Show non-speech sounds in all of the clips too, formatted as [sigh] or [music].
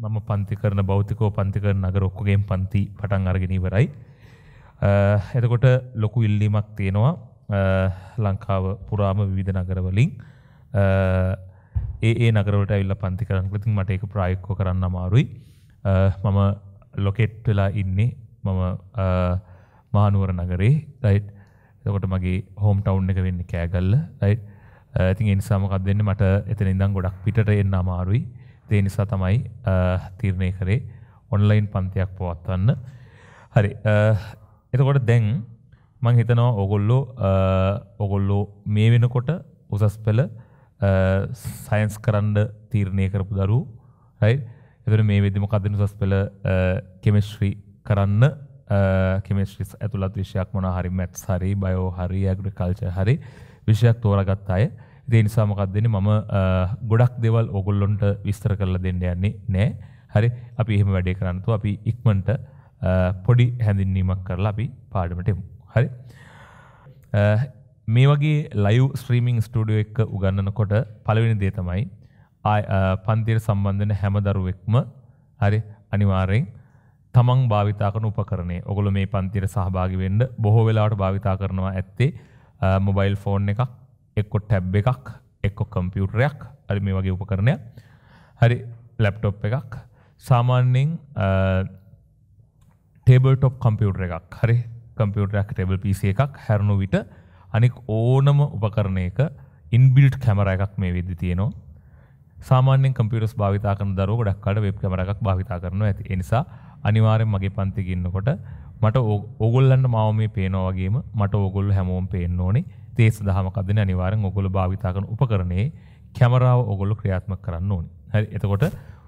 මම පන්ති කරන බෞතිකෝ පන්තිකර නගර ඔක්කොගේ පන්ති පටන් අරගෙනීවරයි. එතකොට ලොකු ඉල්ලීමක් තියෙනවා ලංකාව පුරාම විධ නගරවලින් ඒ නගරට ඇල්ල පන්ති කරන ලතින් මට එක ප්‍රායක්කෝ කරන්න අමාරුයි මම ලොකෙට් වෙලා ඉන්නේ මම මානුවර නගරේ රයිට් එතකොට මගේ හෝම් ටවුන්් එක වෙන්න කෑගල්ල රයිට් ඉතින් එනිසාමකක් දෙන්න මට එතන ඉඳම් ගොඩක් පිට එන්න අමාරුයි ඒ නිසා තමයි තීරණය කරේ ඔන්ලයින් පන්තියක් පවත්වන්න. හරි එතකොට දැන් මං හිතනවා ඔගොල්ලෝ ඔගොල්ලෝ මේ වෙනකොට උසස් පෙළ සයින්ස් කරන්න තීරණය කරපු දරු රයි එතර මේ වෙදිම කදන උසස් පෙළ කෙමිශ්‍රී කරන්න කෙමිශ්‍රිස් ඇතුළත් විශයක් මොන හරි මැට් හරි බයෝ හරි ඇග්‍රි කල්ච හරි විෂයක් තෝරගත් අය දේනිසා මකක්දන මම ගොඩක් දෙවල් ඔගොල්ලොන්ට විස්තර කරලා දෙන්න යන්නේ නෑ හරි අපි එහෙම වැඩේ කරන්නතු අපි ඉක්මට පොඩි හැඳින්වීමක් කරලා අපි පාඩමටමු හරි මේ වගේ ලයිව් ස්ත්‍රීමිං ස්ටඩියෝ එක්ක උගන්නනකොට පළවෙනි දේ තමයි පන්තිර සම්බන්ධන හැම දරුවෙක්ම හරි අනිවාරයෙන් තමන් භාවිතාකන උපකරණය ඔගොල මේ පන්තිර සහභාගි වෙන්ඩ බොහෝ වෙලාට භාවිතා කරනවා ඇත්තේ මොබයිල් ෆෝන් එකක් එක්කො ටැබ් එකක් එක්කො කම්පියුටරයක් අරි මේ වගේ උපකරණය හරි ලැප්ටොප් එකක් සාමාන්‍යෙන් ටේබල් ටොප් කම්පියුටර එකක් හරි කම්පියුටරයක් ටේබල් පිසි එකක් හැරුණු විට අනික් ඕනම උපකරණයක ඉන්බිල්ට් කැමර එකක් මේ වෙද්දි තියෙනවා සාමාන්‍යෙන් කම්පියුටස් භාවිතා කරන දරුවෝ ගොඩක්කට වෙබ් කැමර එකක් භාවිතා කරනවා ඇති ඒ නිසා අනිවාර්යෙන් මගේ පන්ති ගින්නකොට මට ඕගොල්ලන්ට මාව මේ පේනවා වගේම මට ඕගොල්ලෝ හැමෝම පේන්න ඕනේ තේ සඳහමකදන අනිවාරෙන් ඔගොල භාවිතාකන උපකරණේ කැමරාව ඔගොල්ලු ක්‍රියාත්ම කරන්න ඕනි. හරි එතකොට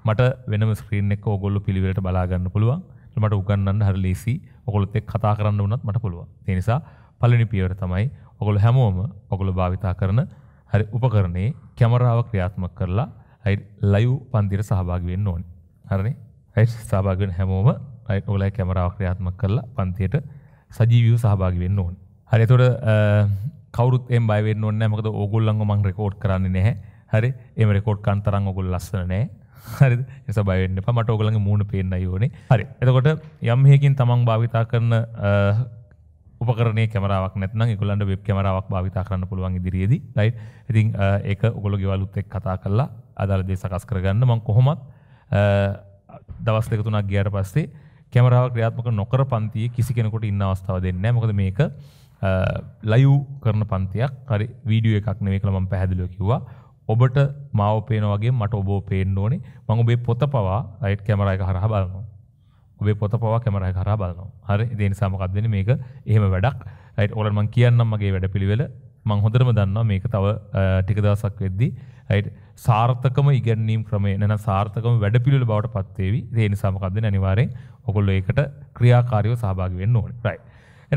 මට වෙනම ස්ක්‍රීන් එක ඔගොල්ලු පිළිවෙලට බලාගන්න පුළුවන්. මට උගන්නන්න හරි ලේසි. ඔගොල්ලොත් එක්ක කතා කරන්න වුණත් මට පුළුවන්. ඒ නිසා පළවෙනි පියවර තමයි ඔගොල්ලෝ හැමෝම ඔගොල්ලෝ භාවිතා කරන හරි උපකරණේ කැමරාව ක්‍රියාත්මක කරලා හරි ලයිව් පන්තිර සහභාගී වෙන්න ඕනේ. හරිනේ? හරි සහභාගී වෙන හැමෝම හරි ඔයගොල්ලෝ කැමරාව ක්‍රියාත්මක කරලා පන්තියට සජීවීව සහභාගී වෙන්න ඕනේ. හරි එතකොට කවරුත් එම් බයිවෙන්න ඔන්න මකද ඕගොල්ලන්ග මං රෙකෝඩ් කරන්න නැහැ හරි එම රෙකෝඩ් කන්තරං ඔගොල් ලස්සන නෑ හරි එස බයවෙන්න පමට ඔගලගේ මූුණ පේන්න යෝනේ හරි එතකොට යම් හයකින් තමන් භාවිතා කරන උපකරන කමරක් නැන ගොලන්ට වෙබ් කමරක් භාවිතා කරන්න පුළුවන් දිරියේදී ලයි ඉතින් ඒක ඔගොල ගෙවලුත් එක් කතා කරලා අදාල දේ සකස් කරගන්න මං කොහොමත් දවස් දෙක තුනක් ගියට පස්සේ කැමරාව ක්‍රියාත්මක නොකර පන්තිය කිසි කෙනකොට ඉන්න අවස්ථාව දෙන්න මොකද මේක ලයු කරන පන්තියක් හරි වීඩියෝ එකක් නෙවෙයි කියලා මම පැහැදිලිව කිව්වා. ඔබට මාව පේන වගේ මට ඔබව පේන්න ඕනේ. මම ඔබේ පොත පවා රයිට් කැමරා එක හරහා බලනවා. ඔබේ පොත පවා කැමරා එක හරහා බලනවා. හරි. ඒ නිසා මොකක්ද වෙන්නේ මේක එහෙම වැඩක්. රයිට් ඔයාලට මම කියන්නම් මගේ වැඩපිළිවෙල. මම හොඳටම දන්නවා මේක තව ටික දවසක් වෙද්දී රයිට් සාර්ථකම ඉගැන්වීම් ක්‍රමය නැත්නම් සාර්ථකම වැඩපිළිවෙල බවට පත් වේවි. ඒ නිසා මොකක්ද අනිවාර්යෙන් ඔයගොල්ලෝ ඒකට ක්‍රියාකාරීව සහභාගී වෙන්න ඕනේ. රයිට්.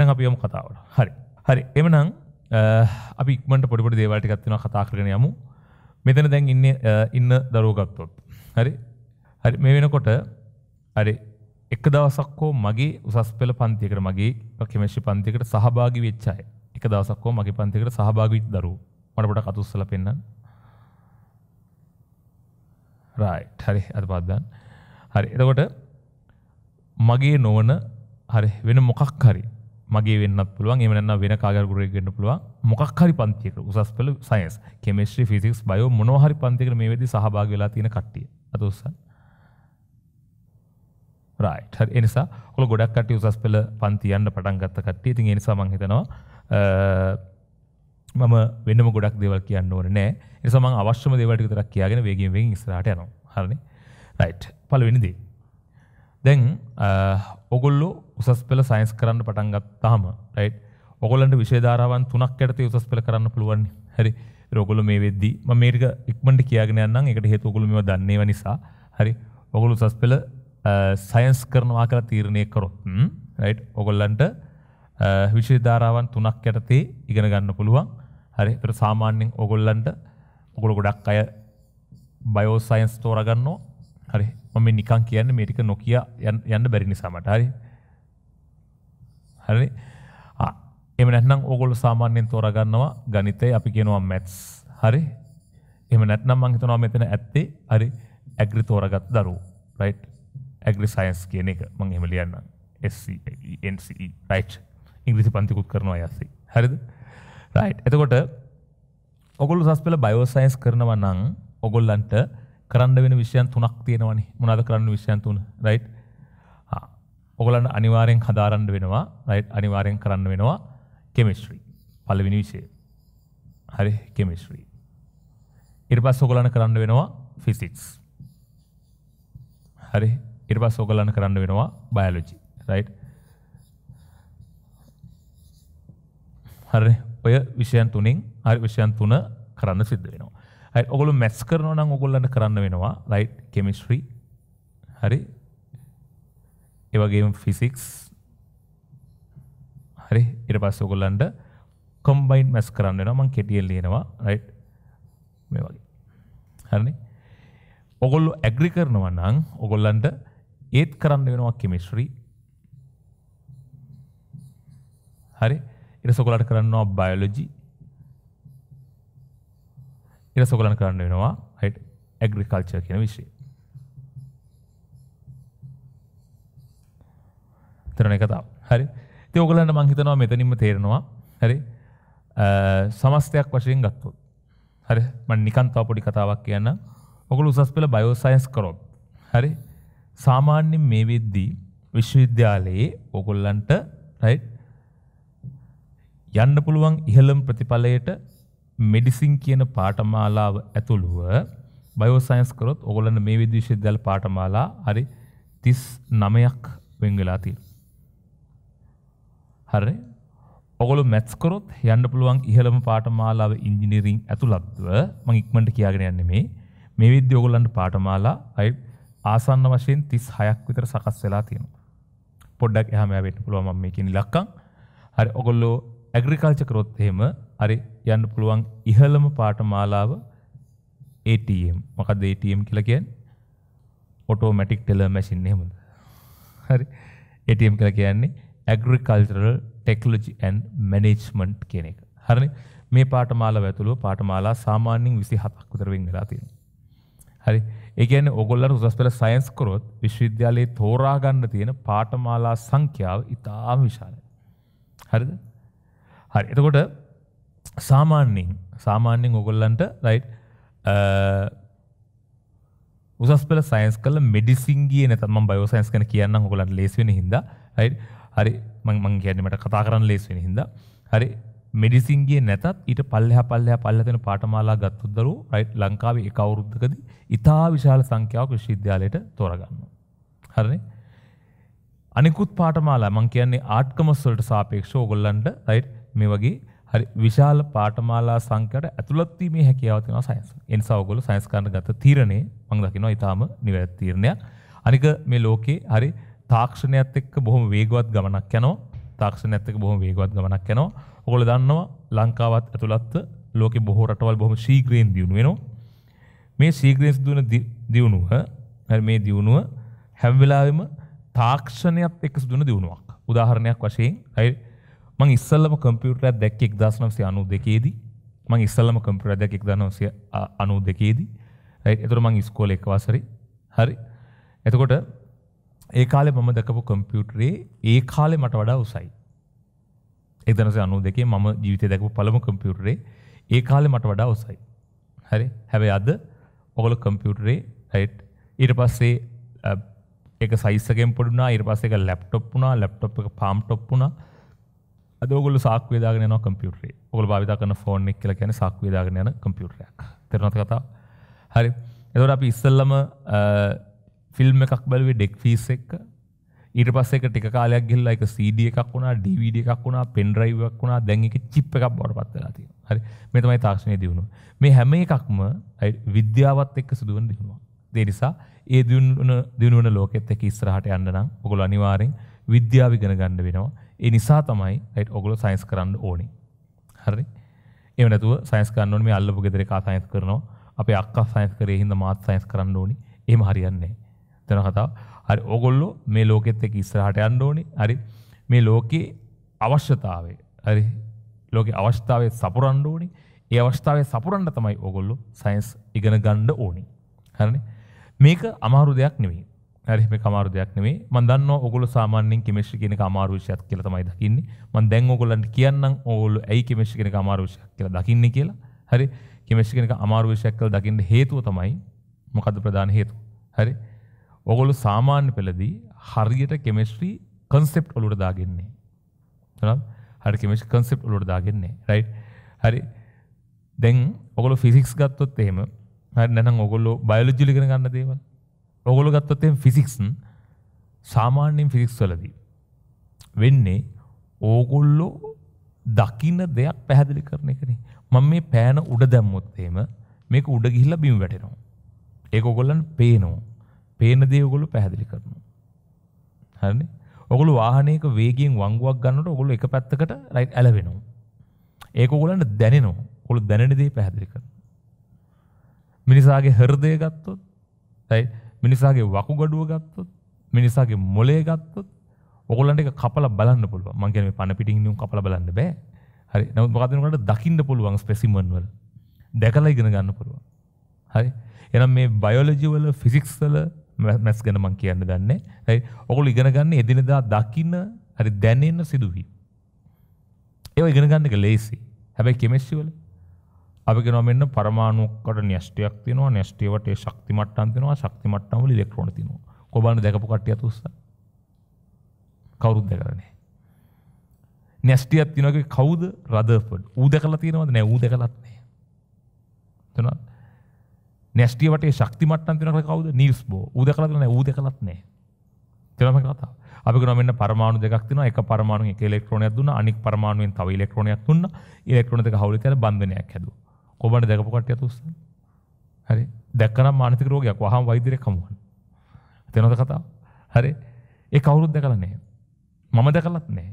එනම් අපි යමු කතාවට. හරි. හරි. එමනම් අපි ඉක්මනට පොඩි පොඩි දේවල් ටිකක් තියෙනවා කතා කරගෙන යමු. මෙතන දැන් ඉන්නේ ඉන්න දරුවෝ ගත්තොත්. හරි. හරි මේ වෙනකොට හරි එක දවසක් හෝ මගේ උසස් පෙළ පන්තියකට මගේ කෙමිස්ට්‍රි පන්තියකට සහභාගී වෙච්ච අය. එක දවසක් හෝ මගේ පන්තියකට සහභාගී වෙච්ච දරුවෝ. මට පොඩක් අත උස්සලා පෙන්නන්න. රයිට්. හරි. අත පාත් දාන්න. හරි. එතකොට මගේ නොවන හරි වෙන මොකක් හරි මගේ වෙන්න පුළුවන් එමනන්න වෙන කාගරගුරයගන්න පුළුව මොකක් හරි පන්තික උසස් පල සයින්ස් කෙමේශ්‍රි ෆිසික්ස් බයෝ මොනහරි පන්තිකර මේ වෙදි සහභාග වෙලා තියෙන කට්ටිය අදස රයි එනිසා හො ගොඩක් කට උසස් පෙල පන්තියන්න පටන් ගත්ත කට්ටිය ති එනිසා මංහිතනවා මම වෙනම ගොඩක් දෙවල් කියන්න ඕන නෑ එසමං අවශ්‍යම දෙවටක තරක් කියගෙන වේගෙන් වෙන් ස්රට යනවා හරන රයි් පල වෙනිදී දැන් ඔගොල්ලෝ උසස් පෙළ සයින්ස් කරන්න පටන්ගත් තාම රයි් ඔගොලන්ට විශේධාරාවන් තුනක් ඇත උසස් පෙළ කරන්න පුළුවන් හරි රොගොල මේ වෙද්දි මේක ඉක්මට කියගෙන යන්න එකට හේතුගොලුම දන්නේව නිසා හරි ඔගොලු උසස් පෙළ සයින්ස් කරනවා කර තීරණය කරොත් රයි් ඔගොල්ලන්ට විශේධාරාවන් තුනක් ඇතේ ඉගෙන ගන්න පුළුවන් හරි පෙර සාමාන්‍යෙන් ඔගොල්ලන්ට ඔගොල ගොඩක් අය බයෝසයින්ස් තෝරගන්නෝ හරි මම නිකන් කියන්න මේටික නොකිය යන්න බැරිනි සමට හරි හරි එම නැත්නම් ඕගොල්ලෝ සාමාන්‍යයෙන් තෝරගන්නවා ගණිතය අපි කියනවා මැත්ස් හරි එහෙම නැත්නම් මම හිතනවා මෙතන ඇත්තේ හරි ඇග්‍රි තෝරගත් දරුවෝ රයිට් ඇග්‍රි සයන්ස් කියන එක මම එහෙම ලියන්නම් SC NCE රයිට් ඉංග්‍රීසි පන්තිකුත් කරනවා යසි හරිද රයිට් එතකොට ඔගොල්ලෝ සස් පෙළ බයෝ සයන්ස් කරනවා නම් ඔගොල්ලන්ට කරන්න වෙන විෂයන් තුනක් තියෙනවනේ මොනවද කරන්න විෂයන් තුන රයිට් ඔගලන් අනිවාරයෙන් හදාරන්න වෙනවා රයිට් අනිවාරයෙන් කරන්න වෙනවා කෙමිස්ට්‍රී පලවිනි විෂය හරි කෙමිස්ට්‍රී ඉරිපස් ඔගලන කරන්න වෙනවා ෆිසික්ස් හරි ඉරිපස් ඔගලන කරන්න වෙනවා බයලෝජි රයිට් හරි ඔය විෂයන් තුනින් හරි විෂයන් තුන කරන්න සිද්ධ වෙනවා. හරි ඔගොල්ලෝ මැත්ස් කරනවා නම් ඔගොල්ලන්ට කරන්න වෙනවා රයිට් කෙමිස්ට්‍රි හරි ඒවගේ ෆිසික්ස් හරි ඉට පස්ස ඔගොල්ලන්ට කොම්බයින් මැස් කරන්න නමං කෙටියල් ලියනවා රයි් මේ වගේ හරණ ඔගොල්ලු ඇග්‍රි කරනවා නං ඔගොල්ලන්ට ඒත් කරන්න වෙනවා කෙමිශ්‍රී හරි ඉර සොකොලට කරන්නවා බයෝලොජි ඉර සොකොලන් කරන්න වෙනවා හයිට් ඇග්‍රිකල්චර් කියන විශ්‍රී තරණ කතාව හරි තයෝගලන්න මංහිතනවා මෙතනින්ම තේරෙනවා හරි සමස්තයක් වශයෙන් ගත්තොත් හරි මන් නිකන්තාව පොඩි කතාවක් කියන්න ඔකුළු උසස් පෙළ බයෝසයින්ස් කරොත් හරි සාමාන්‍යෙන් මේ වෙද්දී විශ්වවිද්‍යාලයේ ඔකුල්ලන්ට රයිට් යන්න පුළුවන් ඉහළම් ප්‍රතිඵලයට මෙඩිසින් කියන පාටමාලාව ඇතුළුව බයෝසයින්ස් කරොත් ඔගොලන්න මේ විදිශ දැල් පාටමාලා හරි තිස් නමයක් වෙංගලා තිීර හරි ඔගොලු මැත්ස්කරොත් යන්න පුළුවන් ඉහළම පාටමාලාව ඉංජිනීරිං ඇතුළත්ව මං ඉක්මට කියාගෙන යන්නේ මේ මේ විද්‍ය ඔගොල්ලන්ට පාටමාලා අයි ආසන්න වශයෙන් තිස් හයක් විතර සකස් වෙලා තියෙනවා. පොඩ්ඩක් එහම ඇවෙන්න පුළුවන් මම මේකේ ඉලක්කම්. හරි ඔගොල්ලෝ ඇග්‍රිකල්චර් කරොත් එහෙම හරි යන්න පුළුවන් ඉහළම පාටමාලාව ATM. මොකද ATM කියලා කියන්නේ? ඔටෝමැටික් ටෙලර් මැෂින් එහෙමද? හරි. ATM කියලා කියන්නේ ඇග්‍රිකල්ටරල් ටෙක්ලජි ඇන් මැනේජ්මන්ට් කියන එක. හරනි මේ පාටමාලා වැතුළුව පාටමාලා සාමාන්‍යින් විසි හතක් විතරවෙන් වෙලා තියෙන. හරි ඒගැන ඔගොල්ලට උසස් පෙළ සයින්ස් කරොත් විශ්වවිද්‍යාලයේ තෝරාගන්න තියෙන පාටමාලා සංඛ්‍යාව ඉතාම විශාලයි. හරිද හරි එතකොට සාමාන්‍යින් සාමාන්‍යෙන් ඔගොල්ලන්ට රයි් උසස් පෙළ සයින්ස් කල මෙඩිසින්ගේ නතම බයෝසයින්ස් කන කියන්න හොලට ලේස්වෙන හිද රයිට් හරි මං කියන්නට කතා කරන්න ලේස්වෙන හිද හරි මෙඩිසින්ගේ නැතත් ඊට පල්ලහ පල්ලහ පල්ලතන පාටමාලා ගත්තුදරු රයිට් ලංකාව එකවුරුද්ධකද ඉතා විශාල සංඛ්‍යාව විශ්විද්‍යාලයට තෝරගන්න. හරන අනිකුත් පාටමාලා මං කියන්නේ ආට්කමස්වලට සාපේක්ෂ ඕගොල්ලන්ට රයිට් මේ වගේ හරි විශාල පාටමාලා සංකට ඇතුළත්වීමේ හැකියාවතින සයින්ස් එනිසාවගොල සයිස්කාන්න ගත තීරණය මං දකිනවා ඉතාම නිවැත් තීරණයක් අනික මේ ලෝකේ හරි තාක්ෂණයත් එක්ක බොහොම වේගවත් ගමනක් යනවා තාක්ෂණ ඇත්තක බොහොම වේගවත් ගමනක් යනවා ඔකොල දන්නවා ලංකාවත් ඇතුළත් ලෝක බොහෝ රටවල් බොහොම ශීග්‍රයෙන් දියුණු වෙනවා මේ ශීග්‍රයෙන් දුන දියුණුව මේ දියුණුව හැම්වෙලාවෙම තාක්ෂණයත් එක් දුන දියුණුවක් උදාහරණයක් වශයෙන් අයි මං ඉස්සල්ලම කම්පියුටර් දැක් එක් දස්නම්සය අනු දෙකේදී මං ඉස්සල්ලම කම්පියුටර් දැක් එක් දනවසය අනු දෙකේදී එතුර මං ඉස්කෝල එක වසරි හරි එතකොට ඒ කාලෙ මම දැකපු කම්පියුටරේ ඒ කාලෙ මට වඩා උසයි. එදනස අනු දෙකේ මම ජීවිතය දැකපු පළම කම්පියුටරේ ඒ කාලෙ මට වඩා උසයි. හරි හැබැයි අද ඔගොල කම්පියුටරේ රයිට් ඊට පස්සේ එක සයිස්සකෙන් පොඩුනා ඉර පස්ස එක ලැප්ටොප් වුණා ලැප්ටොප් එක පාම් ටොප් වුණා අදගොල සාක්වේදාගෙන යන කම්පියුටරේ ඔගොල භාවිත කරන ෆෝන් එක් කියලා කියන සාක්වේදාගෙන යන කම්පියුටරයක් තේරෙනවද කතාව හරි එතකොට අපි ඉස්සෙල්ලම ෆිල්ම් එකක් බැලුවේ ඩෙක් ෆිස් එක්ක ඊට පස්සෙක ටික කාලයක් ගෙල්ලා එක සීඩිය එකක් වුණා ඩවිඩ එකක් වුණා පෙන්ඩරයිවක් වුණා දැන් එක චිප් එකක් බොඩ පත්වෙලා තිය හරි මෙතමයි තාක්ෂණය දියුණු මේ හැම එකක්ම විද්‍යාවත් එක්ක සිදුවන දියුණවා දෙනිසා ඒ දියුණුවන ලෝකෙත් එක ඉස්රහට යන්නනම් ඔගොල අනිවාරෙන් විද්‍යාව ඉගෙන ගන්න වෙනවා ඒ නිසා තමයි යිට ඔගොල සයින්ස් කරන්න ඕනි හරි එම නැතුව සයින්ස් කරන්න මේ අල්ලපු ගෙදර කා සයින්ස් කරනවා අප අක්කා සයින්ස් කරේ හිද මාත් සයින්ස් කරන්න ඕනි එම හරියන්නේ දෙන කතාව. හරි ඕගොල්ලෝ මේ ලෝකෙත් එක්ක ඉස්සරහට යන්න ඕනේ. හරි මේ ලෝකේ අවශ්‍යතාවය. හරි ලෝකේ අවශ්‍යතාවය සපුරන්න ඕනේ. ඒ අවශ්‍යතාවය සපුරන්න තමයි ඕගොල්ලෝ සයන්ස් ඉගෙන ගන්න ඕනේ. හරිනේ. මේක අමාරු දෙයක් නෙවෙයි. හරි මේක අමාරු දෙයක් නෙවෙයි. මම දන්නවා ඕගොල්ලෝ සාමාන්‍යයෙන් කෙමිස්ට්‍රි කියන එක අමාරු විෂයක් කියලා තමයි දකින්නේ. මම දැන් ඕගොල්ලන්ට කියන්නම් ඕගොල්ලෝ ඇයි කෙමිස්ට්‍රි කියන එක අමාරු විෂයක් කියලා දකින්නේ කියලා. හරි කෙමිස්ට්‍රි කියන එක අමාරු විෂයක් කියලා දකින්න හේතුව තමයි මොකද්ද ප්‍රධාන හේතුව? හරි ඔගොලු සාමාන්‍ය පෙළදී හරියට කෙමෙස්ට්‍රී කන්සෙප් ඔලුට දාගෙන්නේ හරි කෙමි කන්සෙප් ඔලුට දාගෙන්නේ රයි් හරි දැන් ඔගොලු ෆිසික්ස් ගත්තොත් එහෙම හරි නැනම් ඔගොල්ලො බයලජිලිගෙන ගන්න දේවල් ඔගොලු ගත්තොත් එම ෆිසික්සන් සාමාන්‍යයෙන් ෆිසික්ස් වලදී වෙන්නේ ඕගොල්ලෝ දකින්න දෙයක් පැහැදිලි කරන එකනේ මම මේ පෑන උඩ දැම්මොත්තේම මේක උඩ ගිහිල්ලා බිම් වැටෙනවා ඒක ඔගොල්ලන් පේනවා පේන දේ ඔගොල්ලෝ පැහැදිලි කරනවා. හරිනේ? ඔගොල්ලෝ වාහනයක වේගයෙන් වංගුවක් ගන්නකොට ඔගොල්ලෝ එක පැත්තකට රයිට් ඇලවෙනවා. ඒක ඔයගොල්ලන්ට දැනෙනවා. ඔයගොල්ලෝ දැනෙන දේ පැහැදිලි කරනවා. මිනිසාගේ හෘදය ගත්තොත් රයිට් මිනිසාගේ වකුගඩුව ගත්තොත් මිනිසාගේ මොලේ ගත්තොත් ඔගොල්ලන්ට එක කපලා බලන්න පුළුවන්. මං කියන්නේ මේ පණ පිටින් නුම් කපලා බලන්න බෑ. හරි. නමුත් මොකද උනකට දකින්න පුළුවන් ස්පෙසිමන් වල. දැකලා ඉගෙන ගන්න පුළුවන්. හරි. එහෙනම් මේ බයෝලොජි වල ෆිසික්ස් වල මැස් ගැන මං කියන්න දන්නේ. හරි. ඔගොල්ලෝ ඉගෙන ගන්න එදිනදා දකින්න හරි දැනෙන සිදුවීම්. ඒවා ඉගෙන ගන්න එක ලේසි. හැබැයි කෙමිස්ට්‍රි වල අපි කියනවා මෙන්න පරමාණුකට න්‍යෂ්ටියක් තියෙනවා. න්‍යෂ්ටියට ඒ ශක්ති මට්ටම් තියෙනවා. ශක්ති මට්ටම් වල ඉලෙක්ට්‍රෝන තියෙනවා. කොබන්න දැකපු කට්ටිය තුස්සා. කවුරුත් දැකලා නැහැ. න්‍යෂ්ටියක් තියෙනවා කවුද? රදර්ෆර්ඩ්. ඌ දැකලා තියෙනවද? නැහැ ඌ දැකලත් නැහැ. එතනවා නැස්ටියවට ශක්තිමට්න් තිනට කවද නිල්ස් බෝ උද කලන ූද කලත්නේ තෙම කතා අපි නොමන්න පරමාණු දෙක් තින එක පරමාණු කෙලෙක්ට්‍රෝනයක් දුන්න අනික් පරමාණුවෙන් තව ඉලෙක්ට්‍රෝනයක් තුන්න ඉලෙක්ට්‍රෝන දෙක හවුලි කර බන්ධනයක් හැද කොබට දැකපු කටය තුස්ස හරි දැක්කනම් මානතික රෝගයක් වහම් වෛදිරය කමුවන් තෙනොද කතා හරි ඒ කවුරුත් දැකලනේ මම දැකලත් නෑ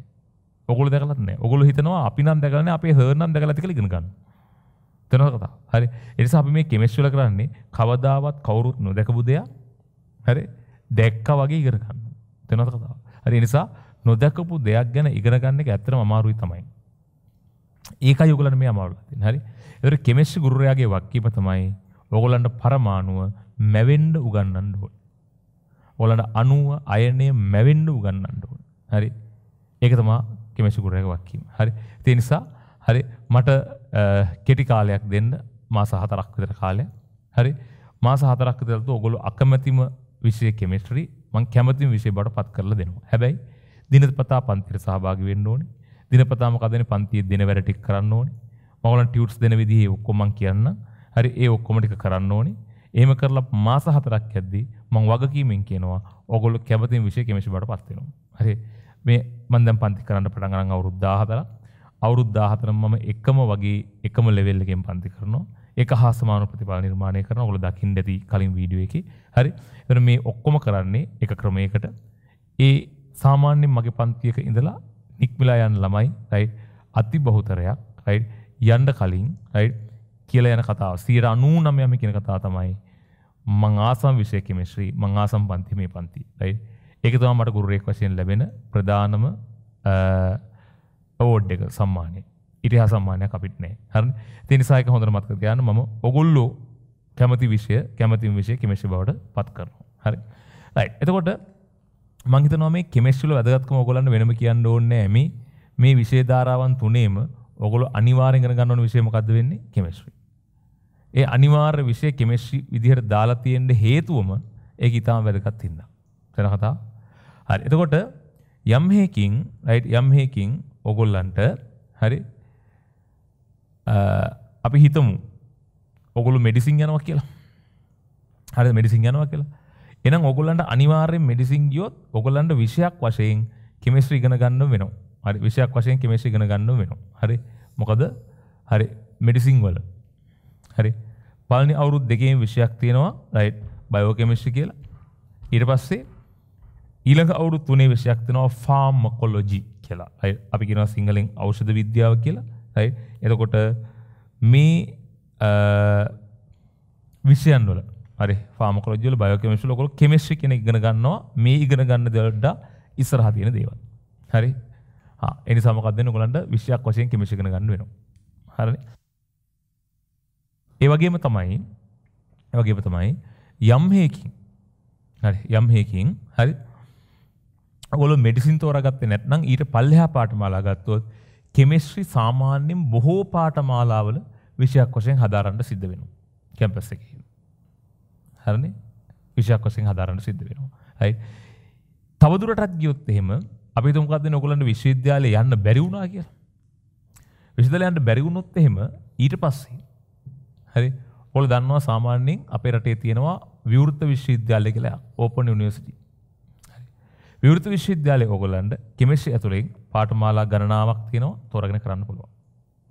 ඔගුල දැකලත්න ඔගුල හිතනවා අපි නම් දැකලන අපේ හරනම් දැකලතික ලිගෙනගන්න තන කතා හරි එනිසා අපි මේ කෙමෙස්වල කරන්නේ කවදාවත් කවුරුත් නොදැකපු දෙයක් හරි දැක්ක වගේ ඉගෙන ගන්න තනත කතාව හරි නිසා නොදැකපු දෙයක් ගැන ඉගෙන ගන්න එක ඇත්තටම අමාරුයි තමයි ඒකයි ඔයගලන්ට මේ අමාරුලා තියෙන්නේ හරි ඒතර කෙමිස්ට්‍රි ගුරුවරයාගේ වක්කීම තමයි ඔයගලන්ට පරමාණුව මැවෙන්න උගන්වන්න ඕනේ ඔයගලන්ට අණුව අයනය මැවෙන්න උගන්වන්න ඕනේ හරි ඒක තමයි කෙමිස්ට්‍රි ගුරුවරයාගේ වක්කීම හරි ඒ නිසා හරි මට කෙටි කාලයක් දෙන්න මා සහතරක් විතර කාලය හරි මා සහතරක් විතරතු ඔගොලු අකමැතිම විෂය කෙමිස්ට්‍රී මං කැමතිම විෂය බට පත් කරලා දෙනවා හැබැයි දිනපතා පන්තිර සහභාගි වෙන්න ඕනි දිනපතාම කදන පන්තිය දෙන වැඩ ටික් කරන්න ඕනි මවලන් ටියුට්ස් දෙන විදිහේ ඔක්කොමං කියන්න හරි ඒ ඔක්කොම ටික කරන්න ඕනි එහෙම කරලා මාස හතරක් යද්දී මං වගකීමෙන් කියනවා ඔගොල්ලෝ කැමතිම විෂය කෙමිස්ට්‍රී බට පත් වෙනවා හරි මේ මන් දැන් පන්ති කරන්න පටන් ගන්න අවුරුදු 14 අවුරුද්ධාහතර මම එකම වගේ එකම ලෙවෙල්ලකෙන් පන්ති කරනවා එක හාසමාන ප්‍රතිඵල නිර්මාණය කරන ඔොල දකිින් දැති කලින් වීඩිය එක හරි එර මේ ඔක්කොම කරන්නේ එක ක්‍රමයකට ඒ සාමාන්‍යෙන් මගේ පන්තියක ඉඳලා නික්මිලා යන්න ළමයි රයි අති බහුතරයක් රයි යන්ඩ කලින් රයි කියල යන කතාව සීර අනූ නමයම කියෙන කතා තමයි මං ආසම් විෂය කෙමිශ්‍රී මං ආසම් පන්ති මේ පන්ති රයි ඒක තම මට ගුරුවෙක් වශයෙන් ලැබෙන ප්‍රධානම අවෝඩ් එක සම්මානය ඉරිහා සම්මානයක් අපිට නෑ හරි තිනිසායක හොඳර මත්ක ගයන්න ම ඔගොල්ලෝ කැමති විෂය කැමතින් විෂය කිමේශ බවට පත් කරනවා හරි රයි එතකොට මංහිතනොම කෙමෙශ්ල වැදගත්කම ඔගොලන්න වෙනම කියන්න ඕන්න ඇම මේ විෂේ ධාරාවන් තුනේම ඔගොල අනිවාරෙන්ගෙන ගන්නවන විෂයමකද වෙන්නේ කෙමෙශ්‍රී ඒ අනිවාර්ය විෂය කෙමෙශ්‍රි විදිහට දාලා තියෙන්න හේතුවම ඒක ඉතාම වැදගත් හින්දා. තේරෙන කතාව? හරි. එතකොට යම් හේකින් right යම් හේකින් ඔගොල්ලන්ට හරි අපි හිතමු ඔගොලු මෙඩිසින් යනවා කියලා හරි මෙඩිසින් යනවා කියලා එනම් ඔගොල්ලන්ට අනිවාර්යෙන් මෙඩිසින් ගියොත් ඔගොල්ලන්ට විෂයක් වශයෙන් කිමිස්ට්‍රි ඉගෙන ගන්න වෙනවා හරි විෂයක් වශයෙන් කිමිස්ට්‍රි ඉගෙන ගන්න වෙනවා හරි මොකද හරි මෙඩිසින් වල හරි පළවෙනි අවුරුදු දෙකේම විෂයක් තියෙනවා රයිට් බයෝ කෙමිස්ට්‍රි කියලා ඊට පස්සේ ඊළඟ අවුරු තුනේ විශයක්තිනවා ෆාම් කොල්ලොජි කියලා අයි අපි කියෙනවා සිංහලෙන් අවෂධ විද්‍යාව කියලා ඇයි එතකොට මේ විෂයන් වල අරි ාමකොජල බයකමිශලකොල කෙමෙශ්ි කෙන ඉගෙන ගන්නවා මේ ඉගෙන ගන්න දෙවල්ඩ ඉස්සරහ තියෙන දේවල් හරි එනි සමකක්දන ගොලන්ට විශ්යක් වශයෙන් කෙමිශිගෙන ගන්න වෙනවා හරි ඒවගේම තමයි ඒවගේම තමයි යම් හේකින් හරි යම් හේකින් හරි ගොල මෙඩිසින් තෝරගත්තේ නැත්නම් ඊට පල්ලෙහා පාටමාලාගත්තොත් කෙමෙස්්‍රි සාමාන්‍යෙන් බොහෝ පාටමාලාවල විෂයක් වශයෙන් හදාරන්ට සිද්ධ වෙනු කැම්පස් එක හරණ විෂයක් වසින් හදාරන්න සිද්ධ වෙනවා ඇයි තවදුරටත් ගියොත් එහෙම අපි තුමකක්ද නොකොලන්ට විශ්වවිද්‍යාලය යන්න බැරිවුණා කිය විශදලයන්ට බැරිවුණොත් එහෙම ඊට පස්සේ හරි ඔොල දන්නවා සාමාන්‍යයෙන් අපේ රටේ තියෙනවා විවෘත්ත විශ්වවිද්‍යාලය කියලා ඕපන් නිවසිටි විවෘත විශ්වවිද්‍යාලයේ ඕගොල්ලන්ට කෙමිස්ට්‍රි ඇතුලෙන් පාඨමාලා ගණනාවක් තියෙනවා තෝරාගෙන කරන්න පුළුවන්.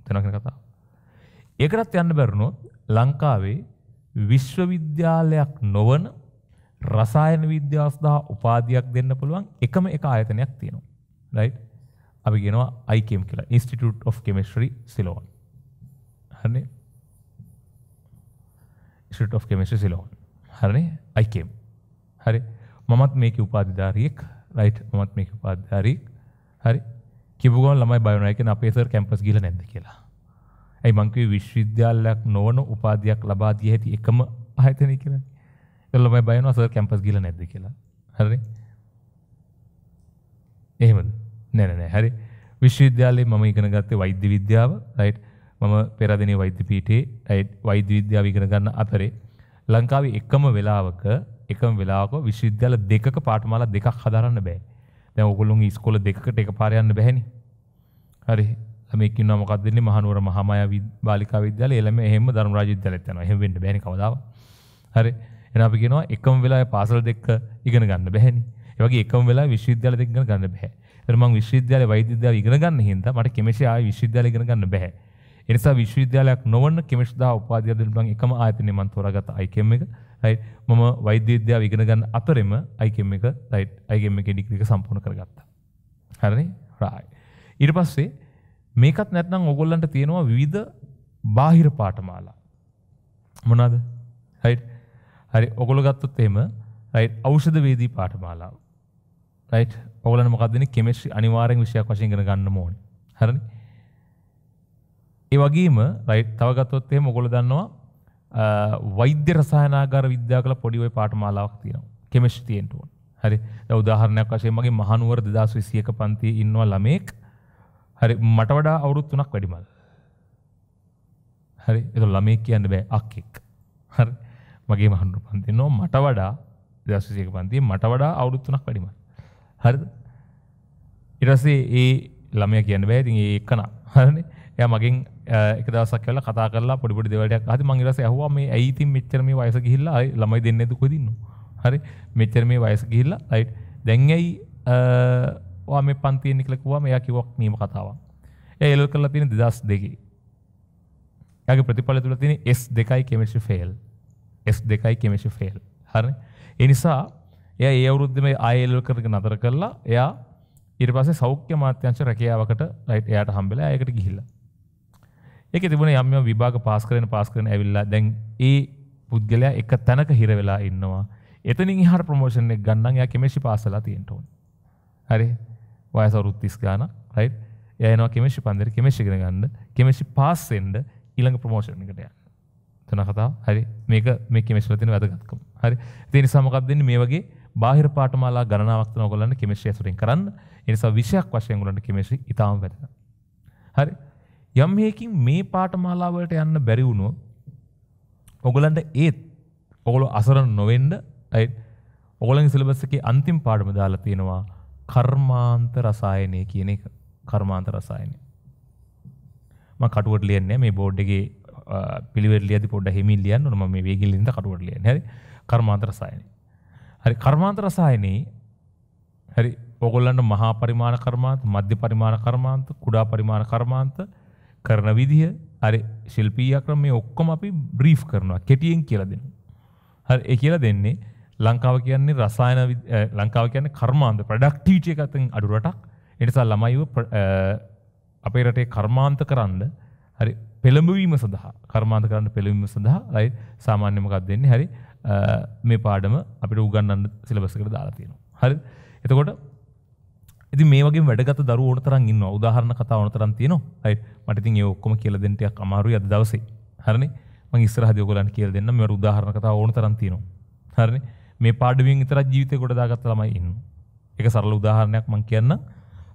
තේනවා කියන කතාව. ඒකටත් යන්න බැරුණොත් ලංකාවේ විශ්වවිද්‍යාලයක් නොවන රසායන විද්‍යාව සඳහා උපාධියක් දෙන්න පුළුවන් එකම එක ආයතනයක් තියෙනවා. රයිට්? අපි කියනවා IKEM කියලා. Institute of Chemistry Ceylon. හරිනේ? Institute of Chemistry Ceylon. හරිනේ? IKEM. හරි. මමත් මේකේ උපාධිධාරියෙක් රයිට් මත් මේක පදහරි හරි කිබුගන් ළමයි බයනයක අපේසර් කැම්පස් ගිල නැද කියලා ඇයි මංකවේ විශ්වවිද්‍යාලයක් නොවන උපාධයක් ලබා දිය හැති එකම අහතන කියර එල්ලමයි බයන සර් කැම්පස් ගිල නැද කියලා හරි එහෙම නැනනෑ හරි විශ්වවිද්‍යාලේ මම ඉගෙන ගත්තේ වෛද්‍ය විද්‍යාව රයිට් මම පෙරදිනේ වෛද්‍ය පීටේ රයිට් වෛද්‍ය විද්‍යාව ඉගෙන ගන්න අතරේ ලංකාවේ එකම වෙලාවක එකම වෙලාක විශ්විද්‍යාල දෙකක පාටමාලා දෙකක් හදරන්න බෑ දැ ඔගොලුන් ස්කොල දෙකට එක පාරයන්න බැහැනි හරි මේක නමකදන්නේ මහනුවර මහමය බාලිකා විද්‍යාල එළම එහෙම දරු රාජිද්‍යලත්තන හෙමෙන්ට බැන කවදාව හරි එනපි කියෙනවා එකම වෙලා පාසල් දෙක්ක ඉගෙන ගන්න බැහැනි ඒවගේ එකම වෙලා විශ්විද්‍යාල දෙක ගන්න බැහැ එරමං විශ්විද්‍යාල වෛද්‍යද්‍යාල ඉගෙන ගන්න හිද මට කෙමශයා විශ්විද්‍යාල ඉගෙන ගන්න බැහැ එනිසා විශ්විද්‍යාලයක් නොවන්න කෙමශදා උපාධ්‍යදල්බන් එකම ආතනය මන්තෝරගත අයිකෙම එක මම වෛද්‍යද්‍යාව ඉගෙන ගන්න අතරෙම අයිකම් එක රයි් අයිගම් එක ඩික්්‍රික සම්පූර්ණ කරගත්තා. හරි රායි. ඉට පස්සේ මේකත් නැත්නම් ඔගොල්ලන්ට තියෙනවා විවිධ බාහිර පාටමාලා. මොනාද හයි හරි ඔගොල ගත්තොත් එම රයි අවෂධ වේදී පාටමාලාව රයි් ඔගලන මොකදන කෙමෙශ් අනිවාරෙන් විෂයක් වශයෙන් ගෙන ගන්න මෝන් හරණ ඒ වගේම රයි් තවගත්තොත් එම ඔගොල දන්නවා වෛද්‍ය රසායනාගාර විද්‍යා කළ පොඩිවයි පාටමාලාවක් තියෙනවා කෙමිෂ්තියෙන්ටුවන් හරි උදාහරණයක් වශයෙන් මගේ මහනුවර දෙදස් විසියක පන්ති ඉන්නවා ළමයෙක් හරි මට වඩා අවුරුත් තුනක් වැඩිමල් හරි එ ළමේ කියන්න බෑ අක්කෙක් හරි මගේ මහනුර පන්ති නෝ මට වඩා දශසියක පන්ති මට වඩා අවුරුත් තුනක් වැඩිම හරිද ඉරසේ ඒ ළමය කියන්න බෑ ඉතින් ඒ කනා හරනේ ය මගින් එකදසක් කල කතාරලා පොඩිපොඩි දෙවලට හති මංගේරස ඇහවා මේ ඇයිතින් මෙච්චරම වයස ගිහිල්ලා ළමයි දෙන්නෙතු කොදින්න හරි මෙච්චර මේ වයස ගිහිල්ලා අයි් දැන්ඇයි වා මේ පන්තියෙන්නෙ කලකුවා මෙයා කිවක් නීම කතාවක් එයලො කරලා තියෙන දෙදස් දෙක යගේ ප්‍රතිඵල තුළ තින S දෙකයි කෙමිෂි ෆෙල් S දෙකයි කෙමිෂි ෆෙල් හරි එනිසා එය ඒ අවුරුද්ධම අයල්ල කරග නතර කරලා එයා ඉරිපස සෞඛ්‍ය මාත්‍යංශ රැකියාවකට රයිට් එයාට හම්බෙලා ඒකට ගිහිල්ලා එක තිබුණ යම විභාග පාස් කරන පාස් කරන ඇවිල්ලා දැන් ඒ පුද්ගලයා එක තැනක හිරවෙලා ඉන්නවා එතනින් හර ප්‍රමෝෂණය ගන්න යා කෙමේෂි පාසලා තියෙන්ටඕන් හරි වයසවරුත්තිස් ගාන රයි් යනවා කෙමේෂි පන්දර කෙමේෂිගෙන ගන්න කෙමේෂි පාස්සෙන්ඩ ඊළඟ ප්‍රමෝෂණකට යන්න තන කතා හරි මේක මේ කෙමේශ්ලතින වැදගත්කම් හරි තිනි සමකක්දන්න මේ වගේ බාහිර පාටමාලා ගණනාවක්තන ගොලන්න කෙමේෂය සුරින් කරන්න එනිසා විෂයක් වශයෙන් ගලන්න කෙමේෂි ඉතාම් වැදග හරි යම් හයකින් මේ පාට මාලාවලට යන්න බැරි වුණෝ ඔගලන්ට ඒත් ඔගොලු අසරන නොවෙන්ඩ යි ඔගලන් සිලබස්සක අන්තිම් පාඩම දාලා තියෙනවා කර්මාන්ත රසායනය කියන එක කර්මාන්ත රසායනය ම කටුවට ලියන්නේ මේ බෝඩ්ඩගේ පිළිවෙල්ලියද පොඩ හිමිල්ලියන් නොම මේ වේගිලින්ද කටුවට ලියන හැරි කර්මාන්ත රසායනය හරි කර්මාන්ත රසායනයේ හරි ඔගොල්ලන්ට මහා පරිමාණ කර්මාන්ත මධ්‍ය පරිමාණ කර්මාන්ත කුඩා පරිමාණ කර්මාන්ත කරන විදිහ හරි ශිල්පීය ක්‍රම මේ ඔක්කොම අපි බ්‍රීෆ් කරනවා කෙටියෙන් කියලා දෙනවා හරි ඒ කියලා දෙන්නේ ලංකාව කියන්නේ රසායන ලංකාව කියන්නේ කර්මාන්ත ප්‍රොඩක්ටිවිටි එක අතින් අඩු රටක් ඒ නිසා ළමයිව අපේ රටේ කර්මාන්ත කරන්න හරි පෙළඹවීම සඳහා කර්මාන්ත කරන්න පෙළඹවීම සඳහා රයිට් සාමාන්‍ය මොකක්ද දෙන්නේ හරි මේ පාඩම අපිට උගන්වන්න සිලබස් එකට දාලා තියෙනවා හරි එතකොට ඇති මේගේ වැඩගත දරු ඕනතරන් ඉන්න උදාහරණ කතා ඕනතරන් තියනවා අයි මටතින් ඒ ඔක්කොම කියල දෙන්නටයක් අමාරු අද දවසේ හරනි මං ඉස්සරහද ගොලන් කියල් දෙන්න මෙ උදාහරණ කතා ඕනතරන් තියනවා හරනි මේ පාඩුවෙන් ඉතර ජීවිතය ගොඩදාගත්ත ළමයි ඉන්න එක සරල උදාහරණයක් මං කියන්න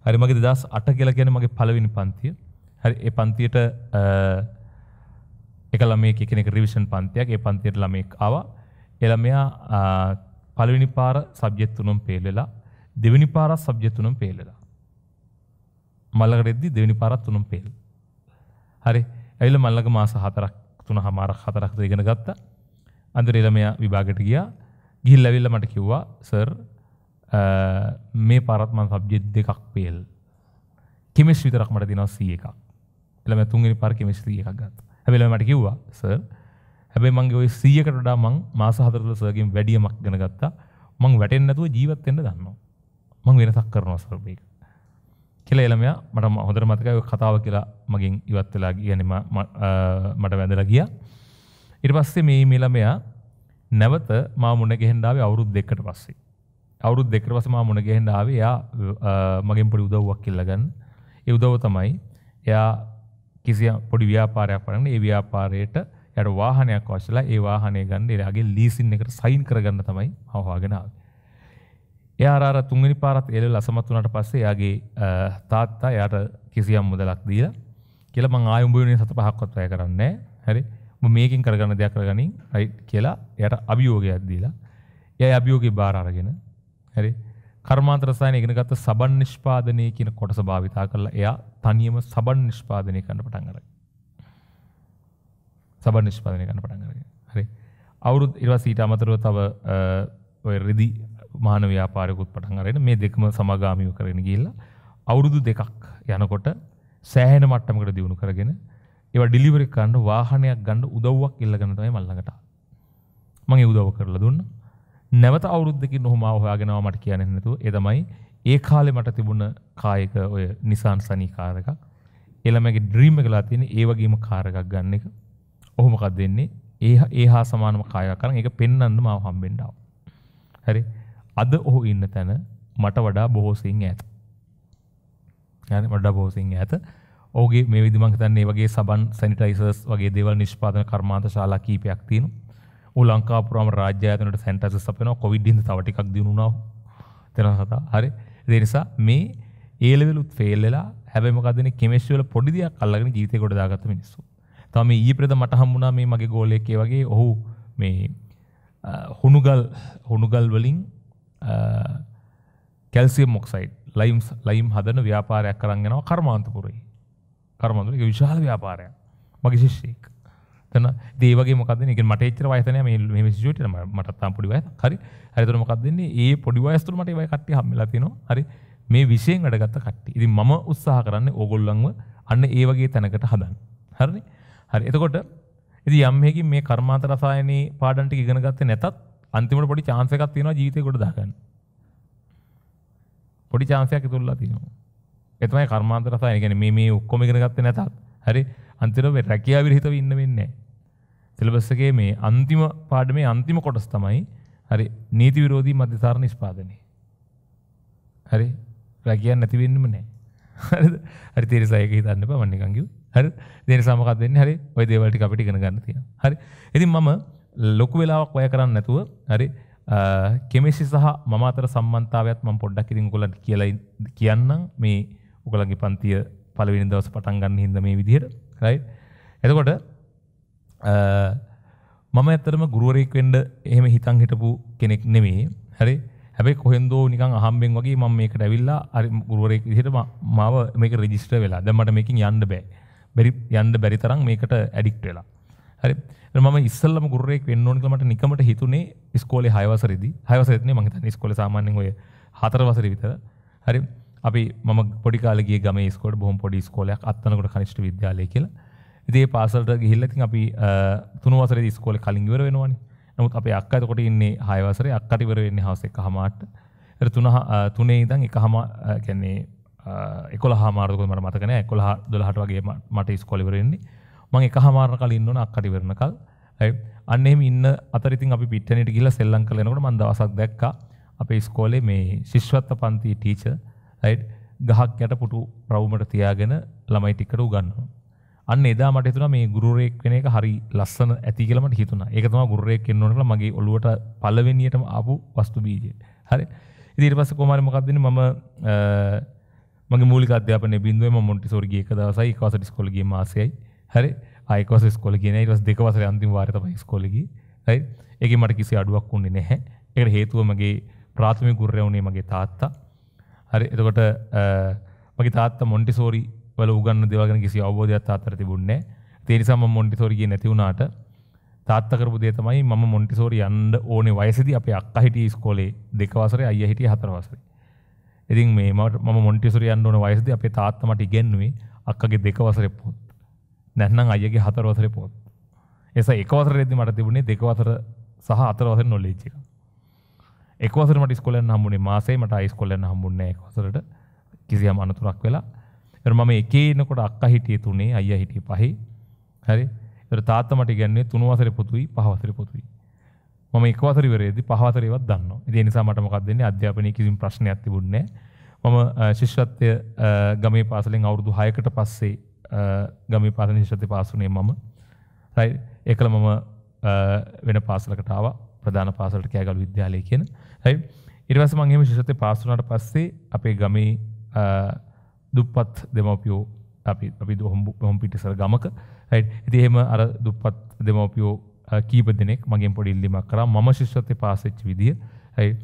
හරි මගේ දස් අට කියලා කියන මගේ පලවෙනි පන්තිය හරි ඒ පන්තියට එකල මේ කෙනෙක රිවිෂන් පන්තියක් ඒ පන්තියට ළමෙක් ආවා එළමයා පළවෙනි පාර සබ්ජෙත් තුනම් පේලලා දෙවනි පාරත් සබ්ජෙ තුනම් පේලලා. මල්ලකරෙද්දි දෙවනි පාරත් තුනම් පේල්. හරි ඇවිල මල්ලක මාස හතරක් තුන හමාරක් හතරක් දෙගෙන ගත්ත අන්දරේලමයා විභාගට ගියා ගිල් ලැවිල්ල මට කිව්වා සර් මේ පරත්මන් සබ්ජෙත් දෙකක් පේල් කෙමෙස් විතරක් මට දිනව සී එකක් එළම තුන්ගනි පර කෙමෙස්ී එකක් ගත් හැබල මට කිව්වා සර් හැබේ මගේ ඔය සීයකටඩා මං මාස හතරල සගින් වැඩියමක් ගෙන ගත්තා මං වැටෙන් නැතුව ජීවත්තෙන්ට දන්නවා මං වෙනසක් කරනවා ස්වරූපයක කියලා එළමයා මට හොඳට මතකයි ඔය කතාව කියලා මගෙන් ඉවත් වෙලා කියන්නේ මට වැඳලා ගියා ඊට පස්සේ මේ මේ ළමයා නැවත මා මුණ ගෙහෙන්න ආවේ අවුරුදු දෙකකට පස්සේ අවුරුදු දෙකකට පස්සේ මා මුණ ගෙහෙන්න ආවේ එයා මගෙන් පොඩි උදව්වක් කියලා ගන්න ඒ උදව්ව තමයි එයා කිසි පොඩි ව්‍යාපාරයක් වරන්න ඒ ව්‍යාපාරයට යට වාහනයක් වශලා ඒ වාහනය ගන්න එයාගේ ලීසින් එකට සයින් කරගන්න තමයි මම හොයාගෙන ආවේ එයාර තුන්ගනි පාරත් එල ලසමත් වනට පස්සේ යාගේ තාත්තා යට කිසියම් මුදලක් දීල කියල මං ආයුම්භයනේ සත පහක්කොත්වය කරන්න හැරි මේකින් කරගන්න දෙයක් කරගනින් රයි් කියලා යට අභියෝගයක් දීලා යයි අභියෝගේ බාරගෙන හැරි කර්මාන්තරසායන එකනගත්ත සබන් නිෂ්පාදනය කියන කොටස භාවිතා කරලා එයා තනියම සබන් නිෂ්පාදනය කන්න පටන් කරග. සබන් නිෂ්පාදනය කන්න පටන් කරග හරි අවුරුත් ඉවා සීට අමතරව තව රෙදි මාන ව්‍යාපාරයකුත් පටන් අරගෙන මේ දෙකම සමගාමීව කරගෙන ගිහිල්ලා අවුරුදු දෙකක් යනකොට සෑහෙන මට්ටමකට දියුණු කරගෙන ඒවා ඩිලිවරි කරන්න වාහනයක් ගන්න උදව්වක් ඉල්ලගෙන තමයි මම ළඟට මම ඒ උදව් කරලා දුන්නා. නැවත අවුරුද්දකින් ඔහු මාව හොයාගෙන ආවා මට කියන්නේ නැතුව ඒ තමයි ඒ කාලේ මට තිබුණ කායක ඔය Nissan Sunny කාර් එකක්. එළමගේ ඩ්‍රීම් එකලා තියෙන ඒ වගේම කාර් එකක් ගන්න එක. ඔහු මොකද දෙන්නේ? ඒ ඒ හා සමානම කායයක් අරන් ඒක පෙන්වන්න මාව හම්බෙන්න ආවා. හරි. අද ඔහු ඉන්න තැන මට වඩා බොහෝසින් ඇත. වඩා බෝසින් ඇත ඕගේ මේ විදිමක් තන්නේ වගේ සබන් සැනිටයිසස් වගේ දෙවල් නිෂ්පාදන කර්මාන්ත ශාලා කීපයක් තියෙන ලංකාපුරම රාජ්‍යතනට සැන්ටස සපන කොවිඩ්ඩිද තවටික් දියුණාව තෙන සතා හරි දෙනිසා මේ ඒලවෙලුත් ෆේල්ලලා හැබමකදන කෙමේශ්වල පොඩිදයක් අල්ලගෙන ජීතය ගොඩදාගත මිනිස්සු තම ඒ ප්‍රද මට හම්බුණා මේ මගේ ගෝලයකේ වගේ ඔහු මේ හුණුගල් හුණුගල් වලින් කැල්සිය මොක්සයිඩ් ලයිම් ලයිම් හදන ව්‍යාපාරයක් කරන්ගෙනවා කර්මාන්තපුරයි කර්මාන්තුර විශාල ව්‍යාපාරයක් මගේ ශිෂ්ෂයෙක් තන දේවගේ මොකද එක මටේචර වයතනය මේ සිට මටත්තාම් පොඩි වය හරි හරිතර මොකක්දන්නේ ඒ පොඩි වයස්තුර මට වය කට්ටි හම්මලතිනවා හරි මේ විෂයෙන් වැඩගත්ත කට්ටි ඉති ම උත්සාහ කරන්න ඕගොල්ලංව අන්න ඒ වගේ තැනකට හදන් හරි හරි එතකොට ඉති යම්හකින් මේ කර්මාන්ත රසායනයේ පාඩන්ට ඉගෙනගත්ත නැතත් අන්තිමට පොඩි චාන්ස එකක් තියෙනවා ජීවිතේ ගොඩ දාගන්න. පොඩි chance එකක් ඉතුරුලා තියෙනවා. ඒ තමයි කර්මාන්ත රසය. ඒ කියන්නේ මේ මේ ඔක්කොම ඉගෙන ගත්තේ නැතත් හරි අන්තිමට මේ රැකියාව විරහිතව ඉන්න වෙන්නේ නැහැ. සිලබස් එකේ මේ අන්තිම පාඩමේ අන්තිම කොටස තමයි හරි නීති විරෝධී මධ්‍යස්ථාන නිෂ්පාදනය. හරි රැකියාවක් නැති වෙන්නෙම නැහැ. හරිද? හරි තේරෙසා ඒක හිතන්න එපා මම නිකන් කිව්වේ. හරි? ඒ නිසා මොකක්ද වෙන්නේ? හරි ඔය දේවල් ටික අපිට ඉගෙන ගන්න තියෙනවා. හරි. ඉතින් මම ලොකු වෙලාවක් ඔය කරන්න නැතුව හරි කෙමෙසි සහ මම අතර සම්බන්ධතාවයත් මම පොඩ්ඩක් ඉතින් ඔයගොල්ලන්ට කියලා කියන්නම් මේ ඔයගොල්ලන්ගේ පන්තිය පළවෙනි දවස් පටන් ගන්න හින්දා මේ විදිහට රයිට් එතකොට මම ඇත්තරම ගුරුවරයෙක් වෙන්න එහෙම හිතන් හිටපු කෙනෙක් නෙමේ හරි හැබැයි කොහෙන්දෝ නිකන් අහම්බෙන් වගේ මම මේකට ඇවිල්ලා හරි ගුරුවරයෙක් විදිහට මාව මේක රෙජිස්ටර් වෙලා දැන් මට මේකෙන් යන්න බෑ බැරි යන්න බැරි තරම් මේකට ඇඩික්ට් වෙලා හරි ම ඉස්සල්ලම ගුරෙක් වෙන්නෝන්කමට නිකමට හිතුනේ ස්කෝලේ හයවසරද හයවසරන මහිත ස්කොල සාමාන්‍යෙන් ඔය හතර වසර විතර හරි අපි ම පොඩිකාලගේ ගම ස්කොට බොහම පොඩි ස්කෝලයක් අත්තනකට කනිෂ්ට විද්‍යාලය කියලා ඉදේ පාසල්ට ගිහිල්ලති අපි තුනවසර ස්කෝල කලින්වර වෙනවානි නමුත් අප අක්කතකොට ඉන්නේ හයවසර අක්කටිවර වෙන්න හවසේ කහමට තුන තුනේ ඉදන් එක හම කැන්නේ එකොල හාමාරක මට මතකන එකොල දොලහට වගේ මට ස්කොලිවරෙන්නේ මං එක හමාර කලින් වන අක්කටි වෙරනකල් අන්නෙම ඉන්න අතරිතින් අපි පිටනට ගිල සෙල්ලං කලනකට මන්දවසක් දැක්ක අපේ ස්කෝලේ මේ ශිශ්වත්ත පන්ති ටීච ගහක් යට පුටු ප්‍රව්මට තියාගෙන ළමයිටිකට ගන්න අන්න එදා මට තුන මේ ගුරුරෙක් වෙන එක හරි ලස්සන ඇතිකලමට හිතුන එකතම ගුරෙක් කෙන්නනට මගේ ඔලුවට පලවෙනියටම අපපු වස්තු බීජය හරි ඉදිරි පස කොමරමකක්දන මම මගේ මූලි අධ්‍යාපන බින්දුවම මොටි සෝර්ගියක දවසයි කාසටිස්කොලගේ මාසයයි හරි අයිකෝස ස්කොල කියන ඉටස් දෙකවසර අන්තිම වාර්තම ස්කොලකි රයි එක මට කිසි අඩුවක් වුන්නේ නැහැ එකට හේතුවමගේ ප්‍රාථමි ගුර්රය වුණේ මගේ තාත්තා හරි එතකොට මගේ තාත්ත මොන්ටිසෝරි වල උගන්න දෙවගෙන කිසි අවබෝධයක් තාත්තර තිබුන්නේ තේනිසම මොන්ටිසෝරිගේ නැතිවුණාට තාත්තකරපු දේ තමයි මම මොන්ටිසෝරි යන්න ඕනේ වයසදී අපේ අක්කා හිටියේ ඉස්කෝලේ දෙක වසරේ අයියා හිටියේ හතර වසරේ. ඉතින් මේ මම මොන්ටිසෝරි යන්න ඕනේ වයසදී අපේ තාත්තා මට ඉගෙනුවේ අක්කගේ දෙක වසරේ පොත්. නැත්නම් අයියගේ හතර වසරේ පොත්. ඒස එක වසරේදී මට තිබුණේ දෙක වසර සහ හතර වසරේ නොලෙජ් එක. එක වසරේ මට ඉස්කෝලේ යන්න හම්බුනේ මාසේ මට හයිස්කෝලේ යන්න හම්බුන්නේ එක වසරට කිසියම් අනතුරක් වෙලා. ඒතර මම එකේ ඉනකොට අක්කා හිටියේ තුනේ අයියා හිටියේ පහේ. හරි. ඒතර තාත්තා මට ඉගන්නේ තුන වසරේ පොතුයි පහ වසරේ පොතුයි. මම එකවතර ඉවරේදී පහවතරේවත් දන්නවා. ඒ නිසා මට මොකක්ද වෙන්නේ අධ්‍යාපනයේ කිසිම ප්‍රශ්නයක් තිබුණේ නැහැ. මම ශිෂ්‍යත්වය ගමේ පාසලෙන් අවුරුදු 6කට පස්සේ ගමි පාසන ශෂති පාසුනේ මම රයි එකළ මම වෙන පාසලකටාව ප්‍රධාන පාසලට කෑගල් විද්‍යාලය කියන ඇයි ඉරිවස මංගේම ශිෂත පාසුනට පස්සේ අපේ ගමේ දුප්පත් දෙමවපියෝ අපි අපි දොහොම්බු හොම් පිටිසර ගමක හයි ඇතිහෙම අර දුප්පත් දෙමවපියෝ කීප දෙනෙක් මගේ පොඩි ඉල්ලිමක් කර ම ශිෂ්‍යත පාසච්චි විදිිය ඇයි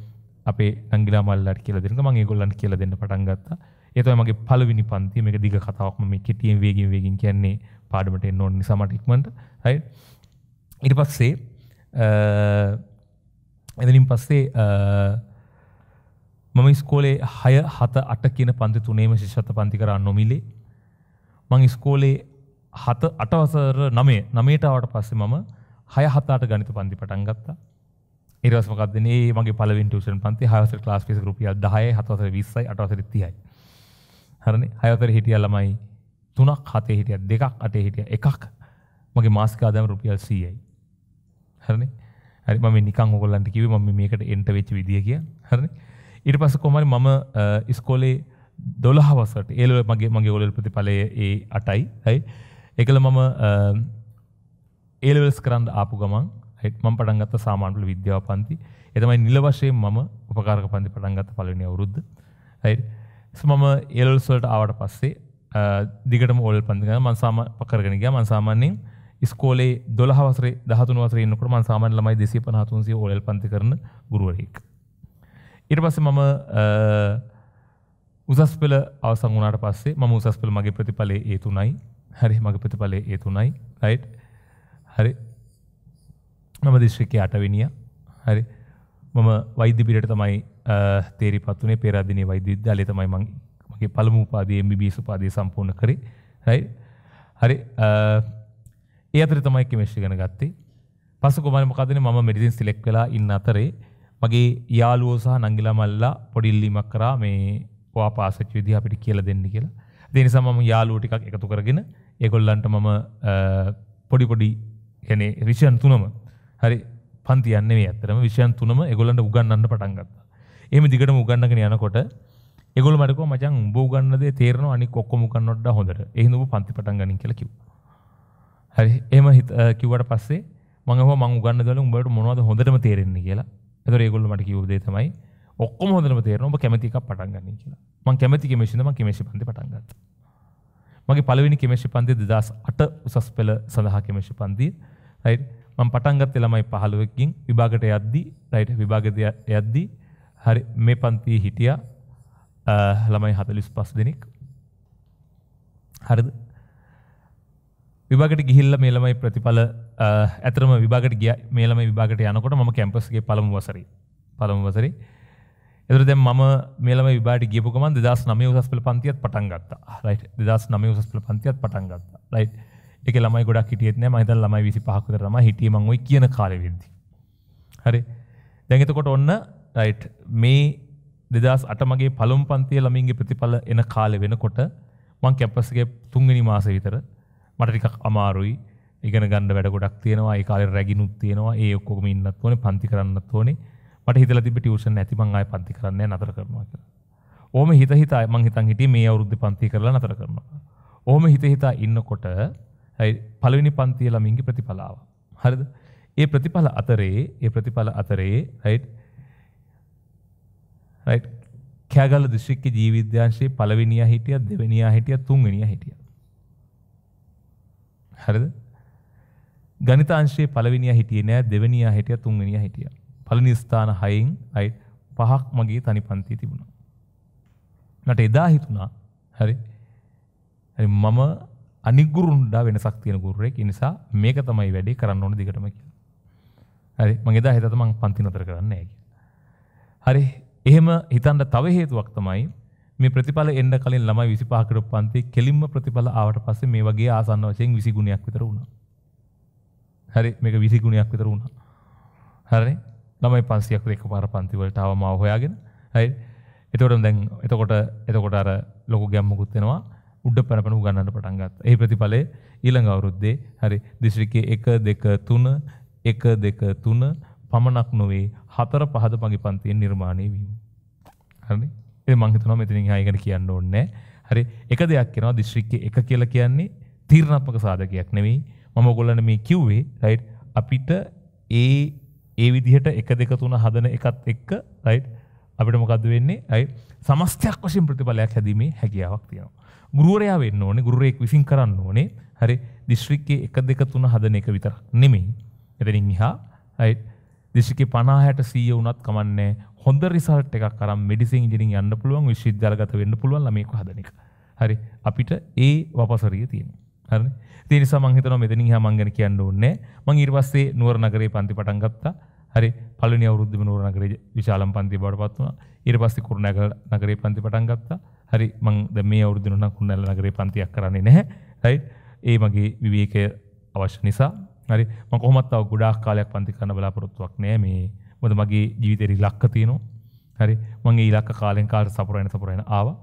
අපේ අංගිලා මල්ලට කියල දෙන්න මගේ ගොල්ලන් කියල දෙන්න පටන්ගත්තා එතයි මගේ පලවිනි පන්තිම එක දිග කතාවක්ම මේ කෙටියෙන් වේගෙන් වේගින් කියන්නේ පාඩමට එන්න ඕන නිසාමට ඉක්මට හයි ඉට පස්සේ එදලින් පස්සේ මම ස්කෝලේ හය හත අට කියන පන්ති තුනේම ශිෂ්ත පන්ති කරා නොමිලේ මං ස්කෝලේ හත අටවසර නමේ නමේටාවට පස්සේ මම හය හතාට ගනිත පන්ති පටන් ගත්තා ඒරස්මකක්දනේ මගේ පලවින් ටෂන් පන්ති හවස ලාස් පිස රුපිය දහය හතවසර විස්සයි අටවසර තියයි හරනි හයතර හිටිය ළමයි තුනක් හතේ හිටිය දෙකක් අටේ හිටිය එකක් මගේ මාස්කාදම රුපියල් සීයයි හරනි හරි ම නිකං ඔොල්ලන්ට කිව ම මේකට එන්ට වෙච් විදිිය කිය හරනි ඉට පස කොමරි මම ඉස්කෝලේ දොලහවසට ඒලව මගේ මගේ ඔලල් ප්‍රති පලය ඒ අටයි හයි එකල මම ඒලවස් කරන්න ආපු ගමන් ම පටන්ගත්ත සාමාන්ටල විද්‍යාව පන්ති එතමයි නිල වශයෙන් මම උපකාරක පන්ති පටන්ගත්ත පලනය අවුරුද්ධ හයි මම ඒල්සල්ට ආවට පස්සේ දිගට මෝල් පඳග මන්සාම පකරගෙනග මන්සාමාන්‍යෙන් ස්කෝලේ දොළහවසර දහතුන වසරයනකට මන්සාමන් ළමයි දෙසේ පනහතුන්සේ ඕලල් පන්ති කරන ගුරුවරෙක්. ඉට පස්ස මම උසස් පෙළ අවසං වුණට පස්සේ ම උසස් පෙළ මගේ ප්‍රතිඵලේ ඒතුනයි හරි මගේ ප්‍රතිඵලේ ඒතුනයි රයි් හරි මම දිශ්‍රිකය අටවිනිිය හරි මම වෛද්‍ය පිරට තමයි තේරි පත්තුනේ පෙරදිනේ වෛද්‍ය විද්‍යාලය තමයි මං මගේ පළමු උපාධිය MBBS උපාධිය සම්පූර්ණ කරේ right හරි ඒ අතරේ තමයි කෙමිස්ට්‍රි ඉගෙන ගත්තේ පස්සේ කොහමද මොකදනේ මම මෙඩිසින් සිලෙක්ට් වෙලා ඉන්න අතරේ මගේ යාළුවෝ සහ නංගිලා මල්ලා පොඩි ඉල්ලීමක් කරා මේ ඔයා පාස් වෙච්ච විදිහ අපිට කියලා දෙන්න කියලා ඒ නිසා මම යාළුවෝ ටිකක් එකතු කරගෙන ඒගොල්ලන්ට මම පොඩි පොඩි කියන්නේ විෂයන් තුනම හරි පන්ති යන්නේ මේ ඇත්තටම විෂයන් තුනම ඒගොල්ලන්ට උගන්වන්න පටන් ගත්තා එම දිගට මුගන්නගෙන යනකොට එගොල් මටක මචන් බූගන්නදේ තේරන අනි කොක්කොමුක නොඩ හොඳට එහිඳම පන්ති පටන් ගනින් කියල කිව් හරි එම හිත කිවට පස්සේ මඟ මංගන්න දල උඹට මොනවද හොඳටම තේරෙන්නේ කියලා ඇතර ඒගොල්ල මට කිව්දේ තමයි ඔක්කොම හොඳම තේරන ඔබ කැමතිකක් පටන් ගන්න කියලා මං කැමති කෙමේෂනම කෙමේෂි පන්ති පටන්ගත් මගේ පලවෙනි කෙමේෂි පන්ති දෙදස් අට උසස් පෙළ සඳහා කෙමේෂි පන්තිය රයිට් මං පටන්ගත් එළමයි පහළුවකින් විභාගට යද්දී රයිට විභාග යද්දී හරි මේ පන්තියේ හිටිය ළමයි හතලිස් පස් දෙනෙක් හරිද විභාගට ගිහිල්ල මේ ළමයි ප්‍රතිඵල ඇතරම විභාගට ගිය මේ ළමයි විභාගට යනකොට මම කැම්පස්ගේ පළමු වසරේ පළමු වසරේ එතකොට දැන් මම මේලම විභාගයට ගියපු ගමන් 2009 උසස් පෙළ පන්තියත් පටන් ගත්තා. රයිට් 2009 උසස් පෙළ පන්තියත් පටන් ගත්තා. රයිට් ඒකේ ළමයි ගොඩක් හිටියෙත් නෑ. මම හිතන්නේ ළමයි 25ක් විතර තමයි හිටියේ මම ওই කියන කාලෙ වෙද්දි. හරි. දැන් එතකොට ඔන්න රයිට් මේ දෙදස් අටමගේ පළුම් පන්තිය ළමින්ගේ ප්‍රතිඵල එන කාලෙ වෙනකොට මං කැප්පසගේ තුන්ගනි මාස විතර මටටිකක් අමාරුයි ඉගෙන ගන්න වැඩ ගොඩක් තියෙනවා ඒ කාලේ රැගිනුත් තියෙනවා ඒ ඔක්කොම ඉන්නත් ඕනේ පන්ති කරන්නත් ඕනේ මට හිතලා තිබ්බ ටියුෂන් නැති මං ආයෙ පන්ති කරන්න නතර කරනවා කියලා. ඕම හිත හිතා මං හිතන් හිටියේ මේ අවුරුද්දේ පන්ති කරලා නතර කරනවා. ඕම හිත හිතා ඉන්නකොට පළවෙනි පන්තිය ළමින්ගේ ප්‍රතිඵල ආවා. හරිද? ඒ ප්‍රතිඵල අතරේ ඒ ප්‍රතිඵල අතරේ රයිට් කෑගල දිශික්ක ජීවිද්‍යංශයේ පලවිනිිය හිටිය දෙවනියා හිටිය තුන්ගනිිය හිටිය. හරිද ගනිතාංශයේ පලවිනිිය හිටිය නෑ දෙවනියා හිටිය තුන්ගනිිය හිටිය පලනි ස්ථාන හයින් අයි පහක් මගේ තනි පන්ති තිබුණා. නට එදා හිතුනා හරි හරි මම අනිගුරුන්ඩ වෙනසක් තියෙන ගුරුවෙක් නිසා මේක තමයි වැඩේ කරන්න ඕන දිගටම කියලා. හරි මම එදා හිතත මම පන්ති නතර කරන්න නැහැ කියලා. හරි එහෙම හිතන්ට තව හේතුවක් තමයි මේ ප්‍රතිඵල එන්න කලින් ළමයි 25කට පන්ති කෙලින්ම ප්‍රතිඵල ආවට පස්සේ මේ වගේ ආසන්න වශයෙන් 20 ගුණයක් විතර වුණා. හරි මේක 20 ගුණයක් විතර වුණා. හරි ළමයි 500ක් විතර එකපාර පන්ති වලට ආව මාව හොයාගෙන. හරි. එතකොට දැන් එතකොට එතකොට අර ලොකු ගැම්මකුත් වෙනවා. උඩ පැනපැන උගන්නන්න පටන් ගත්තා. ඒ ප්‍රතිඵලය ඊළඟ අවුරුද්දේ හරි දිස්ත්‍රික්කයේ 1 2 3 1 2 3 පමණක් නොවේ හතර පහද පඟි පන්තියෙන් නිර්මාණය වීම. හරි ඒ මංහිතන මෙතිනින් හයගෙන කියන්න ඕන්නෑ හරි එක දෙයක් කියෙනවා දිශ්‍රික්ක එක කියලා කියන්නේ තීරණත්මක සාධකයක් නෙවෙයි මම ගොල්ලන මේ කිව්වේ රයි් අපිට ඒ ඒ විදිහට එක දෙක තුන හදන එකත් එක්ක රයි් අපිට මොකද වෙන්නේ අයි සමස්තයක් වශයෙන් ප්‍රතිඵලයක් හැදීමේ හැකියාවක් තියෙනවා ගුරුවරයා වෙන්න ඕනේ ගුරුවරයෙක් විසින් කරන්න ඕනේ හරි දිශ්‍රික්කේ එක දෙක තුන හදන එක විතරක් නෙමෙයි එතනින් එහා රයිට් දෙශික පනාහට සීය වනත් කමන්නේ හොඳ රිසල්ට් එකක් කරම් මෙඩිසින් ඉජිනිින් යන්න පුළුවන් විශ්විද්‍යාලගත වෙන්න පුළුවන් මේක හදනක හරි අපිට ඒ වපසරිය තියෙන හරි තිනි සමංහිතන මෙතනින් හා මංගෙන කියන්න ඕන්නේ මං ඉර්වස්සේ නුවරනගරේ පන්ති පටන්ගත්තා හරි පලනි අවුද්ධම නුවරනගරේ විශාලම් පන්ති බවට පත්වන ඉර පස්සේ කුරුණැග නගරේ පන්ති පටන්ගත්තා හරි මං ද මේ අවුද්ධනන කුන්නල්ල නගරේ පන්තියක් කරන්නේ නැහැ රයි් ඒ මගේ විවේකය අවශ්‍ය නිසා හරි මම කොහොමත් තව ගොඩාක් කාලයක් පන්ති කරන්න බලාපොරොත්තුවක් නෑ මේ මොකද මගේ ජීවිතේ ඉලක්ක තියෙනවා හරි මම ඒ ඉලක්ක කාලෙන් කාලට සපුරගෙන සපුරගෙන ආවා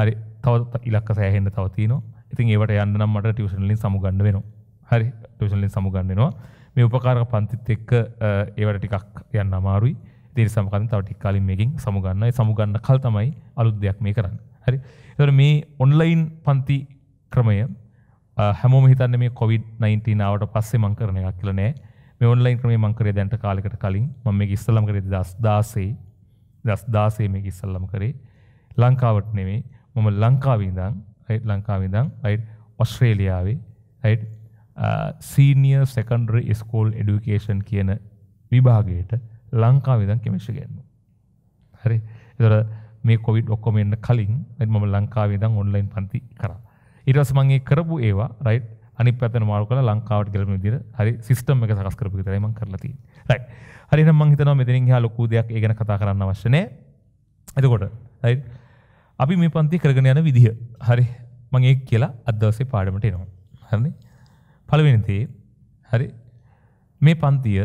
හරි තව ඉලක්ක සෑහෙන්න තව තියෙනවා ඉතින් ඒවට යන්න නම් මට ටියුෂන් වලින් සමුගන්න වෙනවා හරි ටියුෂන් වලින් සමුගන්න වෙනවා මේ උපකාරක පන්තිත් එක්ක ඒවට ටිකක් යන්න අමාරුයි ඉතින් සමකරන තව ටික කාලින් මේකෙන් සමුගන්න ඒ සමුගන්න කල තමයි අලුත් දෙයක් මේ කරන්නේ හරි එතකොට මේ ඔන්ලයින් පන්ති ක්‍රමය හැමෝම හිතන්න මේ කොවිD-19ාවට පස්සේ මං කරන එකක් කියලා නෑ. මේ ඔන්ලයින් ක්‍රමයේ මං කරේ දැන්ට කාලෙකට කලින්. මම මේක ඉස්සෙල්ලම කරේ 2016. 2016 මේක ඉස්සෙල්ලම කරේ. ලංකාවට නෙමෙයි. මම ලංකාවේ ඉඳන්, රයිට් ලංකාවේ ඉඳන්, රයිට් ඔස්ට්‍රේලියාවේ, right senior secondary school education කියන විභාගයට ලංකාවිදන් කෙමිශ්ි ගන්න. හරි එතර මේ කොවිඩ් ඔක්කොම එන්න කලින් මම ලංකාවේදන් ඔන්ලයින් පන්ති කරා ඊටවස මගේ කරපු ඒවා රයි් අනි පැත මාරු කළ ලංකාවට කරම දිර හරි සිිස්ටම් එක සකස් කරපු තරම කරලති රයි හරි මංහිතන මෙතිරින් හා ලොකූ දෙයක් ඒගන කතා කරන්න වශ්‍යනය එතකොට රයි අපි මේ පන්ති කරගෙන යන විදිහ හරි මගේ කියලා අදවසේ පාඩමට එනවා හරන්නේ පළවෙනිතේ හරි මේ පන්තිය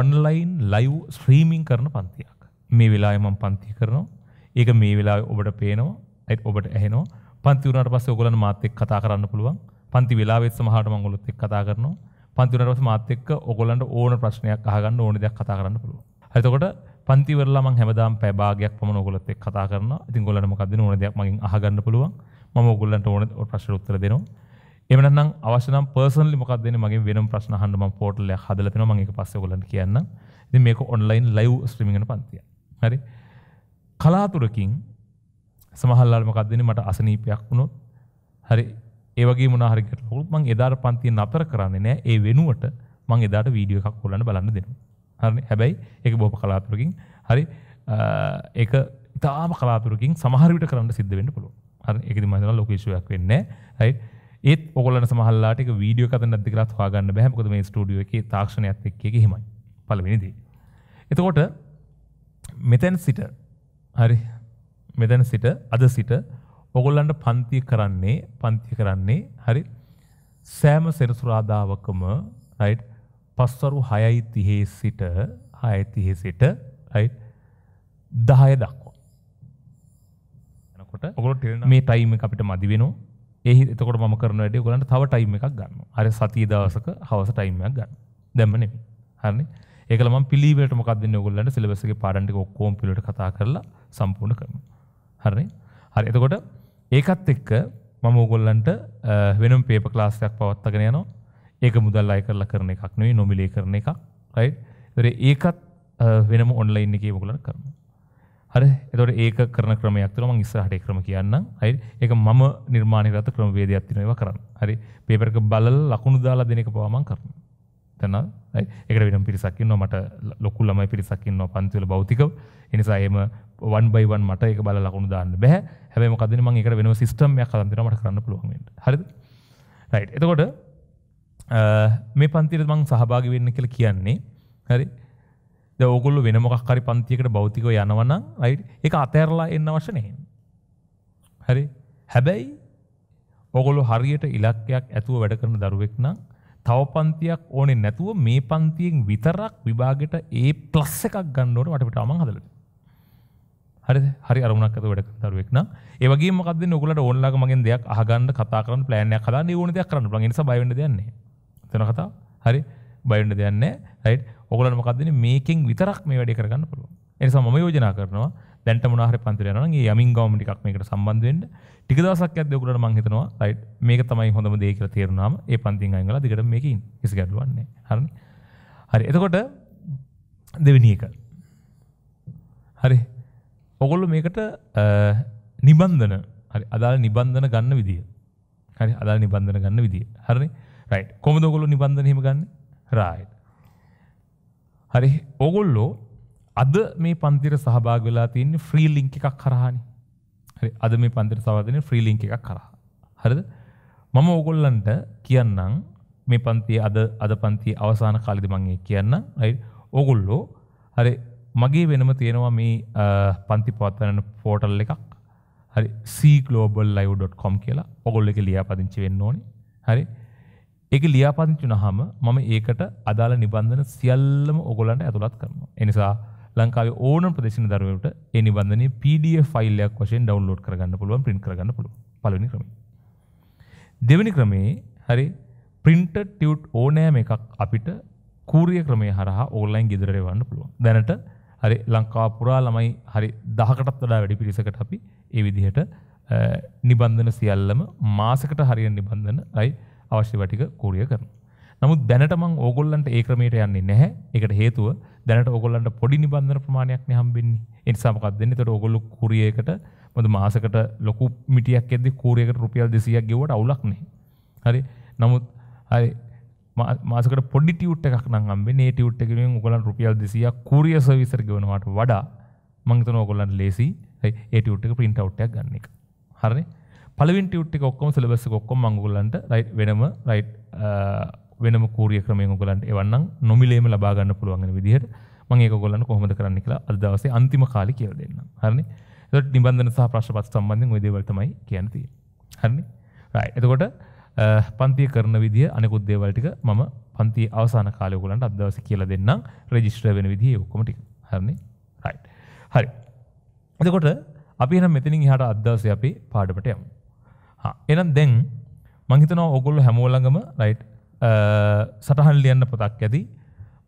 ඔන්ලයින් ලයිව් ස්ත්‍රීමින් කරන පන්තියක් මේ වෙලායමම් පන්ති කරනවා ඒක මේ වෙලා ඔබට පේනවා ඇත් ඔබට ඇහෙනවා පන්තිවරට පස්සේ ඔයගොල්ලන් මාත් එක්ක කතා කරන්න පුළුවන්. පන්ති වෙලාවෙත් සමහරට මම ඔයගොල්ලොත් එක්ක කතා කරනවා. පන්තිවරට පස්සේ මාත් එක්ක ඔයගොල්ලන්ට ඕන ප්‍රශ්නයක් අහගන්න ඕන දෙයක් කතා කරන්න පුළුවන්. හරි එතකොට පන්තිවරලා මම හැමදාම පැය භාගයක් පමණ ඔයගොල්ලොත් එක්ක කතා කරනවා. ඉතින් ඔයගොල්ලන්ට මොකක්ද ඕන දෙයක් මගෙන් අහගන්න පුළුවන්. මම ඔයගොල්ලන්ට ඕන ප්‍රශ්නට උත්තර දෙනවා. එමන නම් අවශනම් පර්සනලි මොකක්දන මගේ වෙන ප්‍රශ්න හන්ම පෝටල හදලතින මගේ පස්ස ගලට කියන්න මේක ඔන්ලයින් ලයිව් ස්ට්‍රමිගෙන පන්තිය හරි කලාතුරකින් සමහල්ලාමකක්දන මට අසනීපයක් වුණොත් හරි ඒවගේ මොනාහරිකට ලොකුත් මං එදාර පන්තිය නතර කරන්නේ නෑ ඒ වෙනුවට මං එදාට වීඩියෝ එකක් කොල්ලන්න බලන්න දෙනු හරි හැබැයි එක බෝප කලාතුරකින් හරි එක තාම කලාතුරකින් සමහරවිට කරන්න සිද්ධ වෙන්න පුළුව හරි එකති මතල ලොකේශයක් වෙන්න හයි ඒත් ඔොල සහලාට වීඩියෝ කත නදදිකරත් හගන්න බැහමකද මේ ස්ටඩියෝ එක තාක්ෂණයක් එක්ක හෙමයි පලවෙනිදී එතකොට මෙතැන් සිට හරි මෙතැන සිට අද සිට ඔගොල්ලන්ට පන්තිය කරන්නේ පන්තිය කරන්නේ හරි සෑම සෙනසුරාදාවකම රයි් පස්වරු හයයි තිහේ සිට හයතිහෙ සිට රයි් දහය දක්වා. එනකොට ඔගොට මේ ටයිම අපිට මදි වෙන ඒහි එතකොට ම කරන වැඩ ගොලට තව ටයිම එකක් ගන්න අර සතිය දවසක හවස ටයිමයක් ගන්න දැම්මන හරන්නේ ඒකලම පිළිවට මොකක්ද ගොල්ලට සිලබසගේ පාඩන්ටි ඔක්කෝම් පිලට කතා කරලා සම්පූර්ණ කරනවා. හරි හරි එතකොට ඒකත් එක්ක මම ඕගොල්ලන්ට වෙනම් පේප ලාස්සයක් පවත්තගෙන යනවා ඒක මුදල් අය කරලා කරන එකක් නෙවෙයි නොමිලේ කරන එකක් රයි් දරේ ඒකත් වෙනම ඔන්ලයින් එකේ මුගලට කරන හරි එතොට ඒක කරන ක්‍රමයක් තුළ මං ඉස්සරහට ක්‍රම කියන්න අයි ඒක මම නිර්මාණය රත ක්‍රමවේදයක් තිනවා කරන්න හරි පේපරක බලල් ලකුණු දාලා දෙනක පවාමන් කරන තැන එක වෙන පිරිසක්කින්න මට ලොකුල්ලමයි පිරිසක්කින්න පන්තිවල බෞතික එනිසා එම වන් බයිවන් මට එක බල ලකුණු දාන්න බැහ හැම කද ම එක වෙන සිස්ටම්යක් කතන්තරමට කරන්න පුළුවන් හරි රයි් එතකොට මේ පන්තිර මං සහභාගි වෙන්න කියල කියන්නේ හරි දෝගුල්ල වෙනමොක්හරි පන්තියකට බෞතිකව යනවන්න අයි එක අතෑරලා එන්න වශනය හරි හැබැයි ඔගොලු හරියට ඉලක්කයක් ඇතුව වැඩ කරන දරුවෙක්නම් තව පන්තියක් ඕනෙ නැතුව මේ පන්තියෙන් විතරක් විභාගෙට ඒ ප්ලස්ස එකක් ගන්නවට මටපිට අමන් හදලට හරි හරි අරුණක් ඇතු වැඩ දරුවෙක් නම් ඒ වගේ මොකද්ද ඔයගොල්ලන්ට ඕනලාක මගෙන් දෙයක් අහගන්න කතා කරන්න ප්ලෑන් එකක් හදාන්න ඕන දෙයක් කරන්න පුළුවන් ඒ නිසා බය වෙන්න දෙයක් නැහැ. එතන කතාව. හරි බය වෙන්න දෙයක් නැහැ. රයිට්. ඔයගොල්ලන්ට මොකද්ද මේකෙන් විතරක් මේ වැඩේ කරගන්න පුළුවන්. ඒ නිසා මම යෝජනා කරනවා දැන්ට මොනහරි පන්තිර යනවා නම් ඒ යමින් ගාම ටිකක් මේකට සම්බන්ධ වෙන්න ටික දවසක් යද්දී ඔයගොල්ලන්ට මම හිතනවා රයිට් මේක තමයි හොඳම දේ කියලා තේරුණාම ඒ පන්තිෙන් අයින් වෙලා දිගටම මේක ඉන්න කිසි ගැටලුවක් නැහැ හරිනේ හරි එතකොට දෙවෙනි එක හරි ඔගොල්ලු මේකට නිබන්ධන හරි අදාල් නිබන්ධන ගන්න විදිිය හරි අදා නිබන්ධන ගන්න විදිිය හරි රයි් කොමදොගොලු නිබන්ධනීම ගන්න රයි හරි ඔගොල්ලෝ අද මේ පන්තිර සහභාග වෙලා තියන්න ෆ්‍රී ලිංක එකක් කරහනි හරි අද මේ පන්තිර සවාදන ෆ්‍රී ලිංක එකක් කරහ හරිද මම ඕගොල්ලන්ට කියන්නම් මේ පන්තිය අද අද පන්ති අවසාන කාලිද මංගේ කියන්න රයි ඕගොල්ලෝ හරි මගේ වෙනම තියෙනවා මේ පන්ති පවත්වන පෝටල් එකක් හරි සීගලෝබල් ලයිව.කොම් කියලා ඔගොල්ල එක ලියාපදිංචි වෙන්න ඕනි හරි එක ලියාපදිංචි වුණාම මම ඒකට අදාළ නිබන්ධන සියල්ලම ඔගොල්ලන්ට ඇතුළත් කරනවා ඒ නිසා ලංකාවේ ඕනම ප්‍රදේශන දරුවෙකුට ඒ නිබන්ධනය PDF ෆයිල් එකක් වශයෙන් ඩවුන්ලෝඩ් කරගන්න පුළුවන් print කරගන්න පුළුවන් පළවෙනි ක්‍රමය දෙවෙනි ක්‍රමේ හරි printed tute ඕනෑම එකක් අපිට කූරිය ක්‍රමය හරහා ඕන්ලයින් ගෙදරට එවන්න පුළුවන් දැනට හරි ලංකාපුරා ළමයි හරි දහකටත් වඩා වැඩි පිරිසකට අපි ඒ විදිහට නිබන්ධන සියල්ලම මාසකට හරියෙන් නිබන්ධන රයි අවශ්‍ය වැටික කෝරිය කරන. නමුත් දැනට මං ඕගොල්ලන්ට ඒ ක්‍රමයට යන්නේ නැහැ. ඒකට හේතුව දැනට ඕගොල්ලන්ට පොඩි නිබන්ධන ප්‍රමාණයක් නේ හම්බෙන්නේ. ඒ නිසා මොකක්ද වෙන්නේ? ඒතකොට ඕගොල්ලෝ කුරියයකට මොකද මාසකට ලොකු මිටියක් එද්දි කුරියයකට රුපියල් 200ක් ගෙවුවට අවුලක් නැහැ. හරි. නමුත් හරි මාසකට පොඩි ටියුට් එකක් නම් හම්බෙන්නේ මේ ටියුට් එකෙන් ඔයගොල්ලන් රුපියල් 200ක් කුරියර් සර්විස් එකට ගෙවනවාට වඩා මම හිතනවා ඔයගොල්ලන් ලේසි ඒ ටියුට් එක print out එකක් ගන්න එක. හරිනේ? පළවෙනි ටියුට් එක ඔක්කොම syllabus එක ඔක්කොම මම ඔයගොල්ලන්ට right වෙනම right වෙනම කුරියර් ක්‍රමයෙන් ඔයගොල්ලන්ට එවන්නම් නොමිලේම ලබා ගන්න පුළුවන් වෙන විදිහට මම ඒක ඔයගොල්ලන්ට කොහොමද කරන්න කියලා අද දවසේ අන්තිම කාලේ කියලා දෙන්නම්. හරිනේ? එතකොට නිබන්ධන සහ ප්‍රශ්න පත්‍ර සම්බන්ධයෙන් ওই දේවල් තමයි කියන්න තියෙන්නේ. හරිනේ? right. එතකොට පන්තිය කරන විදිිය අනෙකුත් දේවල්ටික මම පන්ති අවසාන කාලයකුලන්ට අදවස කියල දෙන්නම් රෙජිස්ට්‍ර වෙන විදිිය ඔක්කොමටි හරණ රයි් හරි එතකොට අපි නම් මෙතනින් හට අදවස අපි පාඩමට යම් එනම් දැන් මංහිතන ඔගොල්ල හැමෝලඟම රයි් සටහන් ලියන්න පොතක් ඇති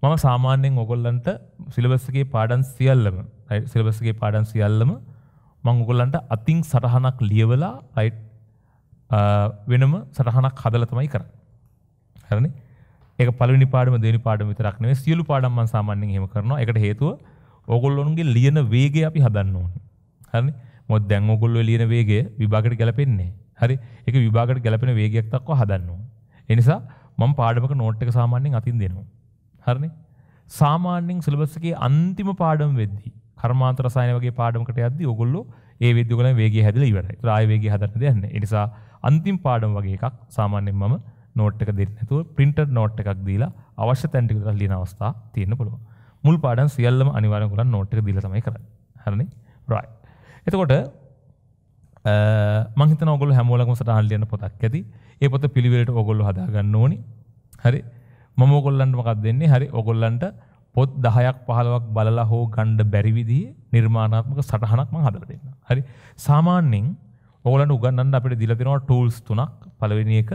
මම සාමාන්‍යයෙන් ඔගොල්ලන්ට සිලබස්සගේ පාඩන් සියල්ලම සිලබස්සගේ පාඩන් සියල්ලම මං ඔගොල්ලන්ට අතිං සටහනක් ලියවලා රයිට් වෙනම සටහනක් හදල තමයි කර හරන එක පලි පාඩම දනි පාඩම විතරක්නේ සියලු පාඩම්ම සාමාන්‍යෙන් හෙම කරන එකට හේතුව ඕගොල්ලොන්ගේ ලියන වේගේ අපි හදන්න ඕන හරි මොත් දැන් ඕගොල්ලෝ ලියන වේගේ විභාගට ගැලපෙන්නේ හරි එක විභාගට ගැලපෙන වේගයක් දක්වා හදන්න ඕන එනිසා මම පාඩමක නෝට් එක සාමාන්‍යයෙන් අතින් දෙනවා හරිනේ සාමාන්‍යයෙන් සිලබස් එකේ අන්තිම පාඩම වෙද්දී කර්මාන්ත රසායන වගේ පාඩමකට යද්දී ඕගොල්ලෝ ඒ විද්‍යුගලන් වේගය හැදලා ඉවරයි. ඒත් ආයෙ වේගය හදන්න දෙයක් නැහැ. ඒ නිසා අන්තිම් පාඩම් වගේ එකක් සාමාන්‍යෙන් මම නෝට් එක දෙන්න නැතුව printer note එකක් දීලා අවශ්‍ය තැන්ට විතරක් ලියන අවස්ථා තියෙන්න පුළුවන්. මුල් පාඩම් සියල්ලම අනිවාර්යෙන් කරන් note එක දීලා තමයි කරන්නේ. හරිනේ? right. එතකොට මං හිතනවා ඔයගොල්ලෝ හැමෝලකම සටහන් ලියන පොතක් ඇති. ඒ පොත පිළිවෙලට ඔයගොල්ලෝ හදා ගන්න ඕනි. හරි. මම ඔයගොල්ලන්ට මොකක්ද දෙන්නේ? හරි ඔයගොල්ලන්ට පොත් 10ක් 15ක් බලලා හෝ ගන්න බැරි විදිහේ නිර්මාණාත්මක සටහනක් මං හදලා දෙන්නම්. හරි. සාමාන්‍යයෙන් ඕලන් උගන්නන්න අපට දිලතිෙනවා ටූල්ස් තුනක් පලවෙනි එක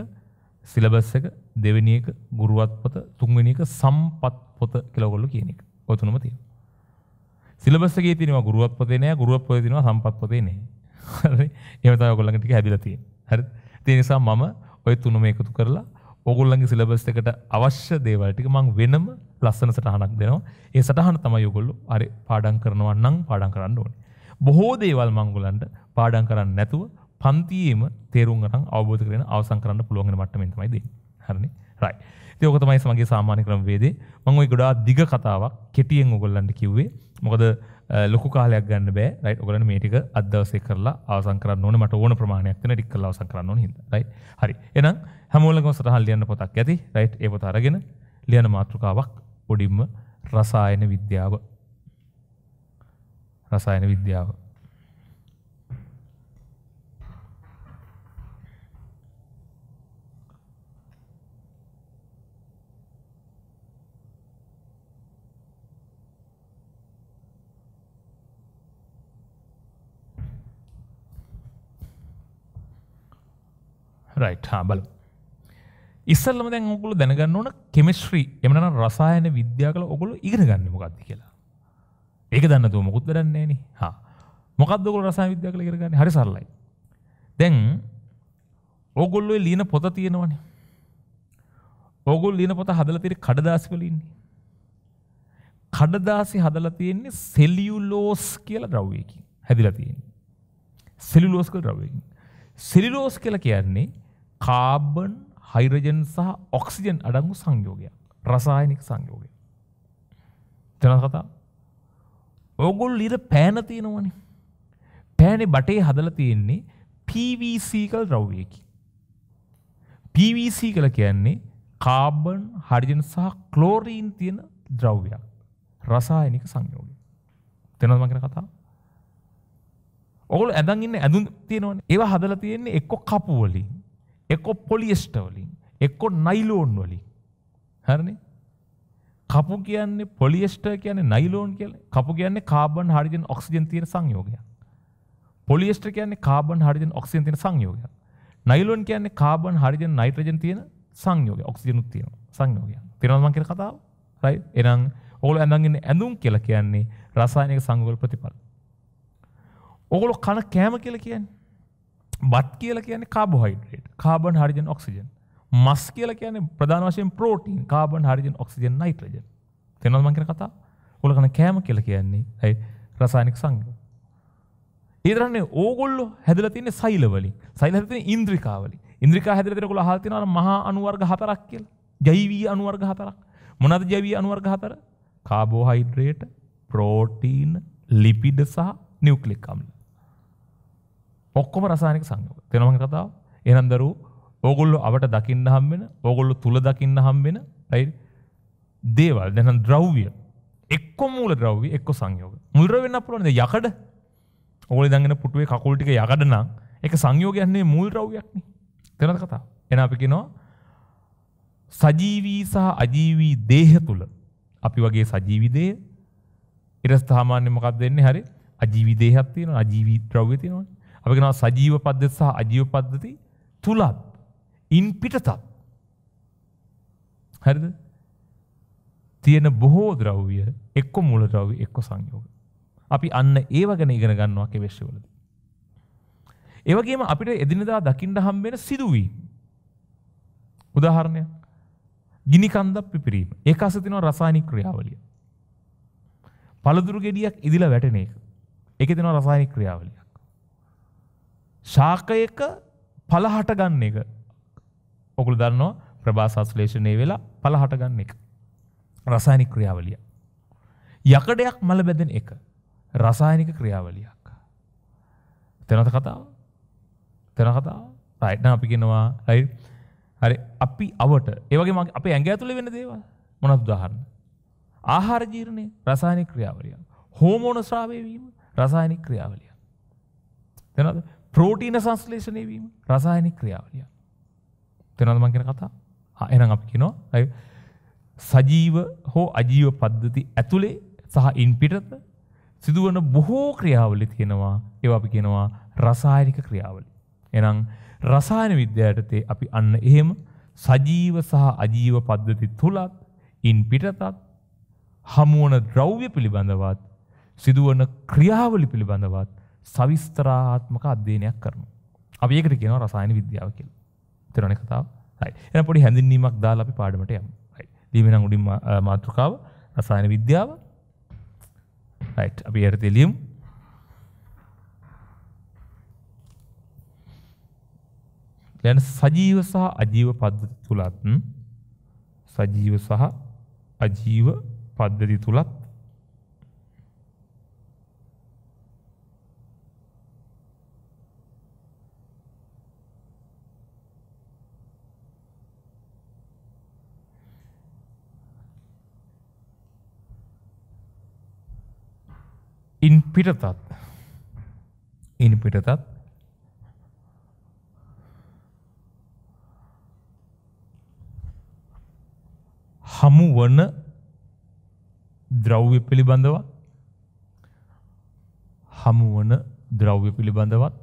සිලබස් එක දෙවැනි එක ගුරුවත් පොත තුන්වෙනි එක සම්පත් පොත කෙලවගොල්ලු කියන එක ඔතුනම තිය සිලබස්සගේ තිනවා ගුරුවත් පොතේනය ගුරුවත් පොතිනවා සම්පත් පොතේනේ එමතා ඔගොල්ලඟටික හැදිලතිය හරි තිනිසා මම ඔය තුනම එකතු කරලා ඔගොල්ලගේ සිලබස් එකට අවශ්‍ය දේවල්ටික මං වෙනම ලස්සන සටහනක් දෙනවා ඒ සටහන තම යොගොල්ලු අරි පාඩන් කරනවා නං පාඩන් කරන්න ඕනේ බොහෝ දේවල් මංගුලන්ට පාඩම් කරන්න නැතුව පන්තියේම තේරුම් ගන්න අවබෝධ කරගෙන අවසන් කරන්න පුළුවන් වෙන මට්ටමින් තමයි දෙන්නේ. හරිනේ? right. ඉතින් ඔක තමයි මගේ සාමාන්‍ය ක්‍රමවේදේ. මම ওই ගොඩාක් දිග කතාවක් කෙටියෙන් ඔයගොල්ලන්ට කිව්වේ. මොකද ලොකු කාලයක් ගන්න බෑ. right. ඔයගොල්ලන් මේ ටික අද දවසේ කරලා අවසන් කරන්න ඕනේ. මට ඕන ප්‍රමාණයක් වෙන ටික කරලා අවසන් කරන්න ඕනේ හින්දා. right. හරි. එහෙනම් හැමෝලකම සටහන් ලියන්න පොතක් ඇති. right. ඒ පොත අරගෙන ලියන මාතෘකාවක් පොඩින්ම රසායන විද්‍යාව රසායන විද්‍යාව. රයිට් හා බල ඉස්සල්ලම දැන් ඔකුළු දැනගන්න ඕන කෙමිශ්‍රී එමන රසායන විද්‍යා කළ ඔකුළු ඉගෙන ගන්නමකක්ද කියලා ඒක දන්නතු මොකුත් දරන්නේ න හා මොකක්දකො රසා විද්‍යා කළ කරගන්න හරි සරලයි දැන් ඕගොල්ලොයි ලීන පොත තියෙනවන ඕගොල් ලීන පොත හදල තිරි කඩදාසි වලින්නේ කඩදාසි හදල තියෙන්නේ සෙලියුලෝස් කියල ද්‍රව්යකින් හැදිල තියෙන සෙලිලෝස් කල් ද්‍රව්යකින් සෙලිලෝස් කියල කියන්නේ කාබන් හයිරජන් සහ ඔක්සිජන් අඩංගු සංයෝගයක් රසායනික සංයෝගය ජනකතා ඕගොල් ඉර පෑන තියෙනවනේ පෑනේ බටේ හදල තියෙන්නේ පීවීසී කල් රව්යකි පීවීසී කළ කියන්නේ කාබන් හරිජන සහ කලෝරීන් තියෙන ද්‍රව්‍යයක් රසායනික සංයෝගය තෙනොත් මකර කතා ඔගුල ඇදන් ඉන්න ඇඳුම් තියෙනවන ඒවා හදල තියෙන්නේ එක්කො කපුවලින් එක්කො පොලියස්ටවලින් එක්කො නයිලෝන් වලින් හරනේ කපු කියන්නේ පොලියස්ටර් කියන්නේ නයිලෝන් කියලා. කපු කියන්නේ කාබන් හයිඩ්‍රජන් ඔක්සිජන් තියෙන සංයෝගයක්. පොලියස්ටර් කියන්නේ කාබන් හයිඩ්‍රජන් ඔක්සිජන් තියෙන සංයෝගයක්. නයිලෝන් කියන්නේ කාබන් හයිඩ්‍රජන් නයිට්‍රජන් තියෙන සංයෝගය. ඔක්සිජනුත් තියෙනවා. සංයෝගයක්. තේරෙනවද මම කියන කතාව? right? එහෙනම් ඕගොල්ලෝ ඇඳන් ඉන්නේ ඇඳුම් කියලා කියන්නේ රසායනික සංයෝග ප්‍රතිඵල. ඕගොල්ලෝ කන කෑම කියලා කියන්නේ බත් කියලා කියන්නේ කාබෝහයිඩ්‍රේට්. Carbon hydrogen oxygen. මස් කියල කියන ප්‍රධාන වශයෙන් protein carbon hydrogen oxygen nitrogen තෙනොත් මංකර කතා උලකන කෑම කියල කියන්නේ ඇයි රසායනික සංග ඒදරන්නේ ඕගොල්ලො හැදල තින සයිලවලින් සයිලතින ඉන්ද්‍රිකාවලින් ඉන්ද්‍රිකා හැදරකොළ හල්තිනල මහා අනුවර්ග හතරක් කියල ජයිවී අනුවර්ග හතරක් මොනද ජවී අනුවර්ග හතර කාබෝහයිඩ්‍රේට පෝටීන් ලිපිඩ සහ නිවක්ලික්කම්ල ඔක්කොම රසායනික සංග තෙනවම කතාව එනන්දරූ ඕගොල්ලො අවට දකින්න හම් වෙන ඕගොල්ලො තුළ දකින්න හම් වෙන යි දේවල් දැන ද්‍රව්විය එක්ක මූල ද්‍රව්ව එක්ක සංයෝග මුල්ර වෙන්න පුළුවන්ද යකඩ ඕල දගෙන පුටුවේ කකුල්ටික යකඩ නම් එක සංයෝගයන්නේ මුල් රව්යක්න කරන කතා එන අපි කෙනවා සජීවී සහ අජීවී දේහ තුළ අපි වගේ සජීවිදය එරස් තාමාන්‍ය මොකක් දෙන්නේ හරි අජීවිදේහත්තියන අජීවී ද්‍රව්‍ය තියෙනවා අපි කෙනවා සජීව පද්ධති සහ අජීව පද්ධති තුළත් ඉන් පිටතත් හරිද තියෙන බොහෝ ද්‍රව්‍ය එක්ක මුල ද්‍රව්‍ය එක්ක සංයෝග. අපි අන්න ඒව ගැන ඉගෙන ගන්නවා කෙවෙස්වලද. ඒ වගේම අපිට එදිනදා දකින්න හම්බෙන සිදුවීම්. උදාහරණයක් ගිනි කන්දක් පිපිරීම. ඒක අස තියෙනවා රසායනික ක්‍රියාවලිය. පළතුරු ගෙඩියක් ඉදිලා වැටෙන එක. ඒක තියෙනවා රසායනික ක්‍රියාවලියක්. ශාකයක පළ හට ගන්න එක ඔකුළු දන්නවා ප්‍රභාසංස්ලේෂණය වෙලා පළ හටගන්න එක. රසායනික ක්‍රියාවලිය. යකඩයක් මල බැදෙන එක රසායනික ක්‍රියාවලියක්. තැනත කතාව තැන කතාව රයිට්න අපි ගෙනවා රයි හරි අපි අවට ඒවගේ මගේ අපේ ඇඟ ඇතුළ වෙන දේව මොනත් දහන්න. ආහාර ජීරණය රසායනි ක්‍රියාවලිය. හෝමෝන ශ්‍රාවයවීම රසායනි ක්‍රියාවලිය. තැනද ප්‍රෝටීන සංස්ලේෂණයවීම රසායනි ක්‍රියාවලියක්. තෙනවද මං කියන කතා එහෙනම් අපි කියනවා අය සජීව හෝ අජීව පද්ධති ඇතුලේ සහ ඉන් පිටත සිදුවන බොහෝ ක්‍රියාවලි තියෙනවා ඒවා අපි කියනවා රසායනික ක්‍රියාවලි එහෙනම් රසායන විද්‍යාවටතේ අපි අන්න එහෙම සජීව සහ අජීව පද්ධති තුලත් ඉන් පිටතත් හමුවන ද්‍රව්‍ය පිළිබඳවත් සිදුවන ක්‍රියාවලි පිළිබඳවත් සවිස්තරාත්මක අධ්‍යයනයක් කරමු. අපි ඒකට කියනවා රසායන විද්‍යාව කියලා. තෙරන කතාව යි එ පොඩි හැඳින්ීමක් දා අපි පාඩමට යම් දීමෙන උඩින් මාතෘකාව රසායන විද්‍යාව අපි ඇයට තෙලියම් ගැන සජීව සහ අජීව පද්ධ තුළත් සජීව සහ අජීව පද්ධති තුළත් ඉන් පිටතත් ඉන් පිටතත් හමු වන ද්‍රව්‍ය පිළිබඳව හමු වන ද්‍රව්‍ය පිළිබඳවත්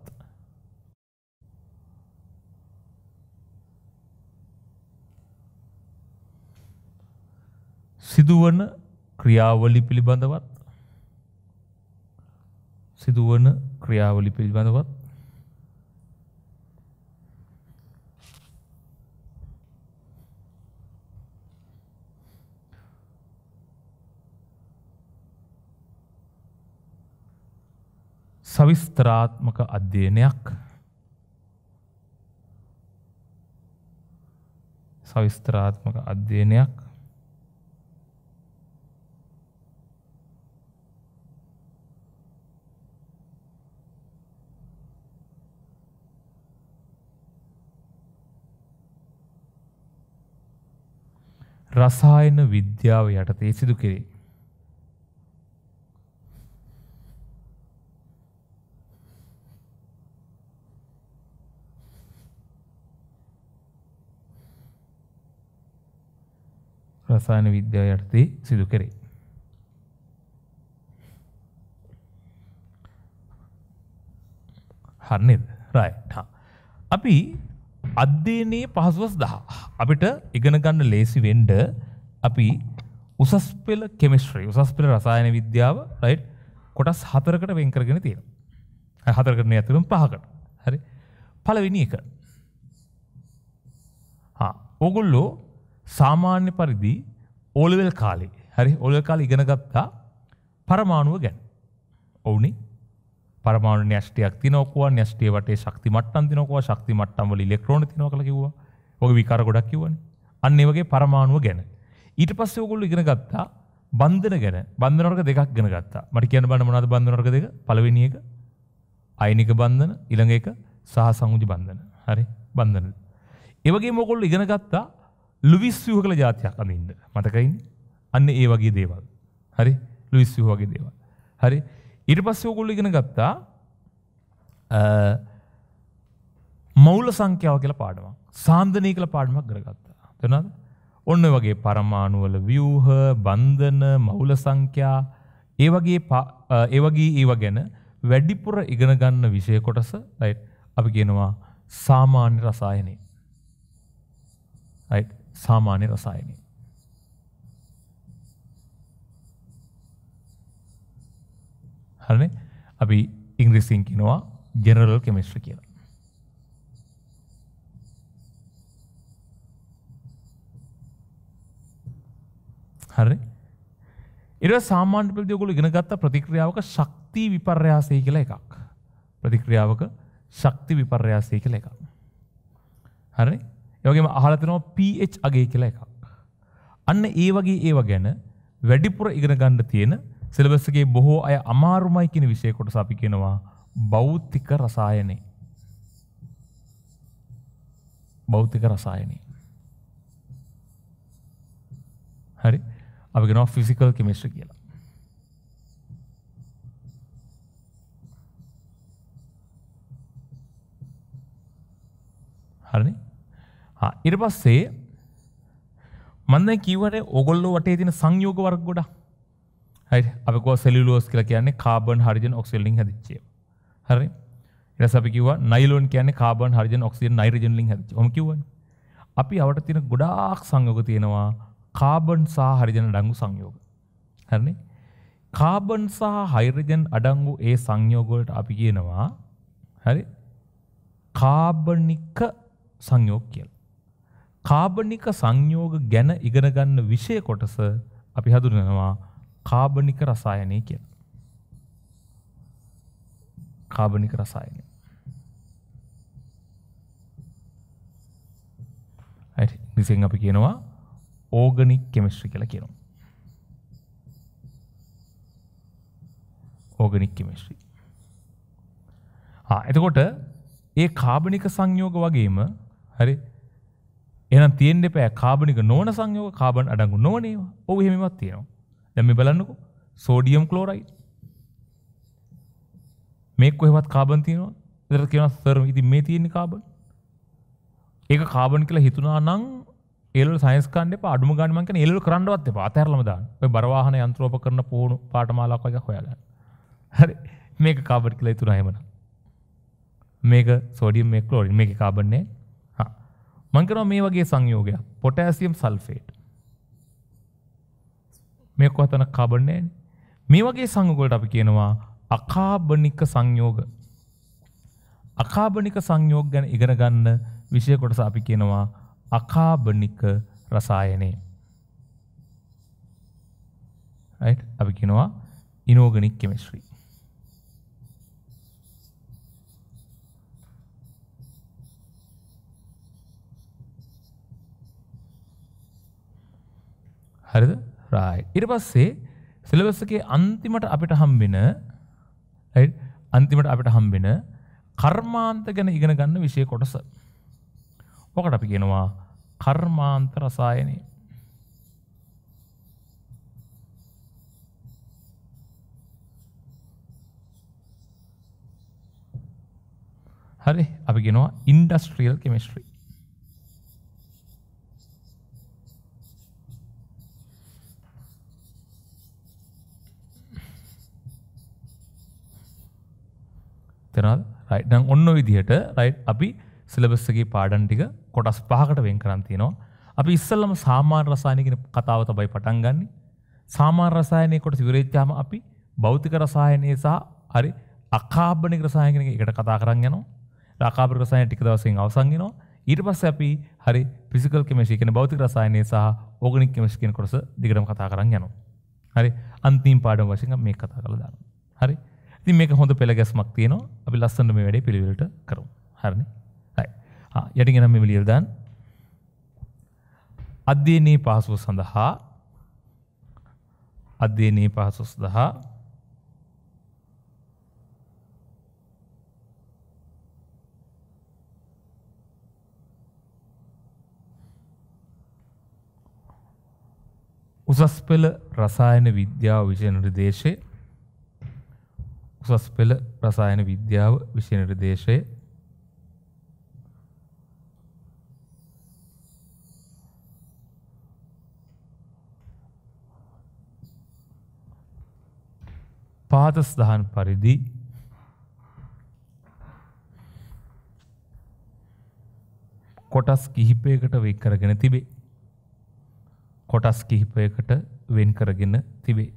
සිදුවන ක්‍රියාවලි පිළිබඳවත් සිදුවන ක්‍රියාවලි පිළිබඳවත් සවිස්තරාත්මක අධ්‍යයනයක් සවිස්තරාත්මක අධ්‍යයනයක් රසායන විද්‍යාව යටතේ සිදු කෙරේ. රසායන විද්‍යාව යටතේ සිදු කෙරේ. හරිනේද? right. අපි අධ්‍යයනයේ පහසුවස් දහ. අපිට ඉගෙනගන්න ලේසි වෙන්ඩ අපි උසස් පෙල කෙමිස්ට්‍රී උසස් පෙළ රසායන විද්‍යාව රයි් කොටස් හතරකට වෙන්කරගෙන තියෙන. හතර කරන ඇතුළුම් පහකට හරි පලවෙනි එක. ඕගොල්ලෝ සාමාන්‍ය පරිදි ඕලවෙල් කාලේ හරි ඔලල් කාල ඉගෙනගත්තා පරමාණුව ගැන ඔවුනේ පරමාණු න්‍යෂ්ටියක් තිනෝකවා න්‍යෂ්ටිය වටේ ශක්ති මට්ටම් තිනෝකවා ශක්ති මට්ටම් වල ඉලෙක්ට්‍රෝන තිනෝ කියලා කිව්වා. ඔගේ විකාර ගොඩක් කිව්වනේ. අන්න ඒ වගේ පරමාණුව ගැන. ඊට පස්සේ ඔයගොල්ලෝ ඉගෙන ගත්තා බන්ධන ගැන. බන්ධන වර්ග දෙකක් ඉගෙන ගත්තා. මට කියන්න බලන්න මොනවද බන්ධන වර්ග දෙක? පළවෙනි එක අයනික බන්ධන, ඊළඟ එක සහ සංයුති බන්ධන. හරි. බන්ධන. ඒ වගේම ඔයගොල්ලෝ ඉගෙන ගත්තා ලුවිස් ව්‍යුහ කියලා જાතියක් අඳින්න. මතකයිනේ? අන්න ඒ වගේ දේවල්. හරි. ලුවිස් ව්‍යුහ වගේ දේවල්. හරි. ඉට පස්සේ ඔගොල්ල ඉගෙන ගත්තා මවුල සංඛ්‍යාව කියලා පාඩමක් සාන්ධනය කළ පාඩමක් කරගත්තා තනද ඔන්න වගේ පරමාණුවල ව්‍යූහ බන්ධන මවුල සංඛ්‍යා ඒ වගේ ඒවගේ ඒව ගැන වැඩිපුර ඉගෙන ගන්න විෂය කොටස රයි් අපි කියනවා සාමාන්‍ය රසායනය සාමාන්‍ය රසායනය හරනේ අපි ඉංග්‍රීසින් කියනවා ජෙනරල් කෙමිස්ට්‍රි කියලා. හරි. ඊට සාමාන්‍ය පෙළදී ඔයගොල්ලෝ ඉගෙන ගත්ත ප්‍රතික්‍රියාවක ශක්ති විපර්යාසය කියලා එකක්. ප්‍රතික්‍රියාවක ශක්ති විපර්යාසය කියලා එකක්. හරි. ඒ වගේම අහලා තියෙනවා pH අගය කියලා එකක්. අන්න ඒ වගේ ඒව ගැන වැඩිපුර ඉගෙන ගන්න තියෙන සිලබස්සගේ බොහෝ අය අමාරුමයි කියන විෂය කොට සපි කෙනවා බෞද්ධික රසායනය. බෞද්ධික රසායනය. හරි අපිගෙනවා ෆිසිකල් කෙමිස්ට්‍රි කියලා. හරි ඉර පස්සේ මන්ද කිවට ඔගොල්ලො වටේ තින සංයෝග වර්ග ගොඩා අපක සෙලිලෝස් කියලා කියන්නේ කාබන් හරිජන් ඔක්සිල්ලින් හදිච්චේ හරි එරස අපි කිව්වා නයිලෝන් කියන්නේ කාබන් හරිජන් ඔක්සිජන් නයිට්‍රජන් ලින් හදිච්ච ඔහොම කිව්වනේ අපි අවට තියෙන ගොඩාක් සංයෝග තියෙනවා කාබන් සහ හරිජන අඩංගු සංයෝග හරිනේ කාබන් සහ හයිරජන් අඩංගු ඒ සංයෝග වලට අපි කියනවා හරි කාබනික සංයෝග කියලා කාබනික සංයෝග ගැන ඉගෙන ගන්න විෂය කොටස අපි හඳුන්වනවා කාබනික රසායනය කිය කාබනික රසායනය නිසින් අපි කියනවා ඕගනික් කෙමිස්ට්‍රි කියලා කියනවා ඕගනික් කෙමිස්ට්‍රි එතකොට ඒ කාබනික සංයෝග වගේම හරි එනම් තියෙන්ඩ පෑ කාබනික නෝන සංයෝග කාබන් අඩගු නොවනේ ඔහු හෙමත් තියෙනවා දැම බලන්නකු සෝඩියම් කලෝරයි මේ කොහෙවත් කාබන්තියනවා දර කියෙන සරම ඉති මේ තියෙන කාබන් ඒක කාබන් කියලා හිතුනා නං එල් සයිස්කන්ඩ පාඩු ගනිමක එල් කරන්නවත් පාතරලමදා බරවාහන යන්ත්‍රෝප කරන පෝුණු පාටමාලාකය හොයාග හරි මේක කාබට් කළ තුර හෙමන මේක සෝඩියම් මේ කලෝරින් මේ කාබන්නේ මංකරව මේ වගේ සංයෝගයක් පොටෑසියම් සල්ෆේට් මේක කොහතන කාබන්නේ මේ වගේ සංයෝගවලට අපි කියනවා අකාබනික සංයෝග අකාබනික සංයෝග ගැන ඉගෙන ගන්න විෂය කොටස අපි කියනවා අකාබනික රසායනය right අපි කියනවා inorganic chemistry හරිද රයි. ඉර පස්සේ සිලවස්සගේ අන්තිමට අපිට හම්බෙන අන්තිමට අපිට හම්බෙන කර්මාන්ත ගැන ඉගෙන ගන්න විෂය කොටස. මොකට අපි කියනවා කර්මාන්ත රසායනය. හරි අපි ගෙනවා ඉන්ඩස්ට්‍රියල් කෙමිස්ට්‍රී තෙරනද රයිට්නම් ඔන්න විදිහට රයි් අපි සිලබස්සගේ පාඩන් ටික කොටස් පහකට වෙන් කරන්තියනවා අපි ඉස්සල්ලම සාමාර් රසායනකෙන කතාව තබයි පටන් ගන්නේ සාමාර් රසායනය කොට සිවිරේච්චාම අපි භෞතික රසායනය සහ හරි අකාබනි රසායනක එකට කතා කරන්න යනවා රකාබ රසායන ටික දවසින් අවසන්ගෙනවා ඊට පස්ස අපි හරි පිසිකල් කෙමශිකන බෞතික රසායනය සහ ඕගනික් කෙමශිකෙන කොටස දිගටම කතා කරන්න යනවා හරි අන්තිම් පාඩම් වශයෙන් මේ කතා කළ දාන හරි ති මේක හොඳ පෙළ ගැස්මක් තියනවා අපි ලස්සන්න මේ වැඩේ පිළිවෙලට කරු හරණ යටිගෙන මෙම ලියල්දන් අධ්‍යයනයේ පහසුව සඳහා අධ්‍යයනයේ පහසු සඳහා උසස් පෙළ රසායන විද්‍යාව විෂය නිර්දේශයේ උසස් පෙළ රසායන විද්‍යාව විෂය නිර්දේශය පාදස් දහන් පරිදි කොටස් කිහිපයකට වෙන් කරගෙන තිබේ. කොටස් කිහිපයකට වෙන් කරගෙන තිබේ.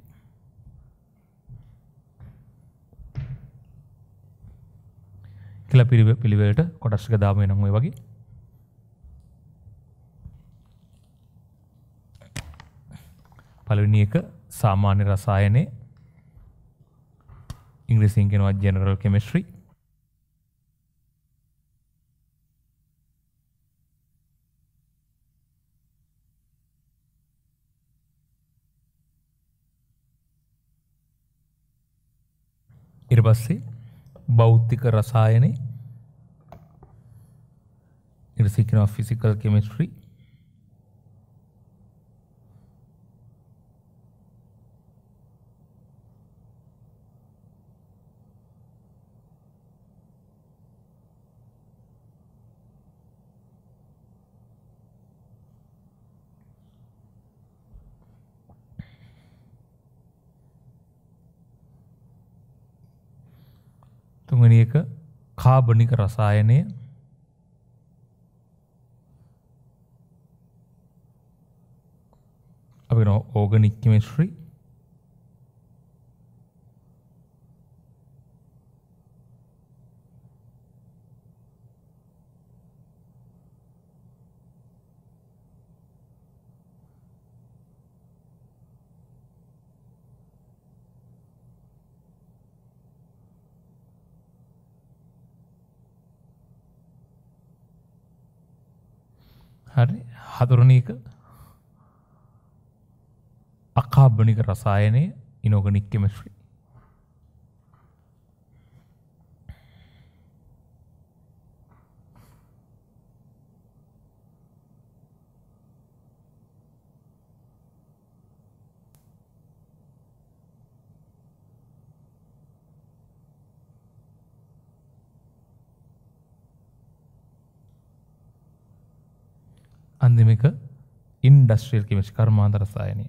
කියල පිරි පිළිවෙලට කොටස්ක දාම නමුයි වගේ පලවිනි එක සාමාන්‍ය රසායනය ඉංග්‍රසින් කෙනවා ජෙනරල් කෙමිස්ට්‍රී ඉරපස්සේ බෞද්ධික රසායනේ ඉරසිකන ෆිසිකල් කෙමිස්ට්‍රී කාබනික රසායනය අපි ඕගනික්කමිශ්‍රී හතරන එක අකාබ්බනික රසායනය ඉනෝගනික් කෙමස්්‍රී අන්දිම එක ඉන්ඩස්ට්‍රියල් කිමිස් කර්මාන්ත රසායනය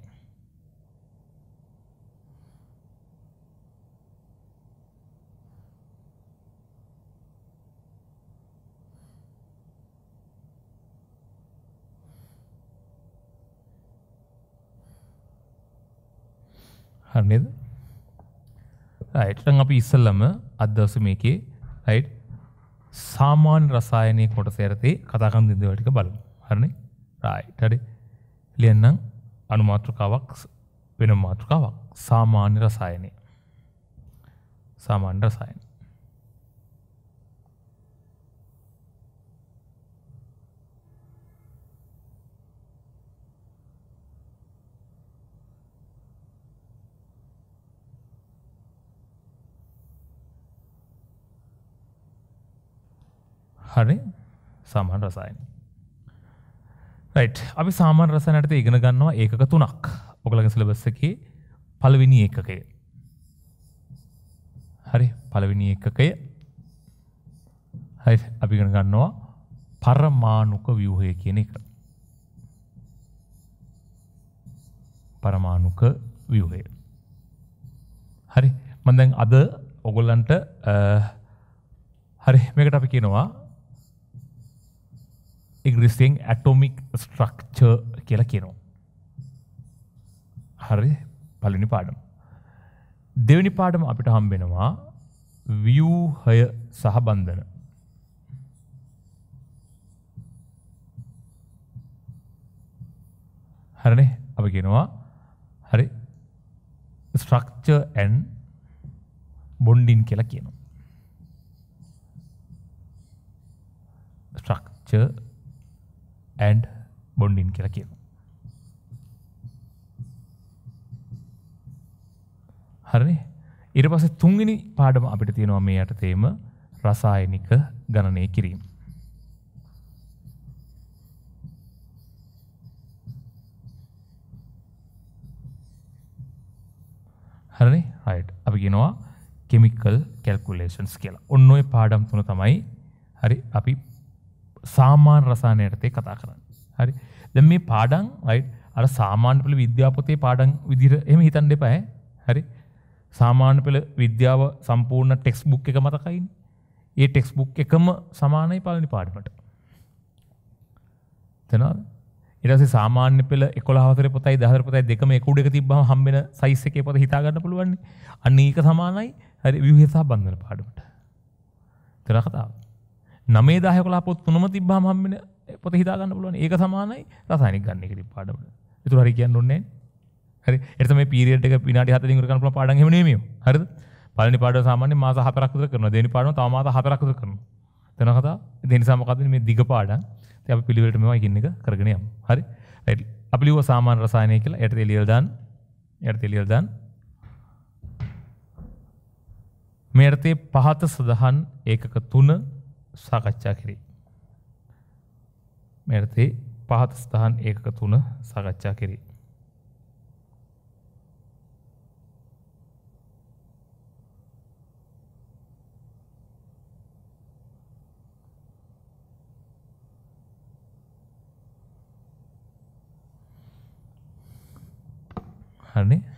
හරනද රයිට්ටන් අපි ඉස්සල්ලම අදවස මේකේ රයිට් සාමාන්‍ය රසායනය කොට සේරතේ කතාකම් දිදවටික බලු හරනේ රයිටඩ ලියන්නම් අනුමාතෘකාවක් වෙන මාතෘකාවක් සාමාන්‍ය රසායනය සාමාන්‍ය රසායන හරි සමහන් රසායන රයිට් අපි සාමාන් රසනයට ඉගෙන ගන්නවා ඒකක තුනක් ඔකළඟ සිලබස්සකි පළවිනි ඒකකය හරි පළවිනි ඒකකය හරි අපිගෙන ගන්නවා පරමාණුක ව්‍යූහය කියන එක පරමාණුක ව්‍යූහය හරි මදැන් අද ඔගොල්ලන්ට හරි මේකට අපි කියනවා ඉංග්‍රිස්යෙන් ඇටෝමික් ස්ට්‍රක්චර් කියල කියනවා. හරි පලනි පාඩම්. දෙවනි පාඩම අපිට හම්බෙනවා වියූහය සහබන්ධන. හරනේ අප කියනවා හරි ස්ට්‍රක්චර් ඇන් බොන්්ඩින් කියලා කියනවා. ස්ට්‍රක්චර් ඇන්ඩ් බොන්්ඩින් කියලා කියව හරි ඉර පස තුන්ගනි පාඩම අපිට තියෙනවා මේ යටතේම රසායනික ගණනය කිරීම. හරි රයි් අපි ගෙනවා කෙමිකල් කැල්කුලේෂන්ස් කියලා ඔන්න ඔය පාඩම් තුන තමයි හරි අපි සාමාන් රසානයටතේ කතා කරන්න හරි දැ මේ පාඩන් අයි අර සාමාන්‍ය පෙළ විද්‍යාපතේ පාඩන් විදිර එම හිතන් දෙපෑ හරි සාමාන්‍ය පෙළ විද්‍යාව සම්පූර්ණ ටෙක්ස් බුක් එක මතකයින් ඒ ටෙක්ස් බුක් එකම සමානයි පාලනි පාඩමට තෙනද එරස සාමාන්‍ය පෙළ කොලාහතර පොතයි දහරපතයි දෙකම එකුඩ එක තිබම හම්බෙන සයිස් එකේ පොත හිතාගන්න පුළුවන්නේ අන්න ඒක සමානයි හරි විවහසා බන්ධන පාඩමට තෙර කතාව නමේ දාහකොලා පොත් තුනම තිබ්බා හම්බෙන පොත හිතාගන්න පුළුවන් ඒක සමානයි රසායනික ගන්න එක පාඩමට. ඒතර හරි කියන්න ඕනේ නැහැ. හරි. එතන මේ පීරියඩ් එක විනාඩි 7 දින කරගන්න පුළුවන් පාඩම් එහෙම නෙමෙයි. හරිද? පළවෙනි පාඩම සාමාන්‍යයෙන් මාස 4ක් විතර කරනවා. දෙවෙනි පාඩම තව මාස 4ක් විතර කරනවා. එතන කතා. ඒ නිසා මොකද්ද මේ දිග පාඩම්. ඉතින් අපි පිළිවෙලට මේවා එකින් එක කරගෙන යමු. හරි? රයිට්. අපි ලියුවා සාමාන්‍ය රසායනය කියලා. එයට එළියල් දාන්න. එයට එළියල් දාන්න. මේ අර්ථයේ පහත සඳහන් ඒකක 3 සාකච්ඡා කරේ. මෙරතේ පහත ස්ථාන ඒකක තුන සාකච්ඡා කරේ. හරිනේ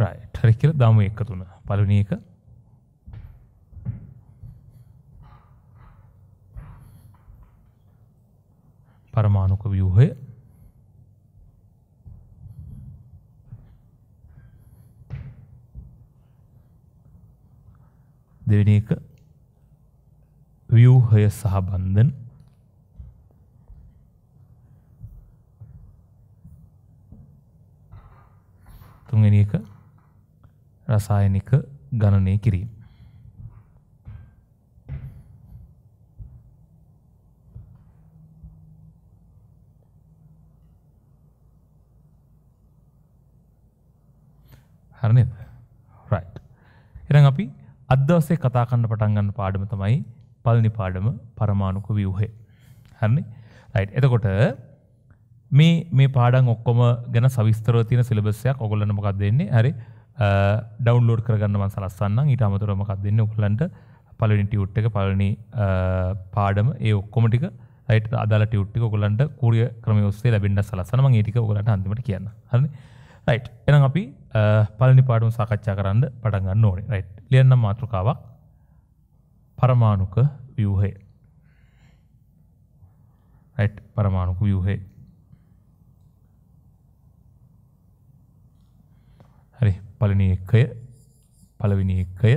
රයිට් හරි කියලා දාමු එක තුන පළවෙනි එක පරමාණුක ව්‍යූහය දෙවෙනි එක ව්‍යූහය සහ බන්ධන තුන්වෙනි එක රසායනික ගණනය කිරීම. හරනද රයි් එරං අපි අදවසේ කතාකන්න පටන්ගන්න පාඩම තමයි පල්නි පාඩම පරමාණුක වියහේ හරන්නේ රයි් එතකොට මේ මේ පාඩන් ඔක්කොම ගැන සවිස්තරව තින සිලබසයක් ඔගොලනමකක් දෙන්නේ හරි ඩවන්ලෝඩ් කරගන්න මන් සලස්සන්න ඊට අමතුරමකක් දෙන්න උකුලන්ට පලනි ටියුට් එක පලනි පාඩම ඒ ඔක්කොමටික යිට අදල ටියුට්ි කොලන්ට කූරිය ක්‍රම ඔස්සේ ලැබෙන්ඩ සලසනම ඒටික ගලට අන්තිමට කියන්න හන රයි් එනම් අපි පලනි පාඩුම් සාකච්ඡා කරන්න පටගන්න ඕනේ රයි් ලියන්න මාතෘකාවක් පරමාණුක ව්‍යූහේ පරමාණුක ව්‍යූහේ පලනි එකය පළවෙනි එකය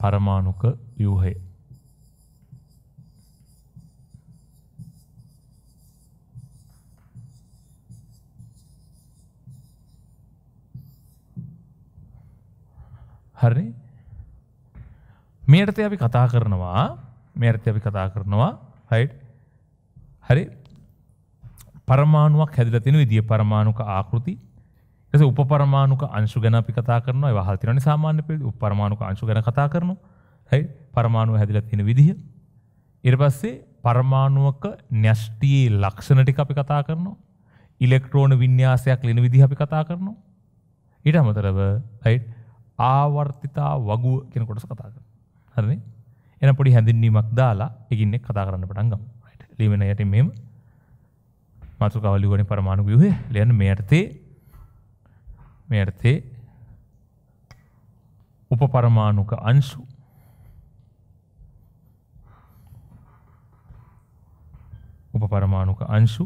පරමාණුක ව්‍යූහය හරි මේටතය අපි කතා කරනවා මේරත අපි කතා කරනවා හයි් හරි පරමාණුවක් හැදිල තින විදිිය පරමාණුක ආකෘති ඇස උපරමාණුක අංශු ගැන අපි කතා කරනවා ඒවා අහලා තියෙනවනේ සාමාන්‍ය පෙළ උපරමාණුක අංශු ගැන කතා කරනවා හරි පරමාණු හැදිලා තියෙන විදිහ ඊට පස්සේ පරමාණුවක න්‍යෂ්ටියේ ලක්ෂණ ටික අපි කතා කරනවා ඉලෙක්ට්‍රෝන වින්‍යාසයක් ලෙන විදිහ අපි කතා කරනවා ඊට අමතරව රයිට් ආවර්තිතා වගුව කියන කොටස කතා කරනවා හරිනේ එන පොඩි හැඳින්වීමක් දාලා එකින් එක කතා කරන්න පටන් ගමු රයිට් ලිවෙන යටින් මෙහෙම මාතෘකාව ලියුවනේ පරමාණු ව්‍යුහය ලියන්න මේ යටතේ මේ අර්ථේ උපපරමාණුක අංශු උපපරමාණුක අංශු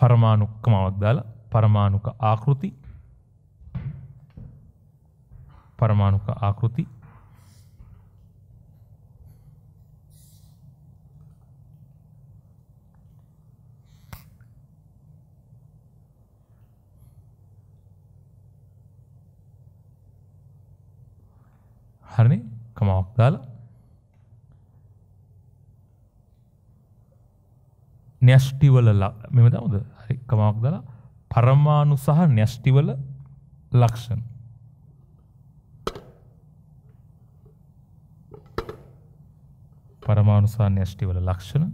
පරමාණුක්කමාවක් දාලා පරමාණුක ආකෘති පරමාණුක ආකෘති හරණ කමාවක් දාලා න්‍යෂ්ටිවල මෙම දමුද හරි කමාවක් දලා පරමාණු සහ න්‍යෂ්ටිවල ලක්ෂණ පරමාණු සහ න්‍යෂ්ටිවල ලක්ෂණ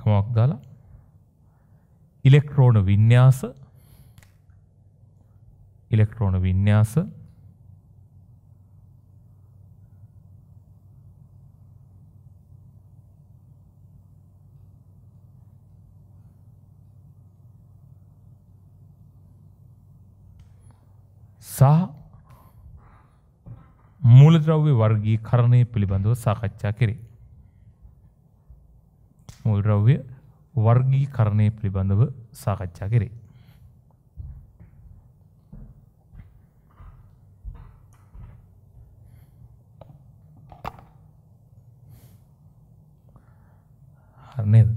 කමාවක් දාලා ඉලෙක්ට්‍රෝන විඤ්ඤාස ඉලෙක්ට්‍රෝන විඤ්ඤාස සහ මූලද්‍රව්‍ය වර්ගීකරණය පිළිබඳව සාකච්ඡා කෙරේ. මූලද්‍රව්‍ය වර්ගී කරණය පිළිබඳව සාකච්ඡා කරේ. හරනේද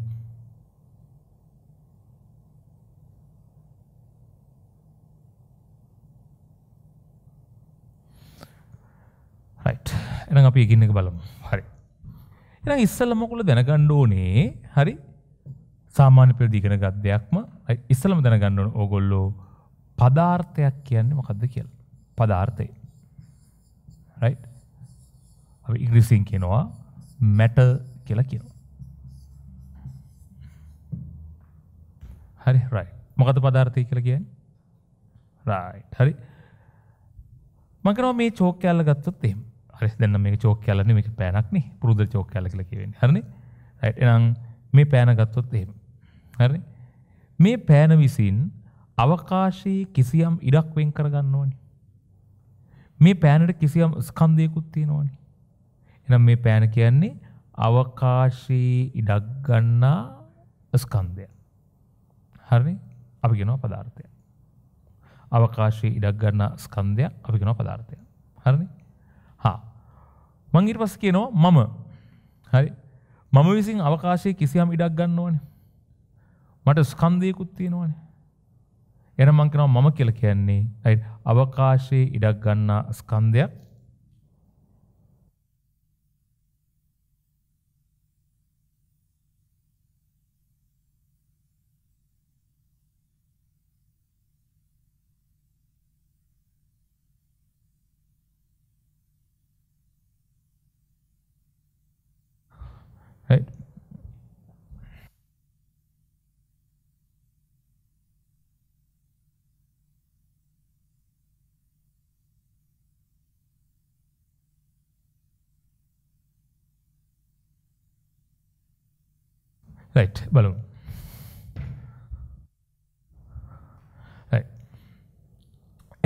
එනම් අපි ඉගින්න එක බලමු හරි එනම් ඉස්සල්ලා මොකද දැනගන්න ඕනේ හරි සාමාන්‍ය පෙරදි ඉගෙන ගත් දෙයක්ම ඉස්සලම දැනගන්න ඕන ඕගොල්ලෝ පදාර්ථයක් කියන්නේ මොකද්ද කියලා. පදාර්ථය. right? අපි ඉංග්‍රීසියෙන් කියනවා matter කියලා කියනවා. හරි right. මොකද පදාර්ථය කියලා කියන්නේ? right. හරි. මම කරනවා මේ චෝක් කැල්ල ගත්තොත් එහෙම. හරි දැන් මේක චෝක් කැල්ල නෙමෙයි මේක පෑනක් නේ. පුරුදු චෝක් කැල්ල කියලා කියවෙන්නේ. හරිනේ? right. එහෙනම් මේ පෑන ගත්තොත් එහෙම. හරි මේ පෑන විසින් අවකාශයේ කිසියම් ඉඩක් වෙන් කරගන්න ඕනි. මේ පෑනට කිසියම් ස්කන්ධයකුත් තියෙනවනි. එනම් මේ පෑන කියන්නේ අවකාශයේ ඉඩක් ගන්නා ස්කන්ධය. හරි අපි කියනවා පදාර්ථය. අවකාශයේ ඉඩක් ගන්නා ස්කන්ධය අපි කියනවා පදාර්ථය. හරිනේ? හා. මං ඊට පස්සේ කියනවා මම. හරි. මම විසින් අවකාශයේ කිසියම් ඉඩක් ගන්න ඕනේ. මට ස්කන්ධයකුත් තියෙනවානේ. එන මං කියනවා මම කියලා කියන්නේ right අවකාශයේ ඉඩක් ගන්න ස්කන්ධයක් right රයිට් බලමු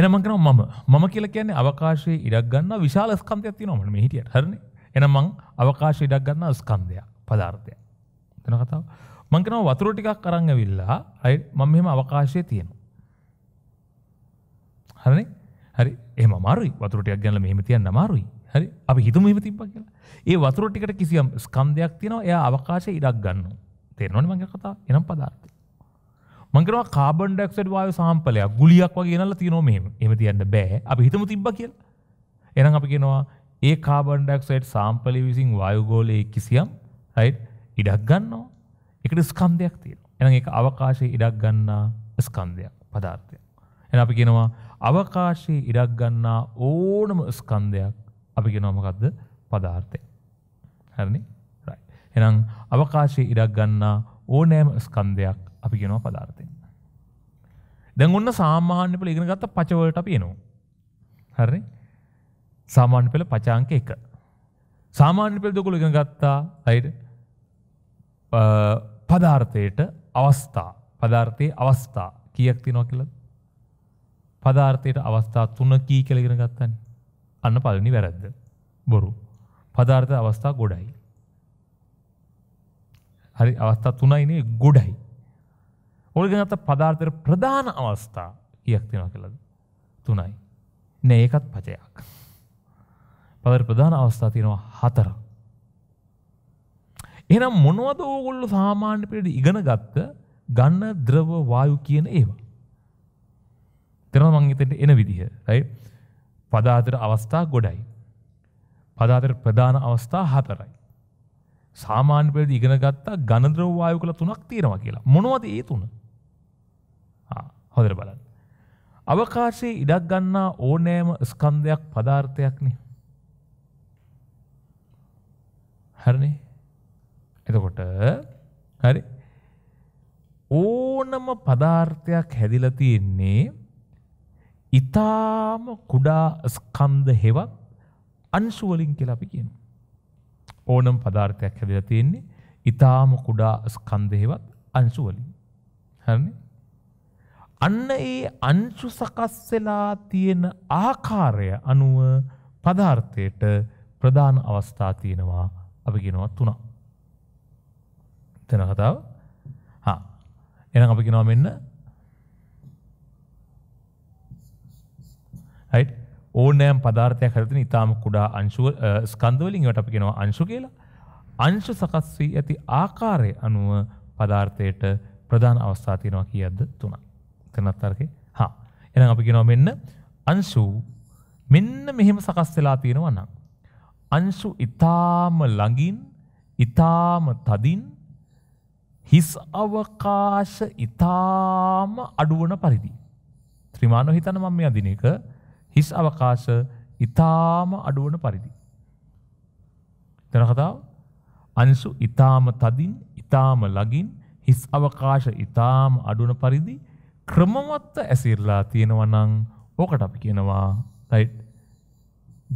එන මංකන මම මම කියල කියන්නේ අවකාශයේ ඉඩක් ගන්න විශාල ස්කන්ධයක් තියෙනවමට මේ හිටියට හරන එන මං අවකාශ ඉඩක් ගන්න ස්කන්ධයක් පදාර්ථය දෙන කතාව මංකනව වතුර ටිකක් කරන්න විල්ලා අයි මං මෙම අවකාශය තියෙනවා හරන හරි එම මාරුයි වතුරටයක් ගැල මෙහම තියන්න මාරුයි හරි අපි හිතුම මෙම තිබ්බ කියලා ඒ වතුරටිකට කිසියම් ස්කන්ධයක් තියෙනවා එය අවකාශය ඉඩක් ගන්නවා තෙරනොන මගේ කතා එනම් පදාර්ථ. මංකරවා කාබන් ඩක්සඩ් වාය සාම්පලයක් ගුලියක් වගේ නල තියනෝ මෙම එම තියන්න බෑ අපි හිතම තිබ්බ කියල එනම් අපි කියෙනවා ඒ කාබන් ඩක්සයිට් සාම්පලි විසින් වායුගෝලය කිසියම් රයි් ඉඩක් ගන්නවා එකට ස්කන්ධයක් තියෙන එන එක අවකාශය ඉඩක් ගන්නා ස්කන්ධයක් පදාර්ථය. එන අපි කියෙනවා අවකාශයේ ඉඩක් ගන්නා ඕනම ස්කන්ධයක් අපි ගෙනොමකක්ද පදාර්ථය. හැරණි එනම් අවකාශයේ ඉඩක් ගන්නා ඕනෑම ස්කන්ධයක් අපි කියනවා පදාර්ථයෙන්. දැන් ඔන්න සාමාන්‍ය පෙළ ඉගෙන ගත්ත පච වලට අපි එනවා. හරි? සාමාන්‍ය පෙළ පචාංක 1. සාමාන්‍ය පෙළ දෙකල ඉගෙන ගත්තා. right? පදාර්ථයට අවස්ථා පදාර්ථයේ අවස්ථා කීයක් තියෙනවා කියලාද? පදාර්ථයට අවස්ථා 3 කී කියලා ඉගෙන ගත්තානේ. අන්න පළවෙනි වැරද්ද. බොරු. පදාර්ථ අවස්ථා ගොඩයි. හරි අවස්ථා තුනයිනේ ගොඩයි. ඔල්ගනත පදාර්ථයට ප්‍රධාන අවස්ථා කියක් තියෙනවා කියලද තුනයි. නෑ ඒකත් පචයක්. පදර ප්‍රධාන අවස්ථා තියෙනවා හතර. එනම් මොනවද ඕගොල්ලු සාමාන්‍ය පිට ඉගෙන ගත්ත ගන්න ද්‍රව වායු කියන ඒවා. තෙන මංගතට එන විදිහ රයි පදාතර අවස්ථා ගොඩයි. පදාතර ප්‍රධාන අවස්ථා හතරයි. සාමාන්‍ය පෙද ඉගෙන ගත්තා ගණද්‍රවවායු කළ තුනක් තියෙනවා කියලා මොනවද ඒ තුන හොදර බලන්න. අවකාශයේ ඉඩක් ගන්නා ඕනෑම ස්කන්ධයක් පදාර්ථයක්න හරණේ එතකොට හරි ඕනම පදාර්ථයක් හැදිල තියෙන්නේ ඉතාම කුඩා ස්කන්ද හෙවත් අන්සුවලින් කියලා අපි කියනවා. ඕනම් පදාර්ථයක් හැදිලා තියෙන්නේ ඊටාම කුඩා ස්කන්ධේවත් අංශු වලින්. හරිනේ? අන්න ඒ අංශු සකස් වෙලා තියෙන ආකාරය අනුව පදාර්ථයට ප්‍රධාන අවස්ථා තියෙනවා අපි කියනවා තුනක්. තේරෙන කතාව? හා. එහෙනම් අපි කියනවා මෙන්න right ඕනෑම් පදාර්ථයක් හැරතින ඉතාම කුඩා අංශුව ස්කන්දවලින් වට අපි කෙනවා අංශු කියලා අංශ සකස් වී ඇති ආකාරය අනුව පදාර්ථයට ප්‍රධාන අවස්ථා තියෙනවා කියද්ද තුනක් තැනත් අර්කේ හා එනම් අපි කෙනවා මෙන්න අංශු මෙන්න මෙහෙම සකස් වෙලා තියෙනවා නම් අංශු ඉතාම ළඟින් ඉතාම තදින් හිස් අවකාශ ඉතාම අඩුවන පරිදි ත්‍රිමානව හිතන මම මේ අදින එක හිස් අවකාශ ඉතාම අඩුවන පරිදි. තන කතාව අනිසු ඉතාම තදින් ඉතාම ලගින් හිස් අවකාශ ඉතාම අඩුන පරිදි ක්‍රමවත්ත ඇසිරලා තියෙනවනං ඕකට අපි කියනවා රයි්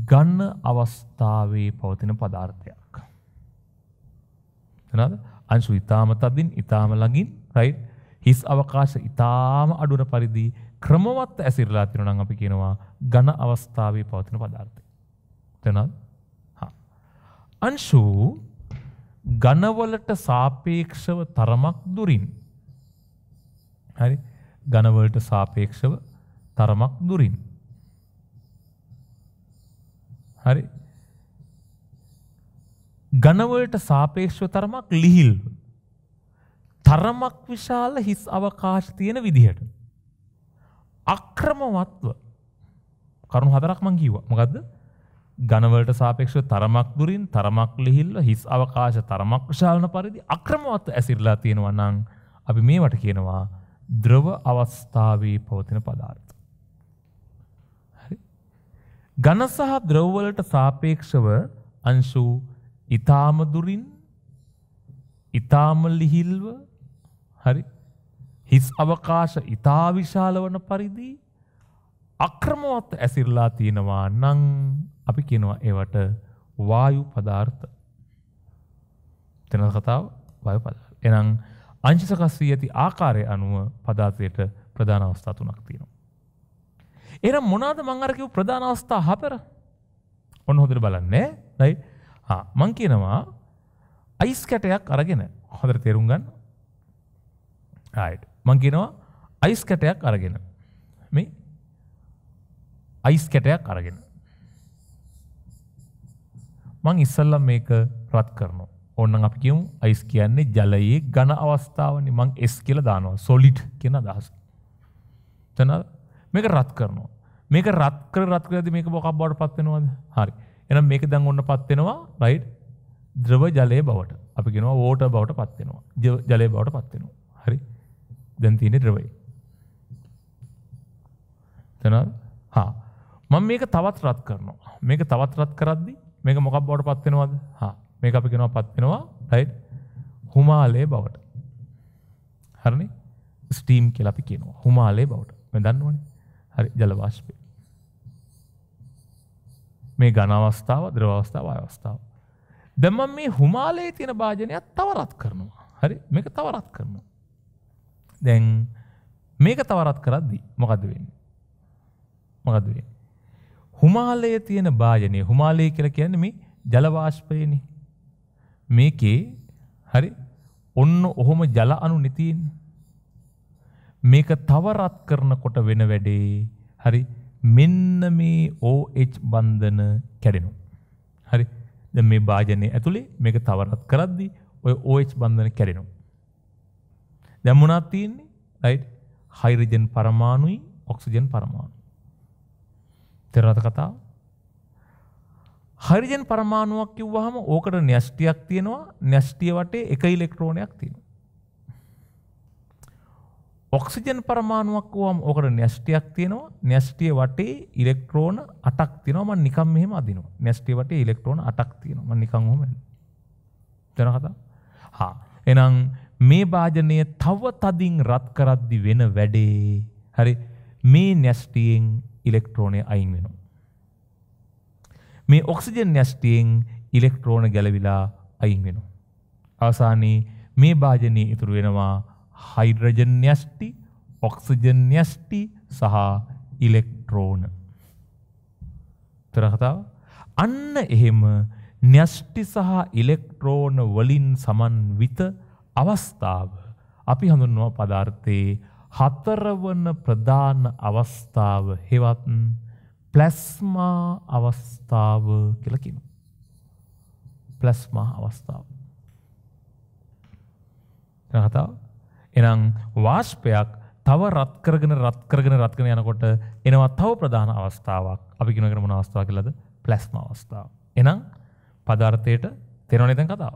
ගන්න අවස්ථාවේ පවතින පදාර්ථයක්. තනද අංශු ඉතාම තදින් ඉතාම ලඟින් රයි් හිස් අවකාශ ඉතාම අඩුන පරිදි ක්‍රමවත් ඇසිරලා තිනුනම් අපි කියනවා ඝන අවස්ථාවේ පවතින පදාර්ථය. තේරුණාද? හා. අංශු ඝනවලට සාපේක්ෂව තරමක් දුරින් හරි ඝනවලට සාපේක්ෂව තරමක් දුරින් හරි ඝනවලට සාපේක්ෂව තරමක් ලිහිල් තරමක් විශාල හිස් අවකාශ තියෙන විදිහට අක්‍රමවත්ව කරුණු හතරක් මං කිව්වා. මොකද්ද? ඝනවලට සාපේක්ෂව තරමක් දුරින් තරමක් ලිහිල්ව හිස් අවකාශ තරමක් විශාලන පරිදි අක්‍රමවත්ව ඇසිරලා තියෙනවා නම් අපි මේවට කියනවා ද්‍රව අවස්ථාවේ පවතින පදාර්ථ. හරි. ඝන සහ ද්‍රව වලට සාපේක්ෂව අංශු ඊටාම දුරින් ඊටාම ලිහිල්ව හරි හිස් අවකාශ ඉතා විශාල වන පරිදි අක්‍රමවත් ඇසිරලා තියෙනවා නං අපි කියනවා ඒවට වායු පදාර්ථ. තෙන කතාව වය පදාර්. එනම් අංශිසකස් වී ඇති ආකාරය අනුව පදාතයට ප්‍රධාන අවස්ථා තුනක් තියෙනවා. එනම් මොනාද මංගරකිව ප්‍රධාන අවස්ථා හතර ඔන්න හොදර බලන්නේ රයි මං කියනවා අයිස් කැටයක් අරගෙන හොදර තෙරුම්ගන්න ආයට මංගෙනවා අයිස් කැටයක් අරගෙන මේ අයිස් කැටයක් අරගෙන මං ඉස්සල්ලම් මේක රත් කරනවා ඔන්න අපි කියමු අයිස් කියන්නේ ජලයේ ඝන අවස්ථාවනි මං එස් කියලා දානවා සොලිඩ් කියන අදහස තන මේක රත් කරනවා මේක රත් කර රත් කරද්දී මේක මොකක් බවට පත් වෙනවද හරි එහෙනම් මේක දැන් ඔන්න පත් වෙනවා රයිට් ද්‍රව ජලයේ බවට අපි කියනවා වෝටර් බවට පත් වෙනවා ජලයේ බවට පත් වෙනවා දැන් තියෙන ද්‍රවය. තනද? හා. මම මේක තවත් රත් කරනවා. මේක තවත් රත් කරද්දි මේක මොකක් බවට පත් වෙනවද? හා. මේක අපි කියනවා පත් වෙනවා රයිට්? හුමාලයේ බවට. හරිනේ? ස්ටීම් කියලා අපි කියනවා. හුමාලයේ බවට. මම දන්නවනේ. හරි ජල වාෂ්පය. මේ ඝන අවස්ථාව, ද්‍රව අවස්ථාව, වායු අවස්ථාව. දැන් මම මේ හුමාලයේ තියෙන භාජනයක් තව රත් කරනවා. හරි? මේක තව රත් කරනවා. දැන් මේක තවරත් කරද්දි මොකද වෙන්නේ. මොකද වෙන්නේ. හුමාලයේ තියෙන භාජනය හුමාලයේ කියලා කියන්නේ මේ ජලවාෂ්පයනේ. මේකේ හරි ඔන්න ඔහොම ජල අණු නිතියෙන්නේ. මේක තව රත් කරනකොට වෙන වැඩේ හරි මෙන්න මේ OH බන්ධන කැඩෙනවා. හරි. දැන් මේ භාජනය ඇතුලේ මේක තව රත් කරද්දී ඔය OH බන්ධන කැඩෙනවා. දැම්මුණත් තියෙන්නේ රයි් හයිරජන් පරමාණුයි ඔක්සිජන් පරමාණු. තෙරරත කතාව හරිජන් පරමාණුවක් කිව්වහම ඕකට නැස්්ටියක් තියෙනවා නැස්්ටිය වටේ එක ඉලෙක්ට්‍රෝනයක් තියෙන. ඔක්සිජන් පරමාණුවක් වුවම ඕකට නැස්්ටියක් තියෙනවා නැස්්ටිය වටේ ඉලෙක්ට්‍රෝන අටක් තිනම නිකම් මෙහම අදින නැස්ටිය වටේ ඉලෙක්ට්‍රෝන අටක් තියෙනවා නිකං හොම ජනකතා හා එනං මේ භාජනය තව තදින් රත් කරද්දි වෙන වැඩේ හරි මේ නැස්ටියෙන් ඉලෙක්ට්‍රෝනය අයින් වෙනවා. මේ ඔක්සිජන් නැස්ටියෙන් ඉලෙක්ට්‍රෝන ගැලවිලා අයින් වෙනවා. අවසානයේ මේ භාජනය ඉතුරු වෙනවා හයිඩ්‍රජන් නැස්ටි ඔක්සිජන් නැස්ටි සහ ඉලෙක්ට්‍රෝන. තරහතාව අන්න එහෙම න්‍යෂ්ටි සහ ඉලෙක්ට්‍රෝන වලින් සමන්විත අවස්ථාව අපි හඳුන්වා පදාර්ථයේ හතරවන ප්‍රධාන අවස්ථාව හෙවත් ප්ලැස්මා අවස්ථාව කියලකින්. ප්ලැස්මා අවස්ථාව. කතාව එනම් වාශ්පයක් තව රත්කරගෙන රත්කරගෙන රත්ගෙන යනකොට එනවා තව ප්‍රධාන අවස්ථාවක් අපි කිනගෙන මොන අවස්ථාව කියලාද ප්ලැස්ම අවස්ථාව. එනම් පදාර්ථයට තේරෙනවද දැන් කතාව?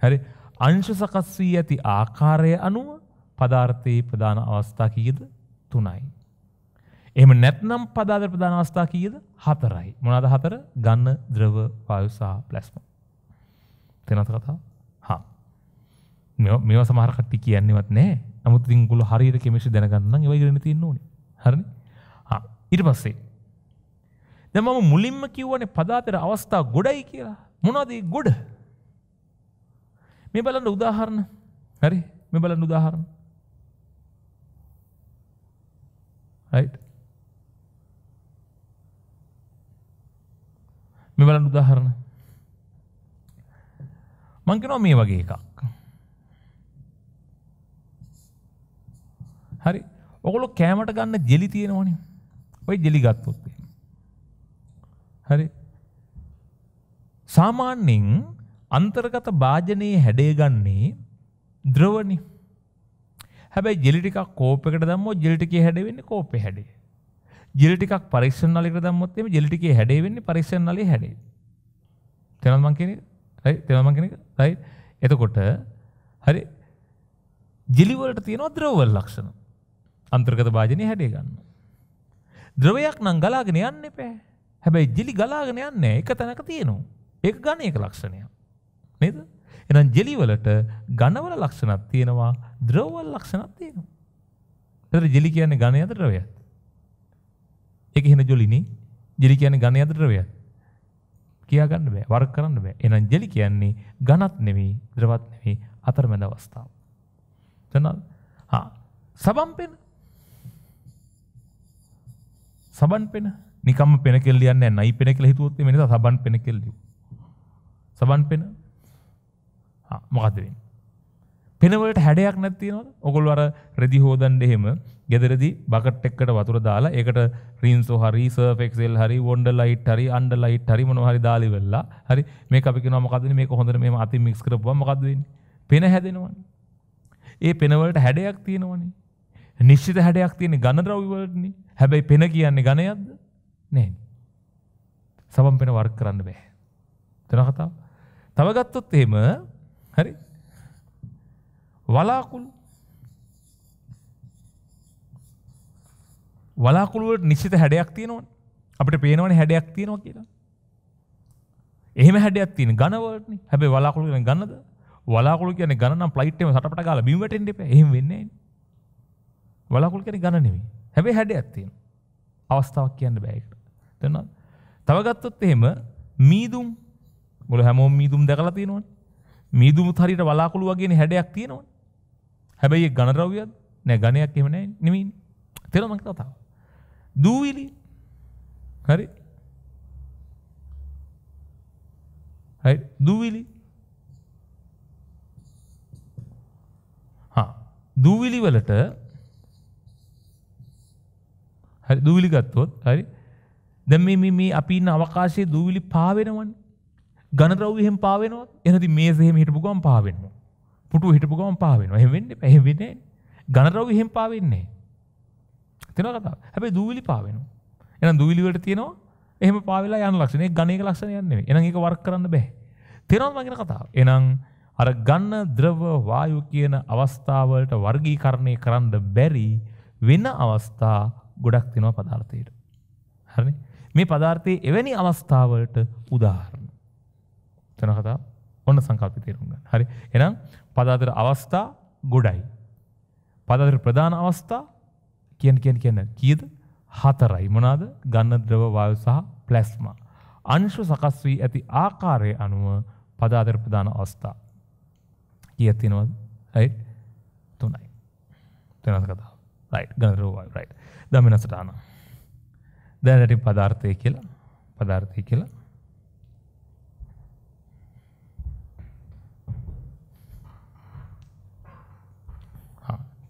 හරි. අංශ සකස් වී ඇති ආකාරය අනුව පදාර්ථයේ ප්‍රධාන අවස්ථා කීයද? 3යි. එහෙම නැත්නම් පදාර්ථ ප්‍රධාන අවස්ථා කීයද? 4යි. මොනවාද 4? ඝන, ද්‍රව, වායු සහ ප්ලාස්මා. තේනත කතාව? හා. මේවා මේවා සමහර කට්ටිය කියන්නේවත් නැහැ. නමුත් ඉතින් උගල හරියට කෙමිස්ට්‍රි දැනගන්න නම් ඒවා ඉගෙන තියෙන්න ඕනේ. හරිනේ? හා. ඊට පස්සේ දැන් මම මුලින්ම කිව්වනේ පදාතර අවස්ථා ගොඩයි කියලා. මොනවද ඒ ගොඩ? මේ බලන්න උදාහරණ හරි මේ බලන්න උදාහරණ right මේ බලන්න උදාහරණ මං කියනවා මේ වගේ එකක් හරි ඔගොල්ලෝ කෑමට ගන්න ජෙලි තියෙනවනේ ඔය ජෙලි ගත්තොත් හරි සාමාන්‍යයෙන් අන්තර්ගත භාජනයේ හැඩේගන්නේ ද්‍රවනි. හැබැයි ජෙලිටිකක් කෝපකට දම්ම ජෙලිටිකේ හැඩවෙන්න කෝපය හැඩේ. ජෙලිටිකක් පරික්ෂණලික දම්මත්ම ජෙලිටිකේ හැඩේවෙන්නේ පරික්ෂණලි හැඩේ. තෙනමං කෙන තෙනමං කෙනෙක රයි එතකොට හරි ජිලිවලට තියෙනවා ද්‍රවවල් ලක්ෂණ අන්තර්ගත භාජනය හැඩේ ගන්න. ද්‍රවයක් නම් ගලාගෙන යන්න එපෑ හැබැයි ජිලි ගලාගෙන යන්න එක තැනක තියෙනවා. ඒක ගණයක ලක්ෂණයක්. නේද? එහෙනම් ජෙලි වලට ඝනවල ලක්ෂණක් තියෙනවා, ද්‍රවවල ලක්ෂණක් තියෙනවා. ඒතර ජෙලි කියන්නේ ඝනයද ද්‍රවයද? ඒක එහෙන ජොලිනේ. ජෙලි කියන්නේ ඝනයද ද්‍රවයද? කියා ගන්න බෑ. වර්ග කරන්න බෑ. එහෙනම් ජෙලි කියන්නේ ඝනත් නෙවෙයි, ද්‍රවත් නෙවෙයි, අතරමැද අවස්ථාව. තනද? හා. සබම් පෙන. සබන් පෙන. නිකම්ම පෙන කෙල්ලියන්නේ නැහැ. නයි පෙන කියලා හිතුවොත් මේ නිසා සබන් පෙන කෙල්ලියු. සබන් පෙන මොකදවෙන්. පෙනවලට හැඩයක් නැත්තිනවද ඔකොල් අර රෙදි හෝදන්ඩ එහෙම ගෙදරදි බකට එක්කට වතුර දාලා එකට රීන්සෝ හරි සර්ෆෙක්සෙල් හරි ොන්ඩ ලයිට් හරි අන්ඩ ලයිට් හරි මොහරි දාලි වෙල්ලා හරි මේ අපික නොමකද මේ හොඳර මේ අති මික්ස් කරපු මකක්දන්න පෙන හැදෙනවා. ඒ පෙනවලට හැඩයක් තියෙනවනේ. නිශ්ිත හැඩයක් තියෙන ගණරවවලටන හැබැයි පෙන කියන්නේ ගණයක්ද නෑ. සබම් පෙන වර්ක් කරන්න බෑ. තෙන කතාව. තවගත්තොත් එහෙම හරි වලාකුල් වලාකුළුවට නිසිත හැඩයක් තියෙනවන් අපට පේනවන හැඩයක් තියෙනවා කියලා එහෙම හැඩයක් තියෙන ගණවටන හැබේ වලාකුළු කියෙන ගන්නද වලාකුළු කියන ගණනම් පලයිට්ම සටට කාල බිමට එප එහෙම වෙන්නේ වලාකුල් කෙන ගණනෙමේ හැබේ හැඩයක් තියෙන අවස්ථාවක් කියන්න බෑකට තන්න තවගත්තොත් එහෙම මීදුම් ගොල හැමෝම් මීදුම් දැකලා තියෙනවන්නේ මීදුමුත් හරියට වලාකුළු වගේ හැඩයක් තියෙනවා. හැබැයි ගණරව්‍යද නෑ ගණයක් එහෙම නෑ නෙමෙයි. තේරුම් ගන්න කතාව. දූවිලි හරි හරි දූවිලි හා දූවිලි වලට හරි දූවිලි ගත්තොත් හරි දැන් මේ මේ අපි ඉන්න අවකාශයේ දූවිලි පාවෙනවනේ ගනද්‍රව්හෙම පාවෙනවා එනති මේ සෙහෙම හිටපු ගම් පාවෙන්න පුටු හිටපු ගම් පාවෙනවා හෙමෙන්න්න පැහෙවෙන්නේ ගනරව හෙම පාවෙන්නේ තෙන කතා හැබැ දූවිලි පාවෙන එන දූවිලිවට තියෙනවා එහම පාවෙලා යන ලක්ෂණේ ගනක ලක්ෂණ යන්නේ එන එක වරක් කරන්න බැහ තෙරම් වගෙන කතා එනම් අර ගන්න ද්‍රව වායු කියන අවස්ථාවලට වර්ගී කරණය කරන්න බැරි වෙන අවස්ථා ගොඩක් තිනවා පදාර්ථයට හරි මේ පදාර්ථය එවැනි අවස්ථාවලට උදාහරණ තන කතා ඔන්න සංකල්ප තේරුම් ගන්න. හරි. එහෙනම් පදාතර අවස්ථා ගොඩයි. පදාතර ප්‍රධාන අවස්ථා කියන කියන කියන කීයද? හතරයි. මොනවාද? ගන්න ද්‍රව වායු සහ ප්ලාස්මා. අංශ සකස් වී ඇති ආකාරය අනුව පදාතර ප්‍රධාන අවස්ථා. කීයක් තියෙනවද? right? තුනයි. වෙනස් කතාව. right. ගන්න ද්‍රව වායු right. දැන් වෙනසට ආනවා. දැන් ඇති පදාර්ථය කියලා පදාර්ථය කියලා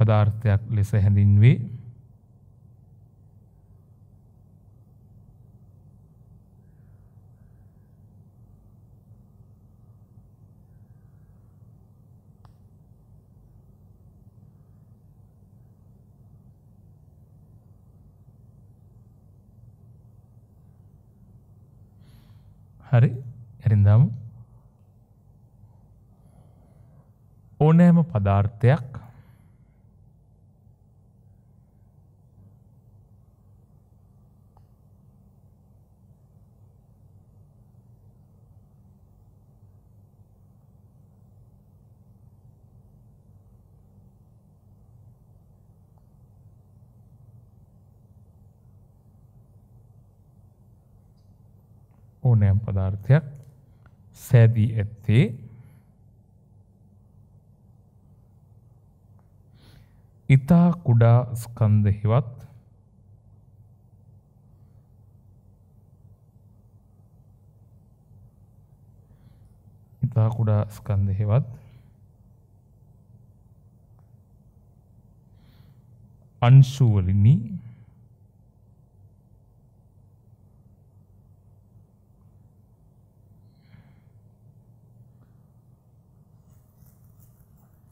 පදාර්ථයක් ලෙස හැඳින්වේ. හරි ඇරින්දාමු ඕනෑම පදාර්ථයක් ඕනෑම් පදාර්ථයක් සැදී ඇත්තේ ඊතා කුඩා ස්කන්ධ හෙවත් ඊතා කුඩා ස්කන්ධ හෙවත් අංශුවලිනි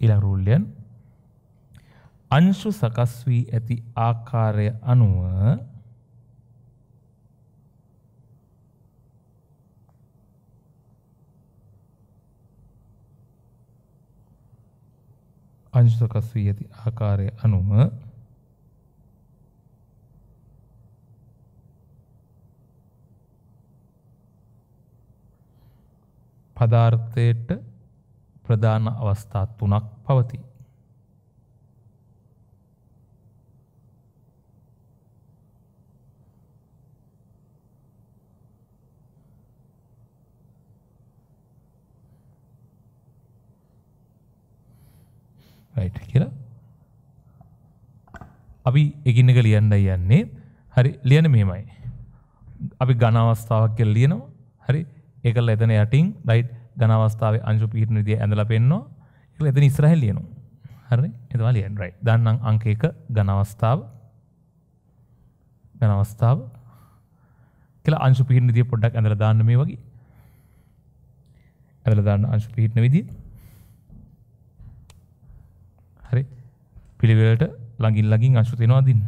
ඊළඟ රූල්යන් අංශු සකස් වී ඇති ආකාරය අනුව අංශු සකස් වී ඇති ආකාරය අනුව පදාර්ථයට ප්‍රධාන අවස්ථා තුනක් පවති. කියල අපි එගින්නක ලියන්න යන්නේ හරි ලියන මෙමයි අපි ගණවස්ථාවක් කෙල් ලියනවා හරි එකල් එතන යටින් රයිට් ගනවස්ථාව අංශු පිහිටන විදිය ඇඳලා පෙන්නවා. ඒක එතන ඉස්සරහින් ලියනවා. හරි? එතන ලියන්න right. දැන් නම් අංක 1 ගනවස්ථාව ගනවස්ථාව කියලා අංශු පිහිටන විදිය පොඩ්ඩක් ඇඳලා දාන්න මේ වගේ. ඇඳලා දාන්න අංශු පිහිටන විදිය. හරි? පිළිවෙලට ළඟින් ළඟින් අංශු තියනවා දින්න.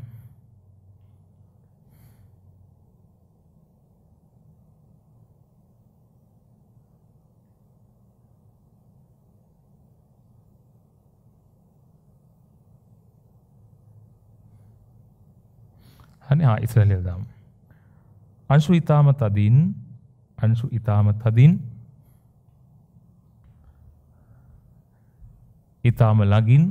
හනි හා ඉස්රැලියල් දම්. අංශු ඉතාම තදින් අංශු ඉතාම තදින් ඉතාම ලගින්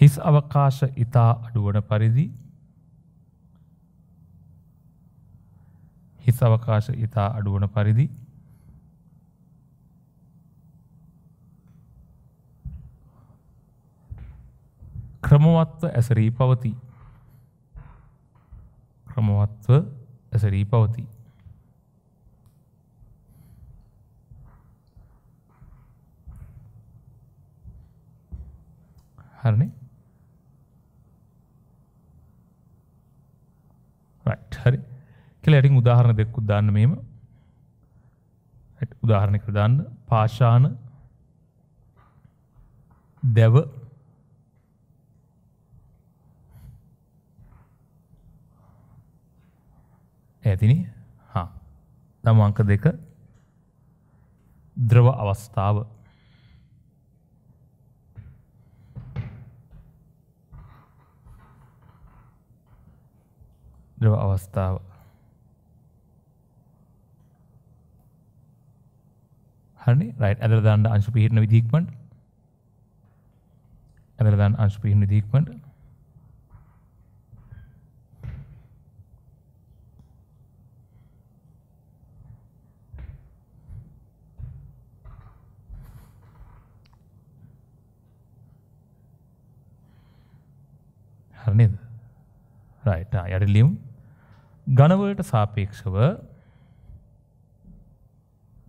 හිස් අවකාශ ඉතා අඩුවන පරිදි හිස් අවකාශ ඉතා අඩුවන පරිදි ක්‍රමවත්ව ඇසරී පවති. ක්‍රමවත්ව ඇසරී පවති. හරනේ හරි කියලා ඇටින් උදාහරණ දෙකක් දාන්න මෙහෙම උදාහරණයක් දාන්න පාෂාණ දැව ඇතින හා තම අංක දෙක ද්‍රව අවස්ථාව ද්‍රව අවස්ථාව හරි රයිට් ඇදල දාන්න අංශු පිහිරන විදිහක්මට ඇදල දාන්න අංශු පිහිරන විදිහක්මට හරනේද රයිට් යට ලියුම් ගණවලට සාපේක්ෂව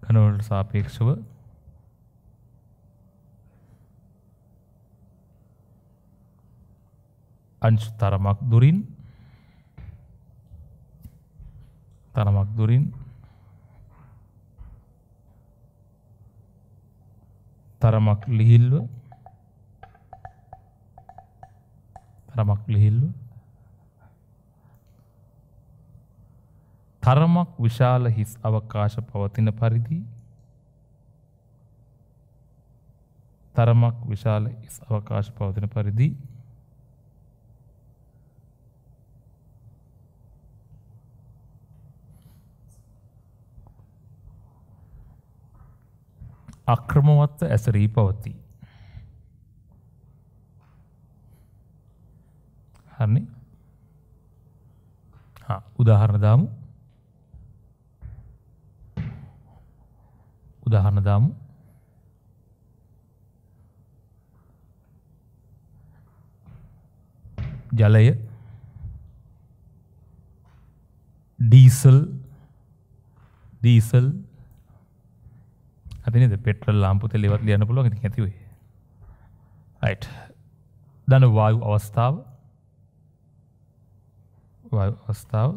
ගණවලට සාපේක්ෂව අංශු තරමක් දුරින් තරමක් දුරින් තරමක් ලිහිල්ව තරමක් ලිහිල්ලු තරමක් විශාල හිස් අවකාශ පවතින පරිදි තරමක් විශාල හිස් අවකාශ පවතින පරිදි අක්‍රමවත්ව ඇසරී පවතී හරි උදාහරණ දාමු උදාහරණ දාමු ජලය ඩීසල් ඩීසල් අපිනේද පෙට්‍රල් ලාම්පු තෙල් ඉවත් ලියන්න පුළුවන් ඉතින් ඇති වෙයි රයිට් දන වායු අවස්ථාව వస్తావు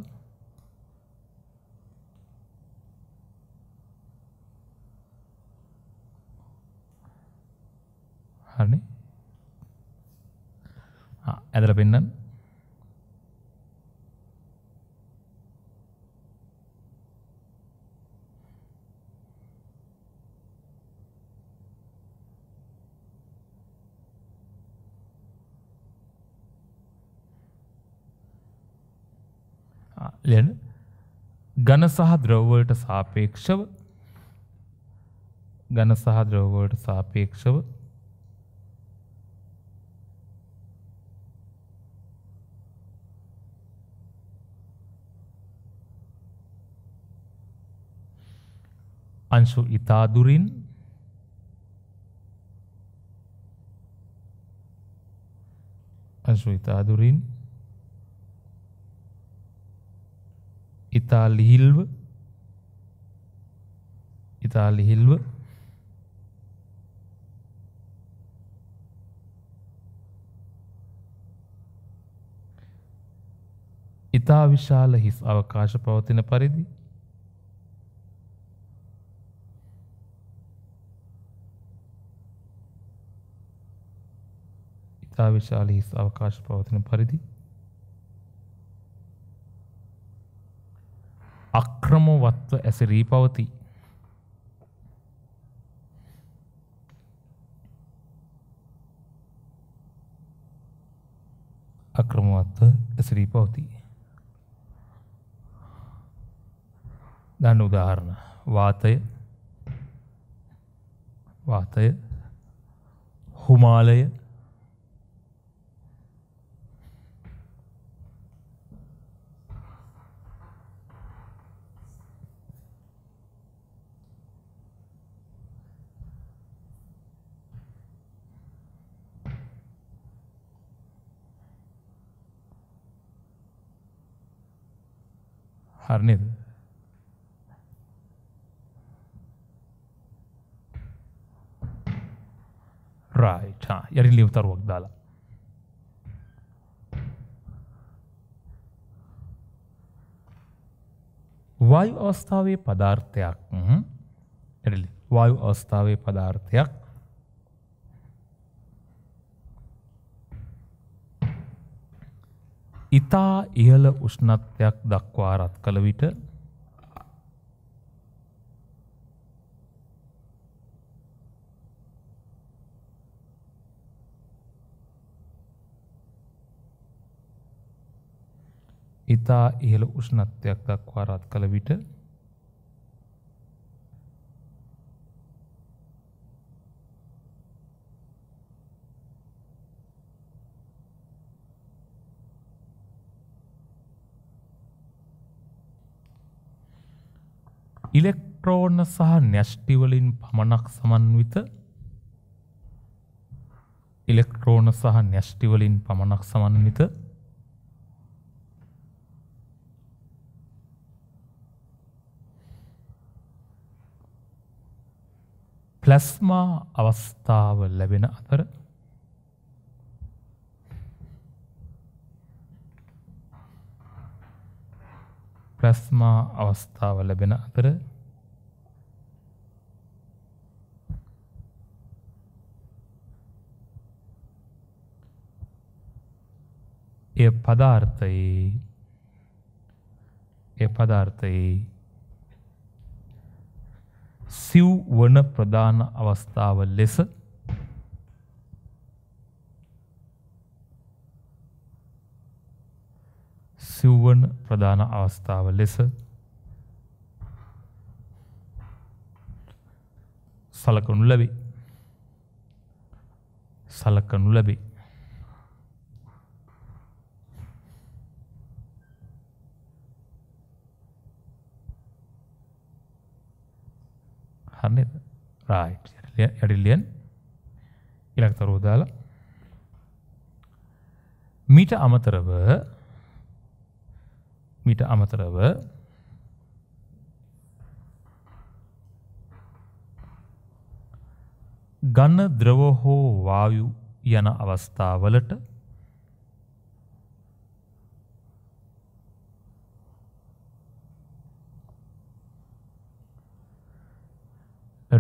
හරි ඇදල පෙන්න්න ලෙන ඝන සහ ද්‍රවවලට සාපේක්ෂව ඝන සහ ද්‍රවවලට සාපේක්ෂව අංශු ඊතා දුරින් අංශු ඊතා දුරින් ඉතා ලිහිල්ව ඉතා ලිහිල්ව ඉතා විශාල හිස් අවකාශ පවතින පරිදි ඉතා විශාල හිස් අවකාශ පවතින පරිදි අක්‍රමවත්ව ඇසිරී පවතිී. අක්‍රමවත්ව ඇසිරී පවතිී. දන්න උදාහරණ වාතය වාතය හුමාලය Harnid. राइट हाँ यानी लिवतर वक्त डाला वायु अवस्थावे वायु अवस्था वे पदार्थ පදාර්ථයක් ඉතා ඉහළ උෂ්ණත්වයක් දක්වා රත් කළ විට ඉතා ඉහළ උෂ්ණත්වයක් දක්වා රත් කළ විට ඉලෙක්ට්‍රෝන සහ නැෂ්ටිවලින් පමණක් සමන්විත ඉලෙක්ට්‍රෝන සහ නැෂ්ටිවලින් පමණක් සමන්විත ප්ලස්මා අවස්ථාව ලැබෙන අතර උපැස්මා අවස්ථාව ලැබෙන අතර එය පදාර්ථයේ එය පදාර්ථයේ සිව් වන ප්‍රධාන අවස්ථාව ලෙස සිව්වන ප්‍රධාන අවස්ථාව ලෙස සලකනු ලැබේ. සලකනු ලැබේ. හරිද? රයිට්. යටිලියන් ඉලක්කතරුව දාලා මීට අමතරව මිට අමතරව ගන්න ද්‍රව හෝ වායු යන අවස්ථාවලට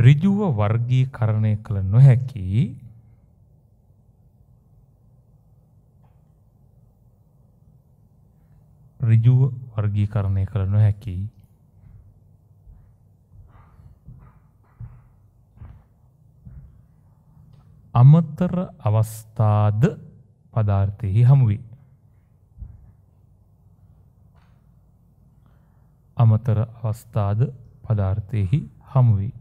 ඍජුව වර්ගීකරණය කළ නොහැකි ඍජුව වර්ගීකරණය කළ නොහැකියි. අමතර අවස්ථාද පදාර්ථයෙහි හමුවේ. අමතර අවස්ථාද පදාර්ථයෙහි හමුවේ.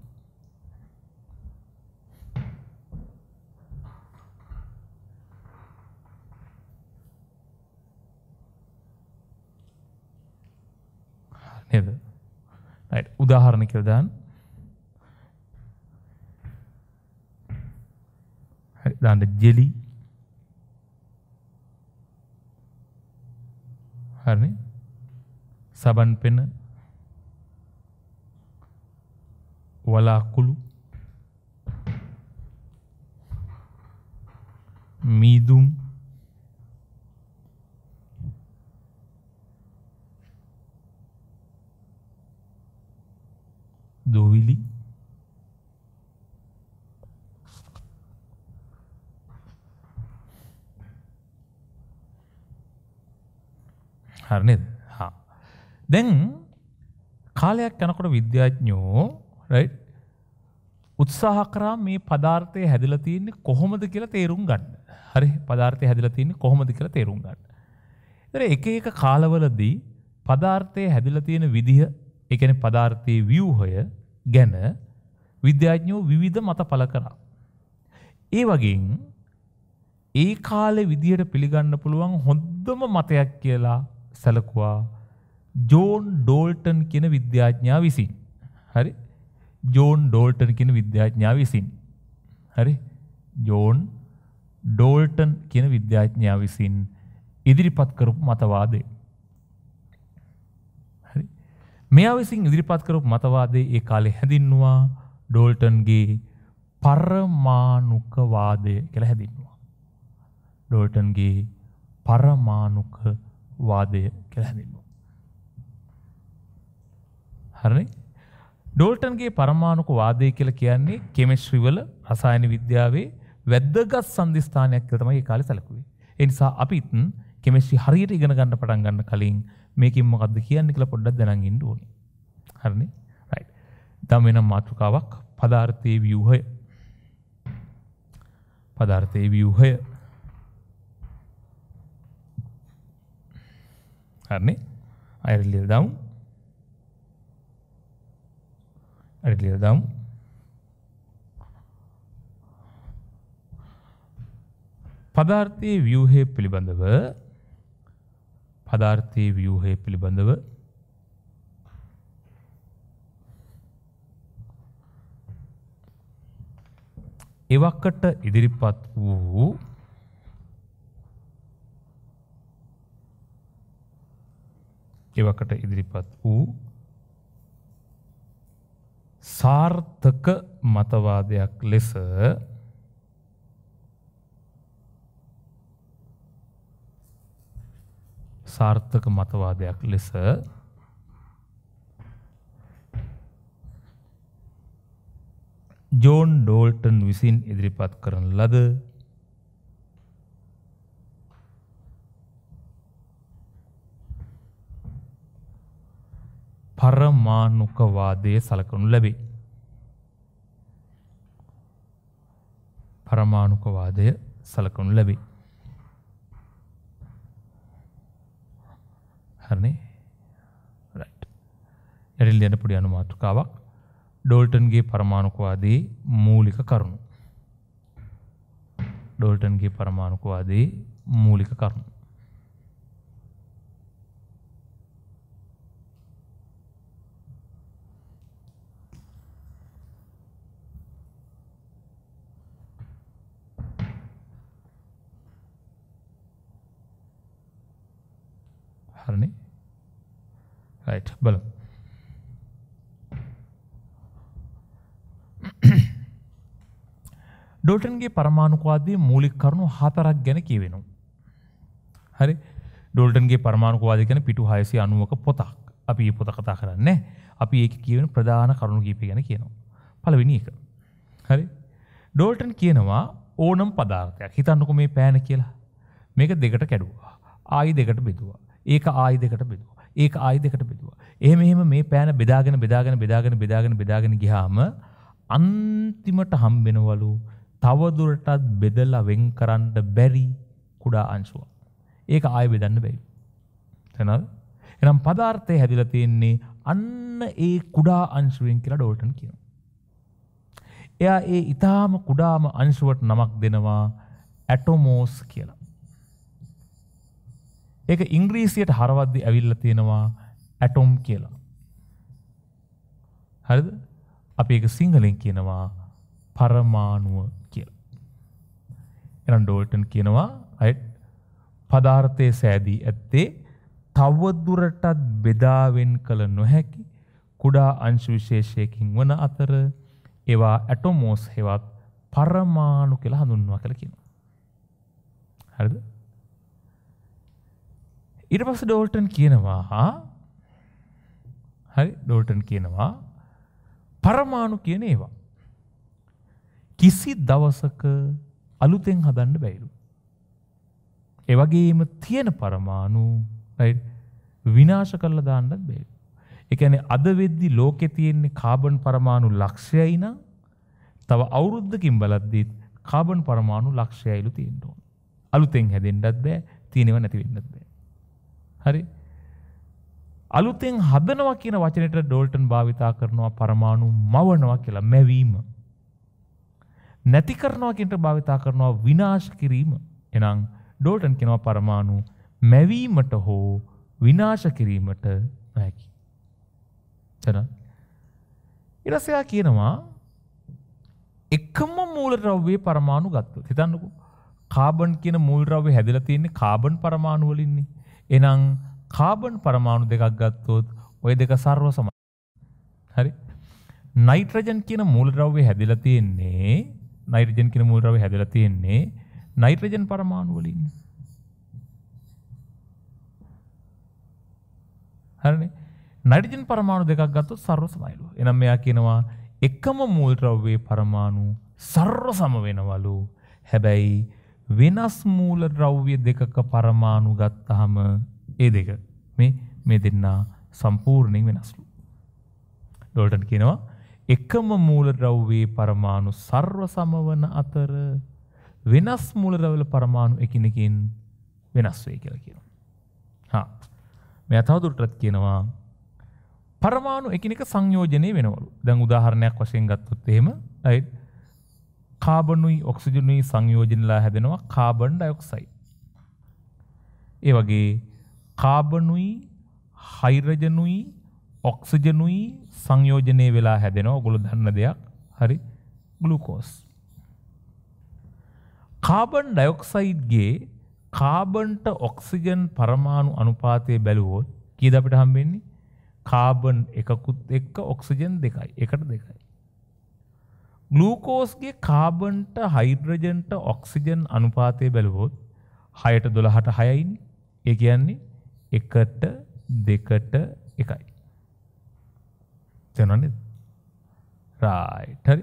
නේද උදාහරණ කරදාන් දාන්න ජෙලි හරි සබන් පෙන වලාකුළු මීදුම් දෝවිලි හරනද හා දැන් කාලයක් යනකොට විද්‍යාඥෝ උත්සාහ කරා මේ පදාර්ථය හැදිල තියන්නේ කොහොමද කියලා තේරුම් ගන්න හරි පදාර්ථය හැදිල තියන්නේ කොහොමද කියලා තේරුම් ගන්න. එක එක කාලවලදී පදාර්ථය හැදිල තියෙන විදිහ එකන පදාර්ථයේ වියවහය ගැන විද්‍යාඥෝ විවිධ මත පල කරා. ඒ වගේන් ඒ කාලෙ විදිහට පිළිගන්න පුළුවන් හොද්දම මතයක් කියලා සැලකවා ජෝන් ඩෝල්ටන් කියෙන විද්‍යාඥා විසින්. හරි ජෝන් ඩෝල්ටන් කියෙන විද්‍යාඥා විසින්. හරි ජෝන් ඩෝල්ටන් කියන විද්‍යාඥා විසින් ඉදිරිපත් කරපු මතවාදේ. මෙයා විසින් ඉදිරිපත් කරපු මතවාදේ ඒ කාලේ හැඳින්නවා ඩෝල්ටන්ගේ පරමාණුකවාදය කියලා හැඳින්නවා. ඩෝල්ටන්ගේ පරමාණුකවාදය කියලා හැඳින්නවා. හරිනේ? ඩෝල්ටන්ගේ පරමාණුකවාදය කියලා කියන්නේ කෙමිස්ට්‍රිවල රසායන විද්‍යාවේ වැද්දගත් සන්ධිස්ථානයක් කියලා තමයි ඒ කාලේ සැලකුවේ. ඒ නිසා අපිත් කෙමිස්ට්‍රි හරියට ඉගෙන ගන්න පටන් ගන්න කලින් මේකින් මොකක්ද කියන්න කළ පොඩ්ඩක් දැනගින්ට ඕන හරණ දම් වෙනම් මාතෘකාවක් පදාර්ථය වියූහය පදාර්ථය වියූහය හරණේ අයරලිය දම් ඇඩලිය දම් පදාර්ථයේ වියූහය පිළිබඳව පදාර්ථයේ ව්‍යූහය පිළිබඳව එවකට ඉදිරිපත් වූ එවකට ඉදිරිපත් වූ සාර්ථක මතවාදයක් ලෙස සාර්ථක මතවාදයක් ලෙස ජෝන් ඩෝල්ටන් විසින් ඉදිරිපත් කරන ලද පරමාණුකවාදය සලකනු ලැබේ. පරමාණුකවාදය සලකනු ලැබේ. හරනේ එරිල් යන පුඩි අනු මාතෘකාවක් ඩෝල්ටන්ගේ පරමාණුකවාදී මූලික කරුණු ඩෝල්ටන්ගේ පරමාණුකවාදී මූලික කරුණු උදාහරණේ රයිට් බලමු ඩෝල්ටන්ගේ පරමාණුකවාදයේ මූලික කරුණු හතරක් ගැන කියවෙනවා. හරි ඩෝල්ටන්ගේ පරමාණුකවාදය ගැන පිටු 690ක පොතක්. අපි මේ පොත කතා කරන්නේ අපි ඒක කියවෙන ප්‍රධාන කරුණු කීප ගැන කියනවා. පළවෙනි එක. හරි ඩෝල්ටන් කියනවා ඕනම් පදාර්ථයක් හිතන්නකො මේ පෑන කියලා. මේක දෙකට කැඩුවා. ආයි දෙකට බෙදුවා. ඒක ආයි දෙකට බෙදුවා. ඒක ආයි දෙකට බෙදුවා. එහෙම එහෙම මේ පෑන බෙදාගෙන බෙදාගෙන බෙදාගෙන බෙදාගෙන බෙදාගෙන ගියාම අන්තිමට හම්බෙනවලු තවදුරටත් බෙදලා වෙන් කරන්න බැරි කුඩා අංශුවක්. ඒක ආය බෙදන්න බැරි. තනල් එනම් පදාර්ථය හැදිලා තියෙන්නේ අන්න ඒ කුඩා අංශුවෙන් කියලා ඩෝල්ටන් කියනවා. එයා ඒ ඊටාම කුඩාම අංශුවට නමක් දෙනවා ඇටොමෝස් කියලා. ඒක ඉංග්‍රීසියට හරවද්දි ඇවිල්ල තියෙනවා ඇටොම් කියලා. හරිද අපි ඒක සිංහලෙන් කියනවා පරමාණුව කියලා. එනම් ඩෝල්ටන් කියනවා අය පදාර්ථය සෑදී ඇත්තේ තවදුරටත් බෙදාවෙන් කළ නොහැකි කුඩා අංශුවිශේෂයකින් වන අතර ඒවා ඇටොමෝස් හෙවත් පරමාණු කියලා හඳුන්වා කළ කියනවා. හරිද? ඉට පස ඩෝල්ටන් කියනවා හා හරි ඩෝල්ටන් කියනවා පරමාණු කියන ඒවා. කිසි දවසක අලුතෙන් හදන්න බැයිලු. එවගේම තියෙන පරමාණු විනාශ කල්ල දාන්නත් බේ. එකන අද වෙද්දි ලෝකෙ තියෙන්නේ කාබන් පරමාණු ලක්ෂයයින තව අවුරුද්ධකින් බලද්දීත් කාබන් පරමාණු ලක්ෂයයිලු තියෙන්ටඕන්. අලුතෙන් හැදෙන්ටත් බෑ තියෙනව නැතිවෙන්නත් බෑ. හරි අලුතෙන් හදනවා කියන වචනයට ඩෝල්ටන් භාවිතා කරනවා පරමාණු මවනවා කියලා මැවීම. නැති කරනවා කියනට භාවිතා කරනවා විනාශ කිරීම. එනම් ඩෝල්ටන් කියනවා පරමාණු මැවීමට හෝ විනාශ කිරීමට නොහැකි. තන ඉරසයා කියනවා එකම මූල ද්‍රව්‍යයේ පරමාණු ගත්තොත් හිතන්නකෝ කාබන් කියන මූල ද්‍රව්‍ය හැදලා තියෙන්නේ කාබන් පරමාණු වලින්නේ. එනම් කාබන් පරමාණු දෙකක් ගත්තොත් ඔය දෙක සර්ව සම හරි නයිට්‍රජන් කියන මූලද්‍රව්‍ය හැදිලා තියෙන්නේ නයිට්‍රජන් කියන මූලද්‍රව්‍ය හැදිලා තියෙන්නේ නයිට්‍රජන් පරමාණු වලින් හරිනේ නයිට්‍රජන් පරමාණු දෙකක් ගත්තොත් සර්ව සමයිලු එනම් මෙයා කියනවා එකම මූලද්‍රව්‍යයේ පරමාණු සර්ව සම වෙනවලු හැබැයි වෙනස් මූල ද්‍රව්‍ය දෙකක පරමාණු ගත්තහම ඒ දෙක මේ මේ දෙන්නා සම්පූර්ණයෙන් වෙනස්ලු. ඩෝල්ටන් කියනවා එකම මූල ද්‍රව්‍යයේ පරමාණු සර්ව සමවන අතර වෙනස් මූල ද්‍රව්‍යවල පරමාණු එකිනෙකින් වෙනස් වෙයි කියලා කියනවා. හා මෙයා තවදුරටත් කියනවා පරමාණු එකිනෙක සංයෝජනය වෙනවලු. දැන් උදාහරණයක් වශයෙන් ගත්තොත් එහෙම right කාබනුයි ඔක්සිජනුයි සංයෝජනලා හැදෙනවා කාබන් ඩයොක්සයි. ඒ වගේ කාබනුයි හයිරජනුයි ඔක්සිජනුයි සංයෝජනය වෙලා හැදෙනවා ඔගොලු දන්න දෙයක් හරි ගලුකෝස්. කාබන් ඩයොක්සයිඩ්ගේ කාබන්ට ඔක්සිජන් පරමාණු අනුපාතය බැලුවෝත් කියද අපට හම්බෙන්නේ කාබන් එකකුත් එක්ක ඔක්සිජන් දෙකයි එකට දෙකයි. ගලූකෝස්ගේ කාබන්ට හයිඩ්‍රජන්ට ඔක්සිජන් අනුපාතය බැලුවොත් හයට දොළහට හයයින් ඒ කියන්නේ එකට දෙකට එකයි. තෙනනි රායිටරි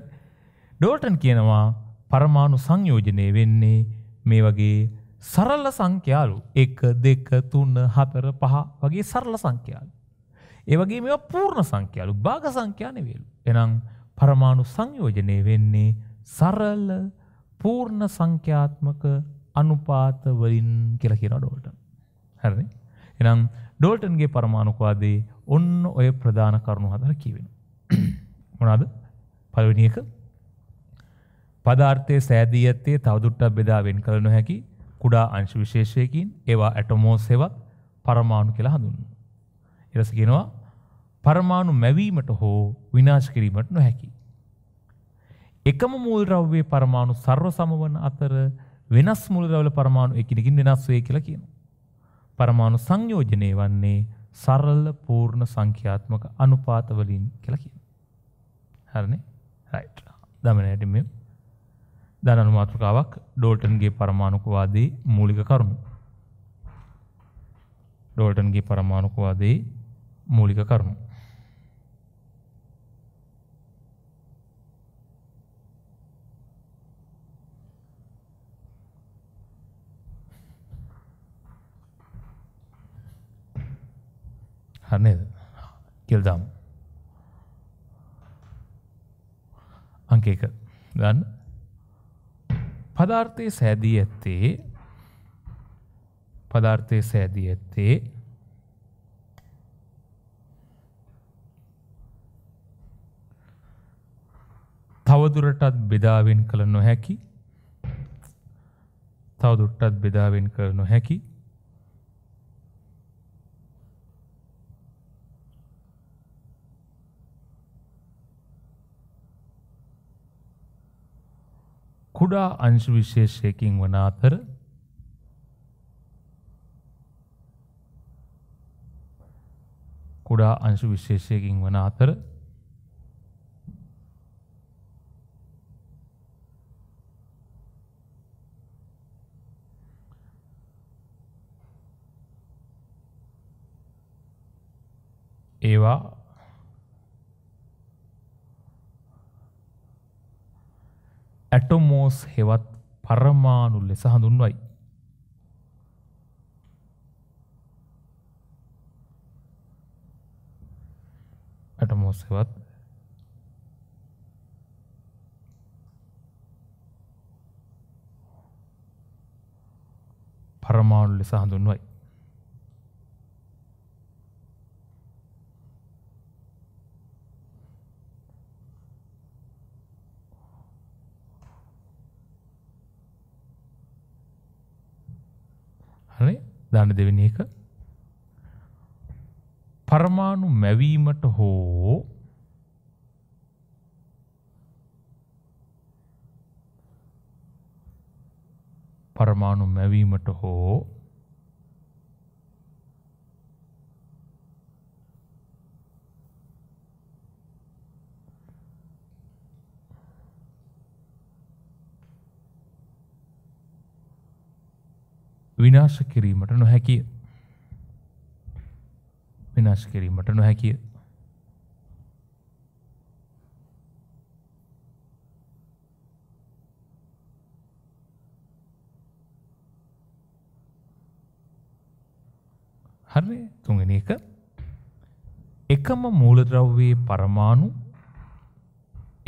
ඩෝටන් කියනවා පරමාණු සංයෝජනය වෙන්නේ මේ වගේ සරල්ල සංඛ්‍යාලු එක දෙක තුන්න හතර පහ වගේ සරල සංඛ්‍යාලු. ඒවගේ මේ පූර්ණ සංඛ්‍යාලු භාග සංඛ්‍යානය වේලු එනම් පරමාණු සංයෝජනය වෙන්නේ සරල පූර්ණ සංඛ්‍යාත්මක අනුපාතවලින් කියලා කියන ඩෝල්ටන්. හරි. එහෙනම් ඩෝල්ටන්ගේ පරමාණුකවාදයේ ඔන්න ඔය ප්‍රධාන කරුණු හතර කියවෙනවා. [coughs] මොනවාද? පළවෙනි එක පදාර්ථයේ සෑදී ඇත්තේ තවදුරටත් බෙදා වෙන් කළ නොහැකි කුඩා අංශ විශේෂයකින් ඒවා ඇටොමෝස් ඒවා පරමාණු කියලා හඳුන්වනවා. ඊට පස්සේ කියනවා පරමාණු මැවීමට හෝ විනාශ කිරීමට නොහැකි. එකම මූල් ද්‍රව්‍යයේ පරමාණු සර්ව සමවන අතර වෙනස් මූල් ද්‍රව්‍ය පරමාණු එකිනෙකින් වෙනස් වේ කියලා කියනවා. පරමාණු සංයෝජනය වන්නේ සරල පූර්ණ සංඛ්‍යාත්මක අනුපාත වලින් කියලා කියනවා. හරිනේ? right. දමනයට මේ දන අනුමාතෘකාවක් ඩෝල්ටන්ගේ පරමාණුකවාදයේ මූලික කරුණු. ඩෝල්ටන්ගේ පරමාණුකවාදයේ මූලික කරුණු. හරිද? කියලා දාමු. අංක 1 ගන්න. පදාර්ථයේ සෑදී ඇත්තේ පදාර්ථයේ සෑදී ඇත්තේ තවදුරටත් බෙදාවෙන් කළ නොහැකි තවදුරටත් බෙදාවෙන් කළ නොහැකි කුඩා අංශ විශේෂයකින් වන අතර කුඩා අංශු විශේෂයකින් වන අතර ඒවා ඇටොමෝස් හෙවත් පරමාණු ලෙස හඳුන්වයි. ඇටමෝස් හෙවත් පරමාණු ලෙස හඳුන්වයි. ප්‍රශ්නේ දාන දෙවෙනි එක පරමාණු මැවීමට හෝ පරමාණු මැවීමට හෝ විනාශ කිරීමට නොහැකිය. විනාශ කිරීමට නොහැකිය. හරි තුන්වෙනි එක එකම මූලද්‍රව්‍යයේ පරමාණු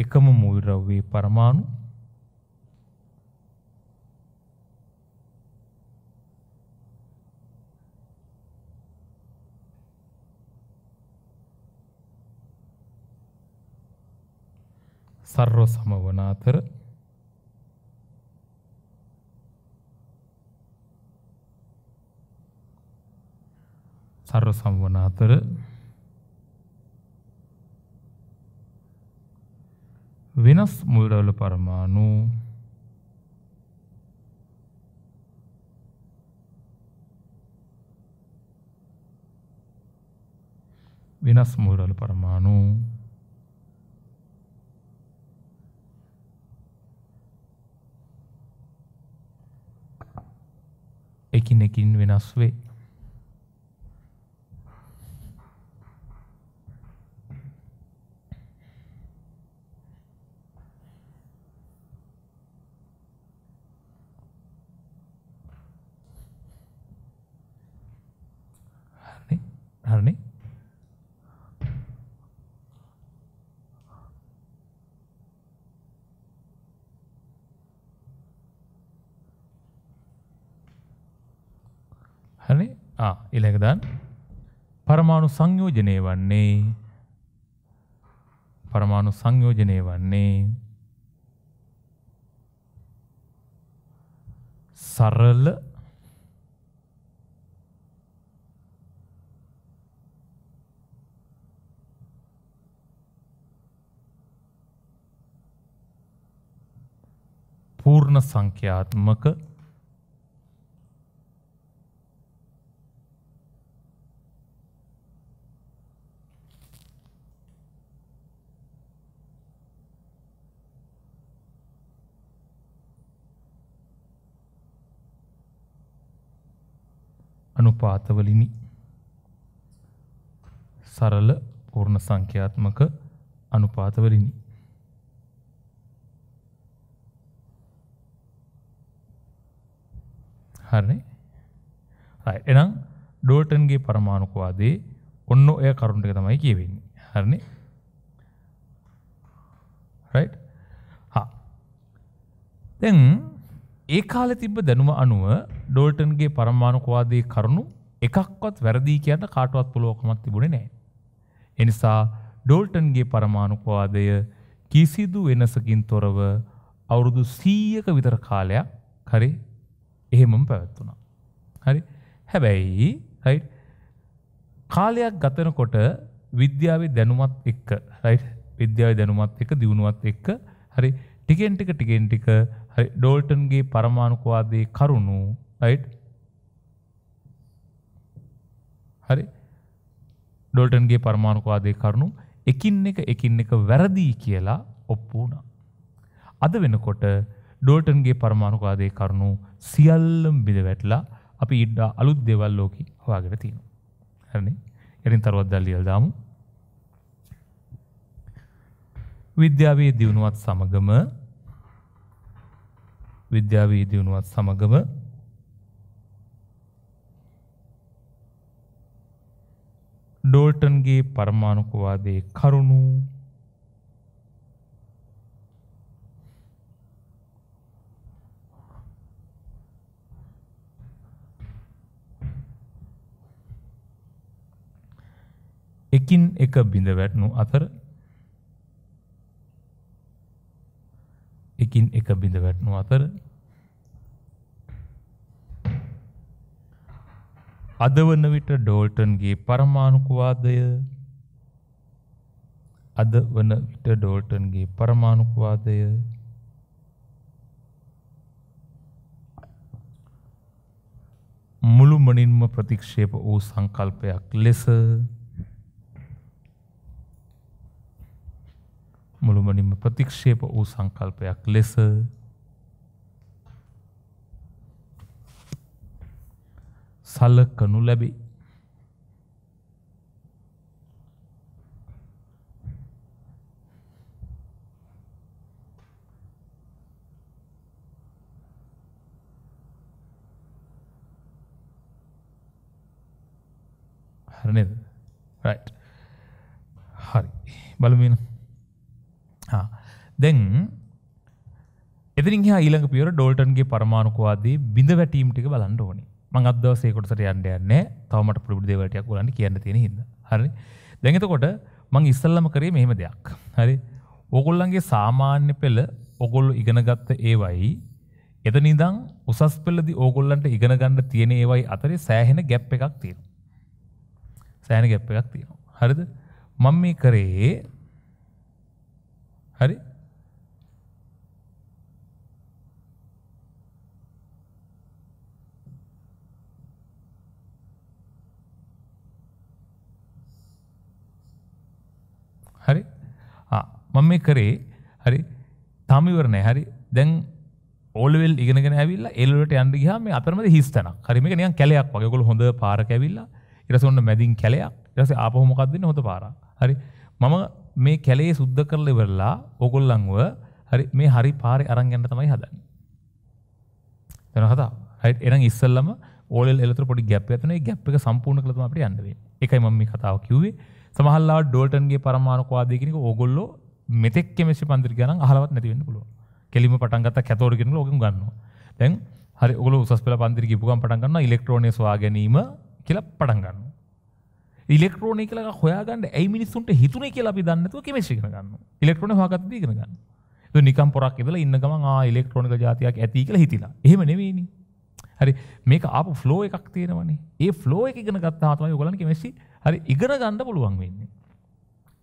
එකම මූලද්‍රව්‍යයේ පරමාණු සර්ව සම වන අතර සර්ව සම වන අතර වෙනස් මුල්රවල පරමාණු වෙනස් මුල්රවල පරමාණු එකින් එකින් වෙනස් වේ. ඊළඟ දාන්න පරමාණු සංයෝජනය වන්නේ පරමාණු සංයෝජනය වන්නේ සරල පූර්ණ සංඛ්‍යාත්මක අනුපාතවලිනි සරල පූර්ණ සංඛ්‍යාත්මක අනුපාතවලිනි හරි එනම් ඩෝල්ටන්ගේ පරමාණුකවාදේ ඔන්න ඔය කරුණට තමයි කියවෙන්නේ හරණ රයි් දැන් ඒ කාල තිබ්බ දැනුම අනුව ඩෝල්ටන්ගේ පරමාණුකවාදය කරුණු එකක්වත් වැරදිී කියන්න කාටවත් පුලෝකමත් තිබුණේ නෑ. එනිසා ඩෝල්ටන්ගේ පරමාණුකවාදය කිසිදු වෙනසකින් තොරව අවුරුදු සීයක විතර කාලයක් හරි එහෙමම පැවැත්වුණා. හරි හැබැයි රයි් කාලයක් ගතනකොට විද්‍යාවේ දැනුමත් එක්ක රයි් විද්‍යාව දැනුමත් එක දියුණුවත් එක්ක හරි ටිකෙන්ටික ටිකෙන්ටික හරි ඩෝල්ටන්ගේ පරමාණුකවාදය කරුණු රයි් හරි ඩෝල්ටන්ගේ පරමාණුකවාදය කරුණු එකින් එක එකින් එක වැරදිී කියලා ඔප්පු වුණා. අද වෙනකොට ඩෝල්ටන්ගේ පරමාණුකවාදය කරුණු සියල්ලම් බිද වැටලා අපි ඉඩ්ඩා අලුත් දෙවල් ලෝක හවාගෙන තියෙන. හරන එරින් තරුවත්දල්ලියල් දාමු. විද්‍යාවේ දියුණුවත් සමගම විද්‍යාවේ දියුණුවත් සමගම ඩෝල්ටන්ගේ පරමාණුකවාදයේ කරුණු එකින් එක බිඳ වැටනු අතර එකින් එක බිඳ වැටනු අතර අද වන විට ඩෝල්ටන්ගේ පරමාණුකවාදය අද වන විට ඩෝල්ටන්ගේ පරමාණුකවාදය මුළුමනින්ම ප්‍රතික්ෂේප වූ සංකල්පයක් ලෙස මුළුමනින්ම ප්‍රතික්ෂේප වූ සංකල්පයක් ලෙස සලකනු ලැබේ. හරි නේද? රයිට්. හරි. බලමු එනවා. දැන් එතිරින් ඊළඟ පියවර ඩෝල්ටන්ගේ පරමාණුකවාදී බිඳ වැටීම් ටික බලන්න ඕනේ මං අද දවසේ කොටසට යන්න යන්නේ තවමට පුළුවන් දේවල් ටිකක් ඔයාලන්ට කියන්න තියෙන හින්දා හරි දැන් එතකොට මං ඉස්සල්ලාම කරේ මෙහෙම දෙයක් හරි ඕගොල්ලන්ගේ සාමාන්‍ය පෙළ ඔගොල්ලු ඉගෙනගත්ත ඒවයි එතන ඉඳන් උසස් පෙළදි ඕගොල්ලන්ට ඉගෙන ගන්න තියෙන ඒවයි අතරේ සෑහෙන ගැප් එකක් තියෙනවා. සෑහෙන ගැප් එකක් තියෙනවා. හරිද? මම මේ කරේ හරි හරි මම මේ කරේ හරි තමිවරණය හරි දැන් ඔල්වල් ඉගෙන ඇවිල්ලා එල්ලට යන්න ගියා මේ අතරමද හිස්තන හරිම නිකන් කැලයක් වගේ ඔයගොල්ලෝ හොඳ පාරක ඇවිල්ලා ඊට පස්සේ ඔන්න මැදින් කැලයක් ඊට පස්සේ ආපහු මොකක්ද දෙන්නේ හොඳ පාරක් හරි මම මේ කැලේ සුද්ද කරල වෙරලා ඔගොල්ලංව හරි මේ හරි පාරි අරංගන්න තමයි හදන්න. එන හතා හයිට එරං ඉස්සල්ලම ඕල එලත පොඩි ගැප් ඇතන ගැප් එක සම්පූර්ණ කළතුම අපට අන්දේ එකයි මම කතාව කිවේ සමහල්ලා ඩෝල්ටන්ගේ පරමාණකවාදයකනක ඔගොල්ලො මෙතෙක් කෙමසි පන්දිර ගන හලවත් නැතිවෙන්න පුළුව කෙලිම පටන්ගත කැතෝරගෙන ලොක ගන්න තැන් හරි ඔල උසස් පල පන්දිරි ගිපුගම් පටන්ගන්න ඉලෙක්ට්‍රෝනස්වා ගැනීම කියල පටන්ගන්න ඉලෙක්ට්‍රෝනය කලක හොයාගන්න ඇයි මිනිස්සුන්ට හිතුනේ කියලා අපි දන්නතුව කෙමිස්ට්‍රි කරන ගන්න ඉලෙක්ට්‍රෝන හොයාගත්ත දේ ඉගෙන ගන්න. ඒක නිකම් පොරක් ඉඳලා ඉන්න ගමන් ආ ඉලෙක්ට්‍රෝනික જાතියක් ඇති කියලා හිතිලා. එහෙම නෙවෙයිනේ. හරි මේක ආපු ෆ්ලෝ එකක් තියෙනවනේ. ඒ ෆ්ලෝ එක ඉගෙන ගත්තා තමයි ඔයගලන්ට කෙමිස්ට්‍රි හරි ඉගෙන ගන්න පුළුවන් වෙන්නේ.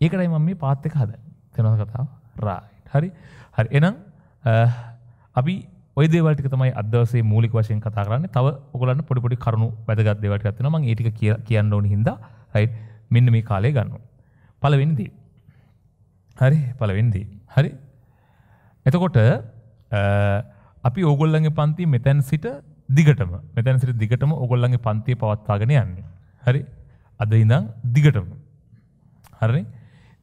ඒකටයි මම මේ පාත් එක හදන්නේ. තේරෙනවද කතාව? රයිට්. හරි. හරි එහෙනම් අපි ඔය දේවල් ටික තමයි අද දවසේ මූලික වශයෙන් කතා කරන්නේ. තව ඔයගලන්ට පොඩි පොඩි කරුණු වැදගත් දේවල් ටිකක් තියෙනවා. මම ඒ ටික කියන්න ඕන හින්දා හයි මෙන්න මේ කාලය ගන්නවා. පලවෙනිදී. හරි පලවෙන්දී. හරි එතකොට අපි ඕගොල්ලගේ පන්ති මෙතැන් සිට දිගටම මෙතැන් සිට දිගටම ඔගොල්ලගේ පන්තිය පවත්තාගෙන යන්නේ. හරි අද ඉඳං දිගටම. හරි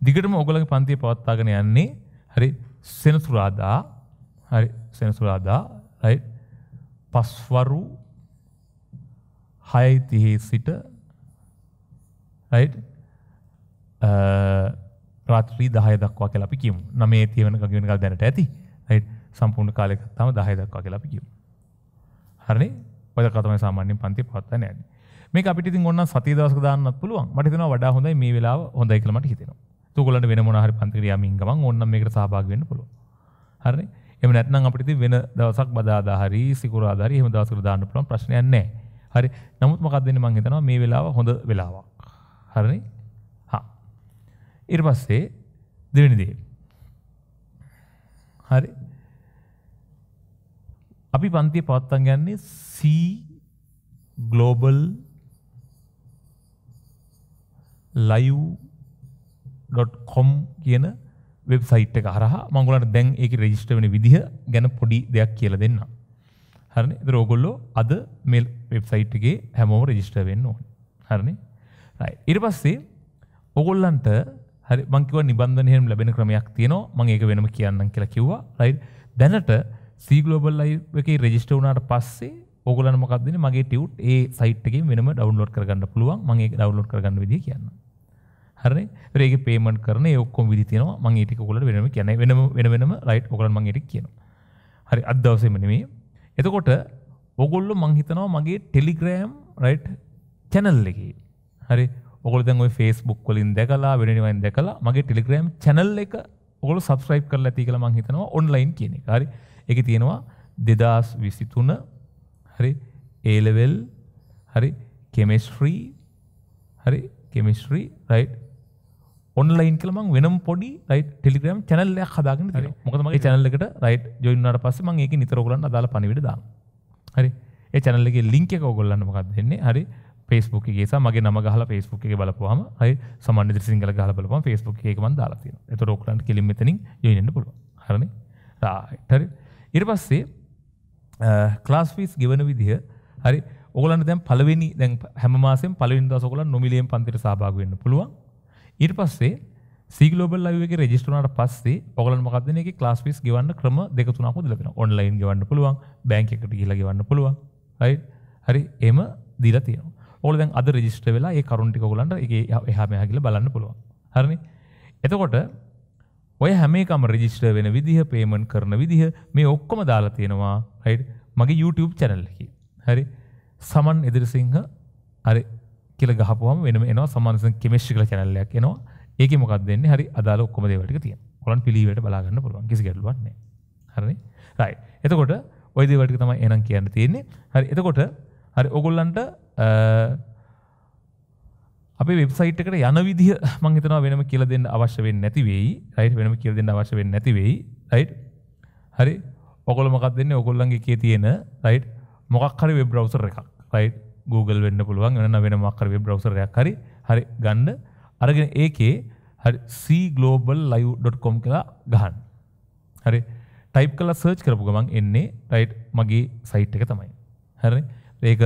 දිගටම ඔගොලගේ පන්තිය පවත්තාගෙන යන්නේ හරි සෙනසුරාදා හරි සෙනසුරාදා පස්වරු හයතිහේ සිට Uh, රාත්‍රී දහය දක්වා කලපි කියම් නමේ තියවන ගගෙනකල් දැනට ඇති යි සම්පූර්ණ කාලෙක තම දහය දක්වා කලපි කියම් හරි පද කතම සාමාන්‍යෙන් පන්ති පත්ත නෑන මේ අපිටි ඔන්න සති දස දාන්න පුළුවන් මටිතන වඩා හොඳයි මේ වෙලා හොඳයි කලමට හිතෙන තුකොලට වෙන මොනහරි පන්තිකරයාමින් ගම ඔන්න මේක සභාගවෙන්න පුළුව හරි එම නැත්නම් අපිට වෙන දවසක් බදාදාහරි සිකුරාදරි හම දසකර දාන්න පුළන් ප්‍රශ්නයන්නේ හරි නමුත් මකක්දන්න මංහිතනවා මේ වෙලාව හොඳ වෙලාවා හරි ඉර් පස්සේ දෙවැනිදේ හරි අපි පන්තිය පවත්තන් ගන්නේ සී ගලෝබල් ලයිව්.කොම් කියන වෙබ්සයිට් එක හරහා මංගලට දැන් ඒක රෙජිස්ට වෙන විදිහ ගැන පොඩි දෙයක් කියල දෙන්න හරි රෝගොල්ලෝ අද මෙල් වෙබ්සයිට්ගේ හැමෝ රෙජිස්ට වෙන්න ඕන හරණේ ඉරි පස්සේ ඔගොල්ලන්ට හරි මංකිව නිබන්ධනයෙන් ලැබෙන ක්‍රමයක් තියනවා මං ඒක වෙනම කියන්න කියලා කිව්වා රයි දැනට සීගලෝබල් ලයි එක රෙජිස්ට වනාට පස්සේ ඔගලන මොකක්දන මගේ ටවට් ඒ සයිට්ගේ වෙනම ඩවන්ලෝඩ් කරගන්න පුළුවන් මගේ ඩවලෝඩ් කරගන්න විදි කියන්න හරි රේග පේමන් කරන ඔක්කොම විදිතියනවා මං ඒටික කොලට වෙනම කියන වෙනම වෙන වෙනම රයිට් ඔකලන් මගේට කියනවා හරි අදවසම නෙමේ එතකොට ඔගොල්ලො මංහිතනවා මගේ ටෙලිග්‍රෑම් රයිට් චැනල්ලගේ හරි ඔගොල දැන් ඔය ෆේස්බුක් වලින් දැකලා වෙනනිවයින් දැකලා මගේ ටෙලිග්‍රෑම් channel එක ඔගොල්ලෝ subscribe කරලා ඇති කියලා මං හිතනවා online කියන එක. හරි. ඒකේ තියෙනවා 2023 හරි A level හරි chemistry හරි chemistry right ඔන්ලයින් කියලා මං වෙනම පොඩි right telegram channel එකක් හදාගෙන තියෙනවා. මොකද මගේ channel එකට right join වුණාට පස්සේ මං ඒකේ නිතර ඔයගොල්ලන්ට අදාළ පණිවිඩ දානවා. හරි. ඒ channel එකේ link එක ඔයගොල්ලන්ට මොකක්ද දෙන්නේ? හරි පේස්බුක් ගේස මගේ නම ගහල පේස්බුක් එක බලපුහම අයි සමන්ධ සිංහල ගහල බලපම ෆස්බුක් එකම දාලතින එත රෝක්ලන්ට කෙලිමතනින් යන්න පුළුව හරණ රාටරි ඉරිපස්සේ කලාස්ෆිස් ගෙවන විදිහ හරි ඕලන්න දැම් පලවෙනි දැන් හැමමාසෙන් පලවින් දසකොල නොමිලියෙන් පන්තිර සභාගවෙන්න පුළුවන් ඉර් පස්සේ සිගලෝබල් ලගේ රෙජිස්ටනට පස්සේ ඔගලන් මකදන එක ලාස්පිස් ගවන්න ක්‍රම දෙකතුනක් දිලෙන ඔන්ලයින් ගවන්න පුළුවන් බැංක එකට කියලා ගවන්න පුළුවන් හරි එම දීලා තියෙනවා ඕල දැන් අද රජිස්ට්‍ර වෙලා ඒ කරුන්ටික ගොලන්ට ඒ එහා මෙහා කියලා බලන්න පුළුවන් හරි එතකොට ඔය හැමේකම රජිස්ටර් වෙන විදිහ පේමන් කරන විදිහ මේ ඔක්කොම දාලා තියෙනවා හයිඩ් මගේ YouTube චැනල්ලකි හරි සමන් එදිරිසිංහ හරි කියල ගහපුම වෙන එනවා සමාන්ස කෙමිශ්ි කල චැනල්ලයක් එනවා ඒක මොකක් දෙන්න හරි අදාල ඔක්කොම දෙවට තිය කොන් පිළිවට බලාගන්න පුළුවන් කිසි ගැල්ලුවන්නේ හරි රයි එතකොට ඔයදවටක තම එනම් කියන්න තියෙන්නේ හරි එතකොට හරි ඔගොල්ලන්ට අපේ වෙබ්සයිට් එකට යන විදිහ [laughs] මං හිතනවා වෙනම කියලා දෙන්න අවශ්‍ය වෙන්නේ නැති වෙයි රයිට් වෙනම කියලා දෙන්න අවශ්‍ය වෙන්නේ නැති වෙයි රයිට් හරි ඔගොල්ලෝ මොකක්ද දෙන්නේ ඔගොල්ලන්ගේ එකේ තියෙන රයිට් මොකක් හරි වෙබ් බ්‍රවුසර් එකක් රයිට් Google වෙන්න පුළුවන් වෙන වෙන මොකක් හරි වෙබ් බ්‍රවුසර් එකක් හරි හරි ගන්න අරගෙන ඒකේ හරි cgloballive.com කියලා ගහන්න හරි ටයිප් කළා සර්ච් කරපු ගමන් එන්නේ රයිට් මගේ සයිට් එක තමයි හරි ඒක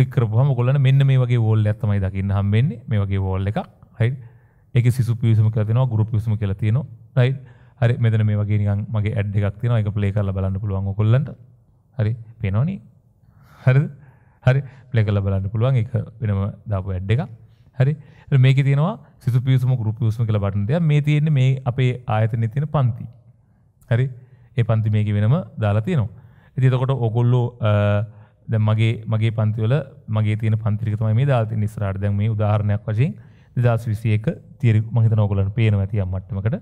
ලිකරපුහම ගොලන මෙන්න මේ වගේ ෝල් ඇත්තමයි දකින්න හම්බෙන්නේ මේ වගේ ෝල් එකක් හයි එක සිසු පිසම කරතිනවා ගුරු පිසම කියල තියනවා රයි් හරි මෙදන මේ වගේ නිකන් මගේ ඇඩ් එකක් තියෙනවා එක ප්ලේ කරලා බලන්න පුළුවන් ඔයගොල්ලන්ට හරි පේනවනේ හරිද හරි ප්ලේ කරලා බලන්න පුළුවන් ඒක වෙනම දාපු ඇඩ් එකක් හරි මේකේ තියෙනවා සිසු පිසම ගුරු පිසම කියලා බටන් දෙයක් මේ තියෙන්නේ මේ අපේ ආයතනයේ තියෙන පන්ති හරි ඒ පන්ති මේක වෙනම දාලා තියෙනවා ඉති තකොට ඔගොල්ලෝ දැ මගේ මගේ පන්තිවල මගේ තින පන්තිරිකතම මේ දාති නිස්රාට දැන් මේ උදාහරණයක් වශයෙන් දෙදස් විසියක තිරි මහිත නොගලන් පේන ඇති අම්මට්මකට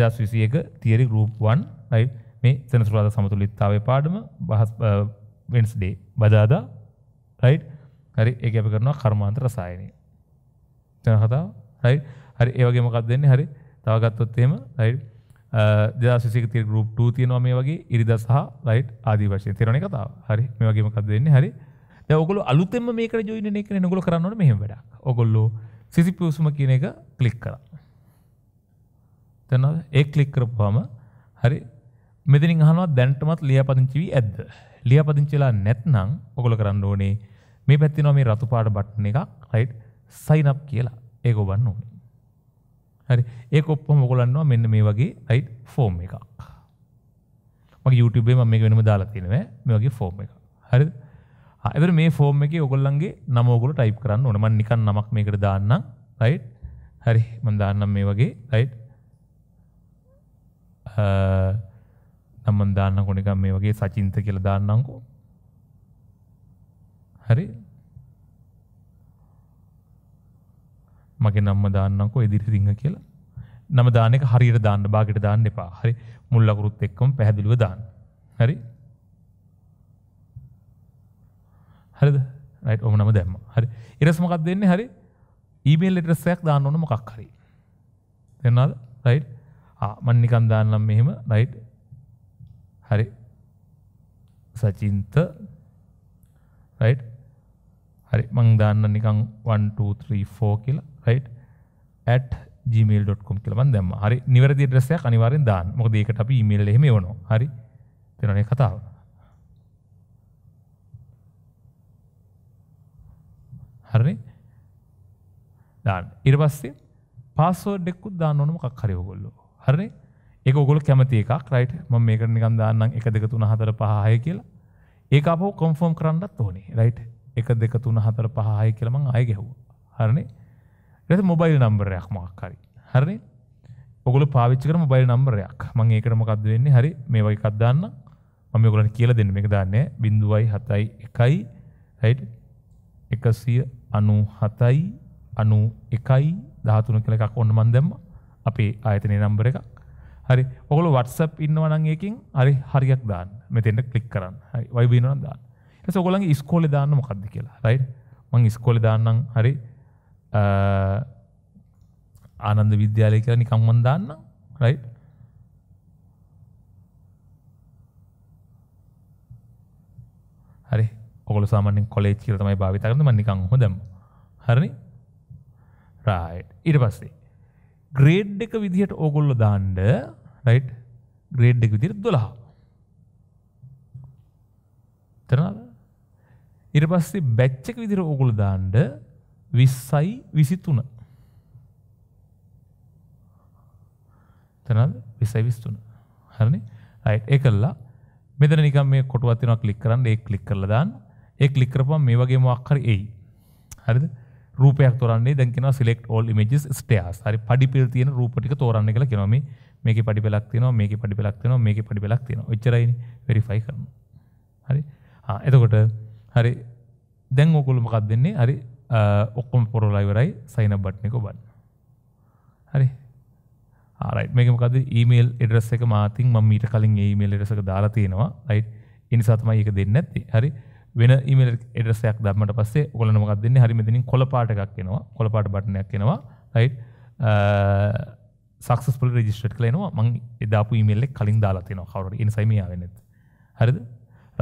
දෙදස් විසියක තිරි රූප්වන් රයි මේ සෙනසුරාද සමතුලිත්තාවේ පාඩම බහස් වෙන්ස්ඩේ බදාදා රයි් හරි එක අප කරනවා කර්මාන්ත රසායනය ජනහතාව රයි් හරි ඒවගේමකක් දෙන්නේ හරි තවගත්තොත්තේම රයිඩ් දෙදසික ගුප් තියනවා මේ වගේ ඉරිද සහ රයිට් ආදී වශය තෙරණ කතාව හරි මේ වගේම කද දෙන්න හරි ඔකල අලුතෙම මේක ජොයින එක නොගොල කරන්නට මෙහම වැඩක් ඔගොල්ලෝ සිසි පියසුම කියන එක කලික් කර තැනද ඒ කලික් කරපුහම හරි මෙදිනි හනවා දැන්ටමත් ලියාපදිංචිවී ඇද්ද ලියාපදිංචිලා නැත්නම් ඔකොල කරන්න ඕනේ මේ පැත්තිනො මේ රතුපාට බට්න එක රයිට් සයිනප් කියලා ඒකෝ බන්න ඕනේ හරි ඒ කොප්ප මොකොලන්නවා මෙන්න මේ වගේ රයි් ෆෝම් එකක් මගේ යුටබේ ම මේ වෙනම දාලා තිනව මේ වගේ ෆෝම් එක හරි අද මේ ෆෝර්ම් එක ඔගොල්ලන්ගේ නමෝගොල ටයිප් කරන්න ඕනම නිකන් නමක් මේකට දාන්න රයි් හරි මන්දාන්නම් මේ වගේ රයි් නම්මන් දාන්න කොනිකම් මේ වගේ සචින්ත කියල දාන්නංකෝ හරි මගේ නම්ම දාන්නකෝ එදිරි සිංහ කියලා නම දානක හරියට දාන්න බාගට දාන්න එපා හරි මුල්ලකුරුත් එක්කම පැහැදිලිව දාන්න හරි හරිද රයිට් ඔම නම දැම්ම හරි ඉරස් මොකක් දෙන්නේ හරි ඊමේල් ඇඩ්‍රස්සයක් දාන්න ඕන මොකක් හරි තේරුණාද රයිට් ආ මම නිකන් දාන්නම් මෙහෙම රයිට් හරි සචින්ත රයිට් හරි මං දාන්න නිකන් 1 2 3 4 කියලා right at gmail.com කියලබන් දැම හරි නිවැරදි ඩ්‍රෙසයක් අනිවාරෙන් දාන්න මොකද ඒකට අපි ඊමේල් එහෙම එවනවා හරි තේරෙනවනේ කතාව හරිනේ දාන්න ඊට පස්සේ පාස්වර්ඩ් එකකුත් දාන්න ඕන මොකක් හරි ඔයගොල්ලෝ හරිනේ ඒක ඔයගොල්ලෝ කැමති එකක් right මම මේකට නිකන් දාන්නම් 1 2 3 4 5 6 කියලා ඒක අපෝ කන්ෆර්ම් කරන්නත් ඕනේ right 1 2 3 4 5 6 කියලා මම ආයෙ ගැහුවා හරිනේ එත මොබයිල් නම්බරයක් මක්කරි හරි ඔගොල පාවිච්චිකර මොබයිල් නම්බරයක් මං ඒකටමකක්ද වෙන්නේ හරි මේ වගේ කක්දන්න මම ගොලට කියල දෙන්න එක දාන්නේ බිඳුවයි හතයි එකයි හයිට් එකසිය අනු හතයි අනු එකයි දහතුන කළ එකක් ඔන්න මන්දැම්ම අපේ ආයතනය නම්බර එකක් හරි ඔහොල වටසප් ඉන්නවනංයකින් හරි හරියක් දාන්න මෙතෙන්ට කලික් කරන්න වයිබීනන දාන්න එස ඔගොලන් ස්කෝල දාන්න මොකක්ද කියලා රයි මං ස්කෝල දාන්නම් හරි ආනන්ද විද්‍යාලය කියලා නිකන් මන් දාන්නම් රයිට් හරි ඔගොල්ලෝ සාමාන්‍යයෙන් කොලේජ් කියලා තමයි භාවිත කරන්නේ මම නිකන් හොදම හරිනේ රයිට් ඊට පස්සේ ග්‍රේඩ් එක විදිහට ඕගොල්ලෝ දාන්න රයිට් ග්‍රේඩ් එක විදිහට 12 තේරුණාද ඊට පස්සේ බැච් එක විදිහට ඕගොල්ලෝ දාන්න විස්සයි විසිතුන තැනද විසයි විස්තුන හරණ ඒ කල්ලා මෙදර නිකම මේ කොටුවත්තින කලික් කරන්න ඒ කලික් කරල දාන්න ඒ කලික්කරපම් මේ වගේ මක්කර එයි හරිද රූපයක් තොරන්නේ දැකෙන සිලෙක් ෝල් මජස් ස්ටයාස් හරි පඩි පිල් තියෙන රූපටික තෝරන්න කළ කෙනොම මේක පඩි පෙලක්තින මේක පඩි පෙලක්තින මේක පඩි පෙලක්තින චරයි වෙරිෆයි කරන හරි එතකොට හරි දැන් ඕකුළුමකක් දෙන්නේ හරි Uh, ඔක්කොම පොරොලා ඉවරයි සයින බට්න එක බන්න හරි ආරයි මේකමකද ඊමේල් එඩරස් එක මාතින් ම මීට කලින් ඒමේල් එරසක දාලා තියෙනවා අයි එනිසා තමයි ඒක දෙන්න ඇති හරි වෙන ඉමල් එඩරසයක් දමට පස්සේ ඔොල මොකක් දෙන්න හරි මෙතිනින් කොළපාට එකක් එනවා කොළපාට බටනයක් එෙනවා රයි සක්ස්පල රජිස්ට් කලනවා මං එදාපු ඉමල්ලෙක් කලින් දාලාතින කවර ඉනිසයිමයාවෙන හරිද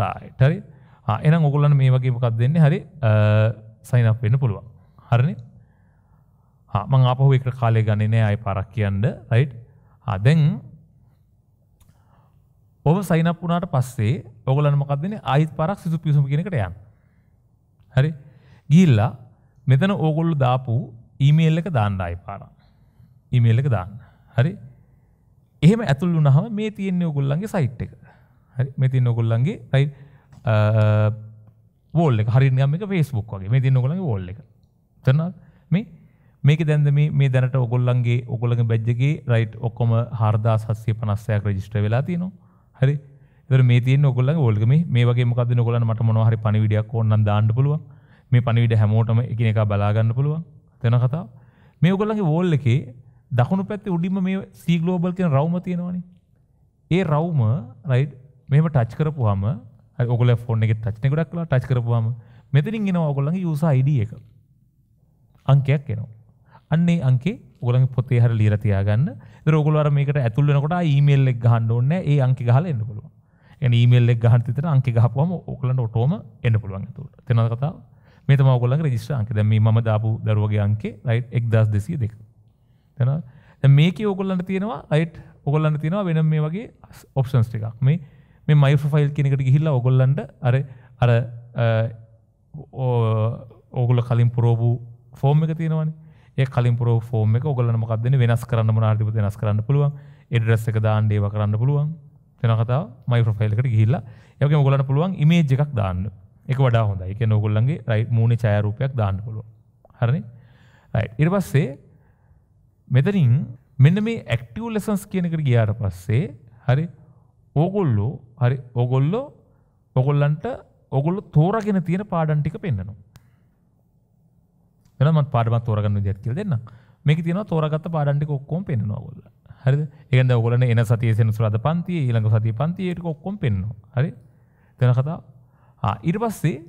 රයිටරි එන ඔගුලන් මේ වගේ මොකක් දෙන්නේ හරි uh, සයිනක් වෙන්න පුළුවන් හරණ මං අපහු එකට කාලය ගණනෑ අයි පරක් කියන්න රයි් අදැන් ඔබ සයිනක් වුණට පස්සේ ඔගලන මොකක්දන අයිත් පරක් සිසු පිසුම කෙනෙකට යන් හරි ගිල්ලා මෙතන ඕගොල්ලු දාපු ඊමේල් එක දාන්න අයි පාර ඊමේල් එක දාන්න හරි එහෙම ඇතුල් වුණහම මේ තියෙන්නේ ඔගොල්ලන්ගේ සයිට් එක හරි මෙතින් ඔගොල්ලන්ගේ රයි් වෝල් එක හරි ගම එක ෆේස්බුක් වගේ මේ දෙන්න ඔගලගේ වෝල් එක තන මේ මේක දැන්ද මේ දැනට ඔගොල්ලන්ගේ ඔගොලඟ බැජ්ජගේ රයිට් ඔක්කොම හාර්දා සස්සේ පනස්සයක් රජිස්ට වෙලා තියනවා හරි එතකොට මේ තියෙන ඔයගොල්ලන්ගේ ඕල්ගම මේ වගේ මොකද්ද ඔයගොල්ලන් මට මොනවා හරි පණිවිඩයක් ඕනනම් දාන්න පුළුවන් මේ පණිවිඩ හැමෝටම එකිනෙක බලා ගන්න පුළුවන් තේන කතාව මේ ඔයගොල්ලන්ගේ වෝල් එකේ දකුණු පැත්තේ උඩින්ම මේ C Global කියන රවුම තියෙනවනේ ඒ රවුම රයිට් මෙහෙම ටච් කරපුවාම ඔගොල ෆොන් එක ටච්න ගොඩක් කලා ටච් කරපුවාම මෙතනින් එෙන ඔගොල්ලඟ යුස අයිඩ එක අංකයක් එනවා අන්නේ අංකේ ඔගලන් පොතේ හර ලීර තියාගන්න රෝගලවර මේකට ඇතුල්ලනකොට ඊමේල් එක් ගහන්න ඕන්න ඒ අංක ගහල එන්න පුළුව ඒමල් එක් ගහන්තතර අංක ගහපුම ඔකලන්ට ඔටෝම එන්න පුළුවන් තුට තෙන කතාව මෙතම ඔගොලන් රජිස්ට අංක දැම ම දාපු දරුවගේ අංකේ රයි් එක් දස් දෙසිය දෙක තෙන මේක ඔගොල්ලන්න තියෙනවා අයිට් ඔගොල්ලන්න තියෙනවා වෙන මේ වගේ ඔප්ෂන්ස් එකක් මේ මේ මයිෆෆයිල් කෙනෙකට ගිහිල්ල ඔගොල්ලන්ට අර අර ඕගුල කලින් පුරෝබු ෆෝර්ම් එක තියෙනවන ඒ කලින් පුරෝ ෆෝර්ම් එක ඔගලන මොක්දන වෙනස් කරන්න නාර්තිප වෙනස් කරන්න පුළුවන් එඩරස් එක දාන්ඩේව කරන්න පුළුවන් තෙන කතා මයිෆෆයිල්කට ගිහිල්ල යක ඔගලන්න පුළුවන් ඉමේ එකක් දාන්න එක වඩා හොඳ එක නොගොල්ලන්ගේ රයි මූුණ චයරූපයක් දාන්න පුළුව හරණ ඉරපස්සේ මෙතරින් මෙන්න මේ ඇක්ටව ලෙසන්ස් කියනකට ගියාට පස්සේ හරි ඕගොල්ලෝ හරි ඔගොල්ලෝ ඔගොල්ලන්ට ඔගොල්ලො තෝරගෙන තියෙන පාඩන් ටික පෙන්න්නනවා. වෙනමත් පාඩමත් තෝරගන්න විදිහට කියලා දෙන්නම්. මේකේ තියෙනවා තෝරාගත්ත පාඩම් ටික ඔක්කොම පෙන්වනවා ඔයගොල්ලෝ. හරිද? ඒකෙන් දැන් ඔයගොල්ලනේ එන සතියේ සෙනසුරාදා පන්තියේ ඊළඟ සතියේ පන්තියේ ටික ඔක්කොම පෙන්වනවා. හරි? දෙන කතාව. ආ ඊට පස්සේ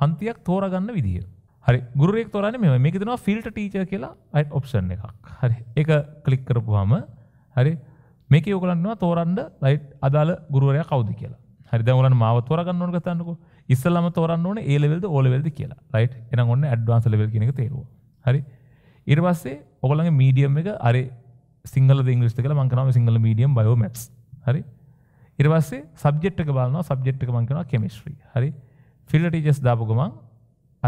පන්තියක් තෝරගන්න විදිය. හරි. ගුරුවරයෙක් තෝරන්නේ මෙහෙම. මේකේ තියෙනවා ෆිල්ටර් ටීචර් කියලා ඔප්ෂන් එකක්. හරි. ඒක ක්ලික් කරපුවාම හරි මේක යෝගලන්නවා තෝරන්ඩ රයි් අදාල ගුරුවරය කවද කියලා හරිද වලන් මාව තොරගන්න ඕන ගතන්නක ඉස්සල්ලම තොරන්න ඕන ඒලෙවල්ද ඕලෙවල්ද කියලා රයි් එන ඔන්න ඇඩ්වාන්ස ලෙවල් කෙනෙක තේරවා හරි ඉර්වස්සේ ඔගලගේ මීඩියම් එක අරි සිංහල ඉංග්‍රිස්ට කළ මංකනාව සිංහල මීඩියම් බයෝමස් හරි ඉරවස්සේ සබ්ජෙට්ක බලන සබ්ජෙට්ක මංකනවා කෙමිශ්‍රී හරි ෆිල්ට ටීජස් දාපුගමන්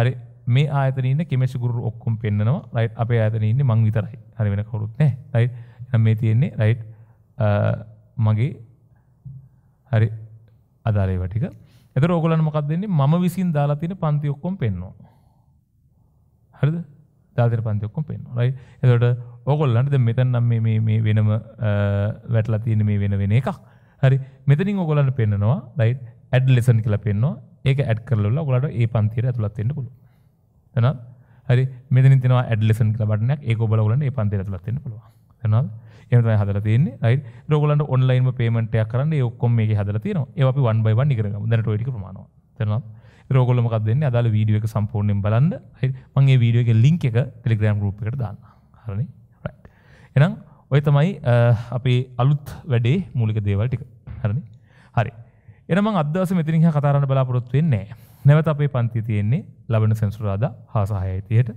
හරි මේ ආතනන්න කෙමෙසිගුරු ඔක්කුම් පෙන්න්නවා රයි් අප ආතනන්න මං විතරයි හරි වෙන කවරුත්නෑ රයි් මේ තියෙන්නේ රයිට් මගේ හරි අදාරේ වටික එත රෝගලන් මොකක් දෙන්නේ ම විසින් දාලා තියෙන පන්ති ඔක්කොම පෙන්නවා හරිද දාතර පන්ති ඔක්කොම පෙන්නවා රයි එතකොට ඕගොල්ලන්ට දැන් මෙතන නම් මේ මේ වෙනම වැටලා තියෙන මේ වෙන වෙන එකක් හරි මෙතනින් ඕගොල්ලන්ට පෙන්නනවා රයිට් ඇඩ් ලෙසන් කියලා පෙන්නවා ඒක ඇඩ් කරලා ඔයාලට ඒ පන්තියට ඇතුළත් වෙන්න පුළුවන් එහෙනම් හරි මෙතනින් තියෙනවා ඇඩ් ලෙසන් කියලා බටනයක් ඒක ඔයාලා ඔයාලට ඒ පන්තියට ඇතුළත් වෙන්න පුළුවන් එහෙනම් එමතයි හදල තියන්නේ අයි රෝගලන්ට ඔන්ලයින්ම පේමටයක් කරන්න ඔක්කොම මේ හදල තියන ඒ අපි වන් බයිවන් නිකරගම දැන ටොටි ප්‍රමාණවා තෙරනවා රෝගොලමක් දෙන්න අදාල වීඩිය එක සම්පූර්ණයෙන් බලන්න මගේ වීඩියෝ එක ලිංක එක ටෙලිග්‍රම් රූප එකට දාන්න හරන එනම් ඔය තමයි අපේ අලුත් වැඩේ මූලික දේවල් ටික හරණ හරි එනම අදස මෙතිරිහ කතාරන්න බලාපොරොත්තුවෙන් නෑ නැවත අපේ පන්ති තියෙන්නේ ලබන සැන්සුරාද හාසාහයතියට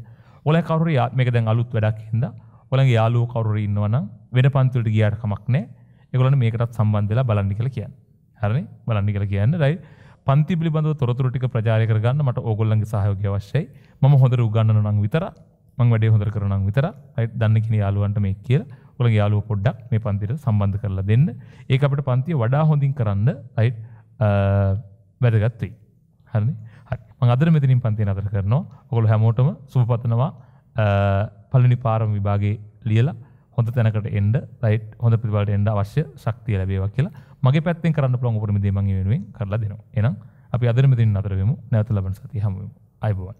ඔල කවරු යාත්මක දැන් අලුත් වැඩක් හිද ඔලගේ යාලුව කවුරු ඉන්නවනම් වෙන පන්තිවලට ගියාට කමක් නැහැ. ඒගොල්ලන් මේකටත් සම්බන්ධ වෙලා බලන්න කියලා කියන්නේ. හරිනේ? බලන්න කියලා කියන්නේ. right? පන්ති පිළිබඳව තොරතුරු ටික ප්‍රචාරය කරගන්න මට ඕගොල්ලන්ගේ සහයෝගය අවශ්‍යයි. මම හොඳට උගන්වන නම් විතර මම වැඩේ හොඳට කරන නම් විතර right? දන්න කෙන යාළුවන්ට මේක කියලා. ඔලගේ යාළුව පොඩ්ඩක් මේ පන්තිට සම්බන්ධ කරලා දෙන්න. ඒක අපිට පන්තිය වඩා හොඳින් කරන්න right? වැදගත් වෙයි. හරිනේ? හරි. මම අදට මෙතනින් පන්තිය නතර කරනවා. ඔයගොල්ලෝ හැමෝටම සුබ පතනවා. පලනි පාරම විභාගේ ලියලා හොඳ තැනකට එන්ඩ රයි් හොඳ පිබලට එන්ඩ අවශ්‍ය ශක්තිය ලැබේව කියලා මගේ පැත්තෙන් කරන්න පුළන් උපරම දේමගේ වෙනුවෙන් කරලා දෙනවා එනම් අපි අදරම දෙන්න අතරවෙමු නැත ලබන සති හමුවම අයිබවන්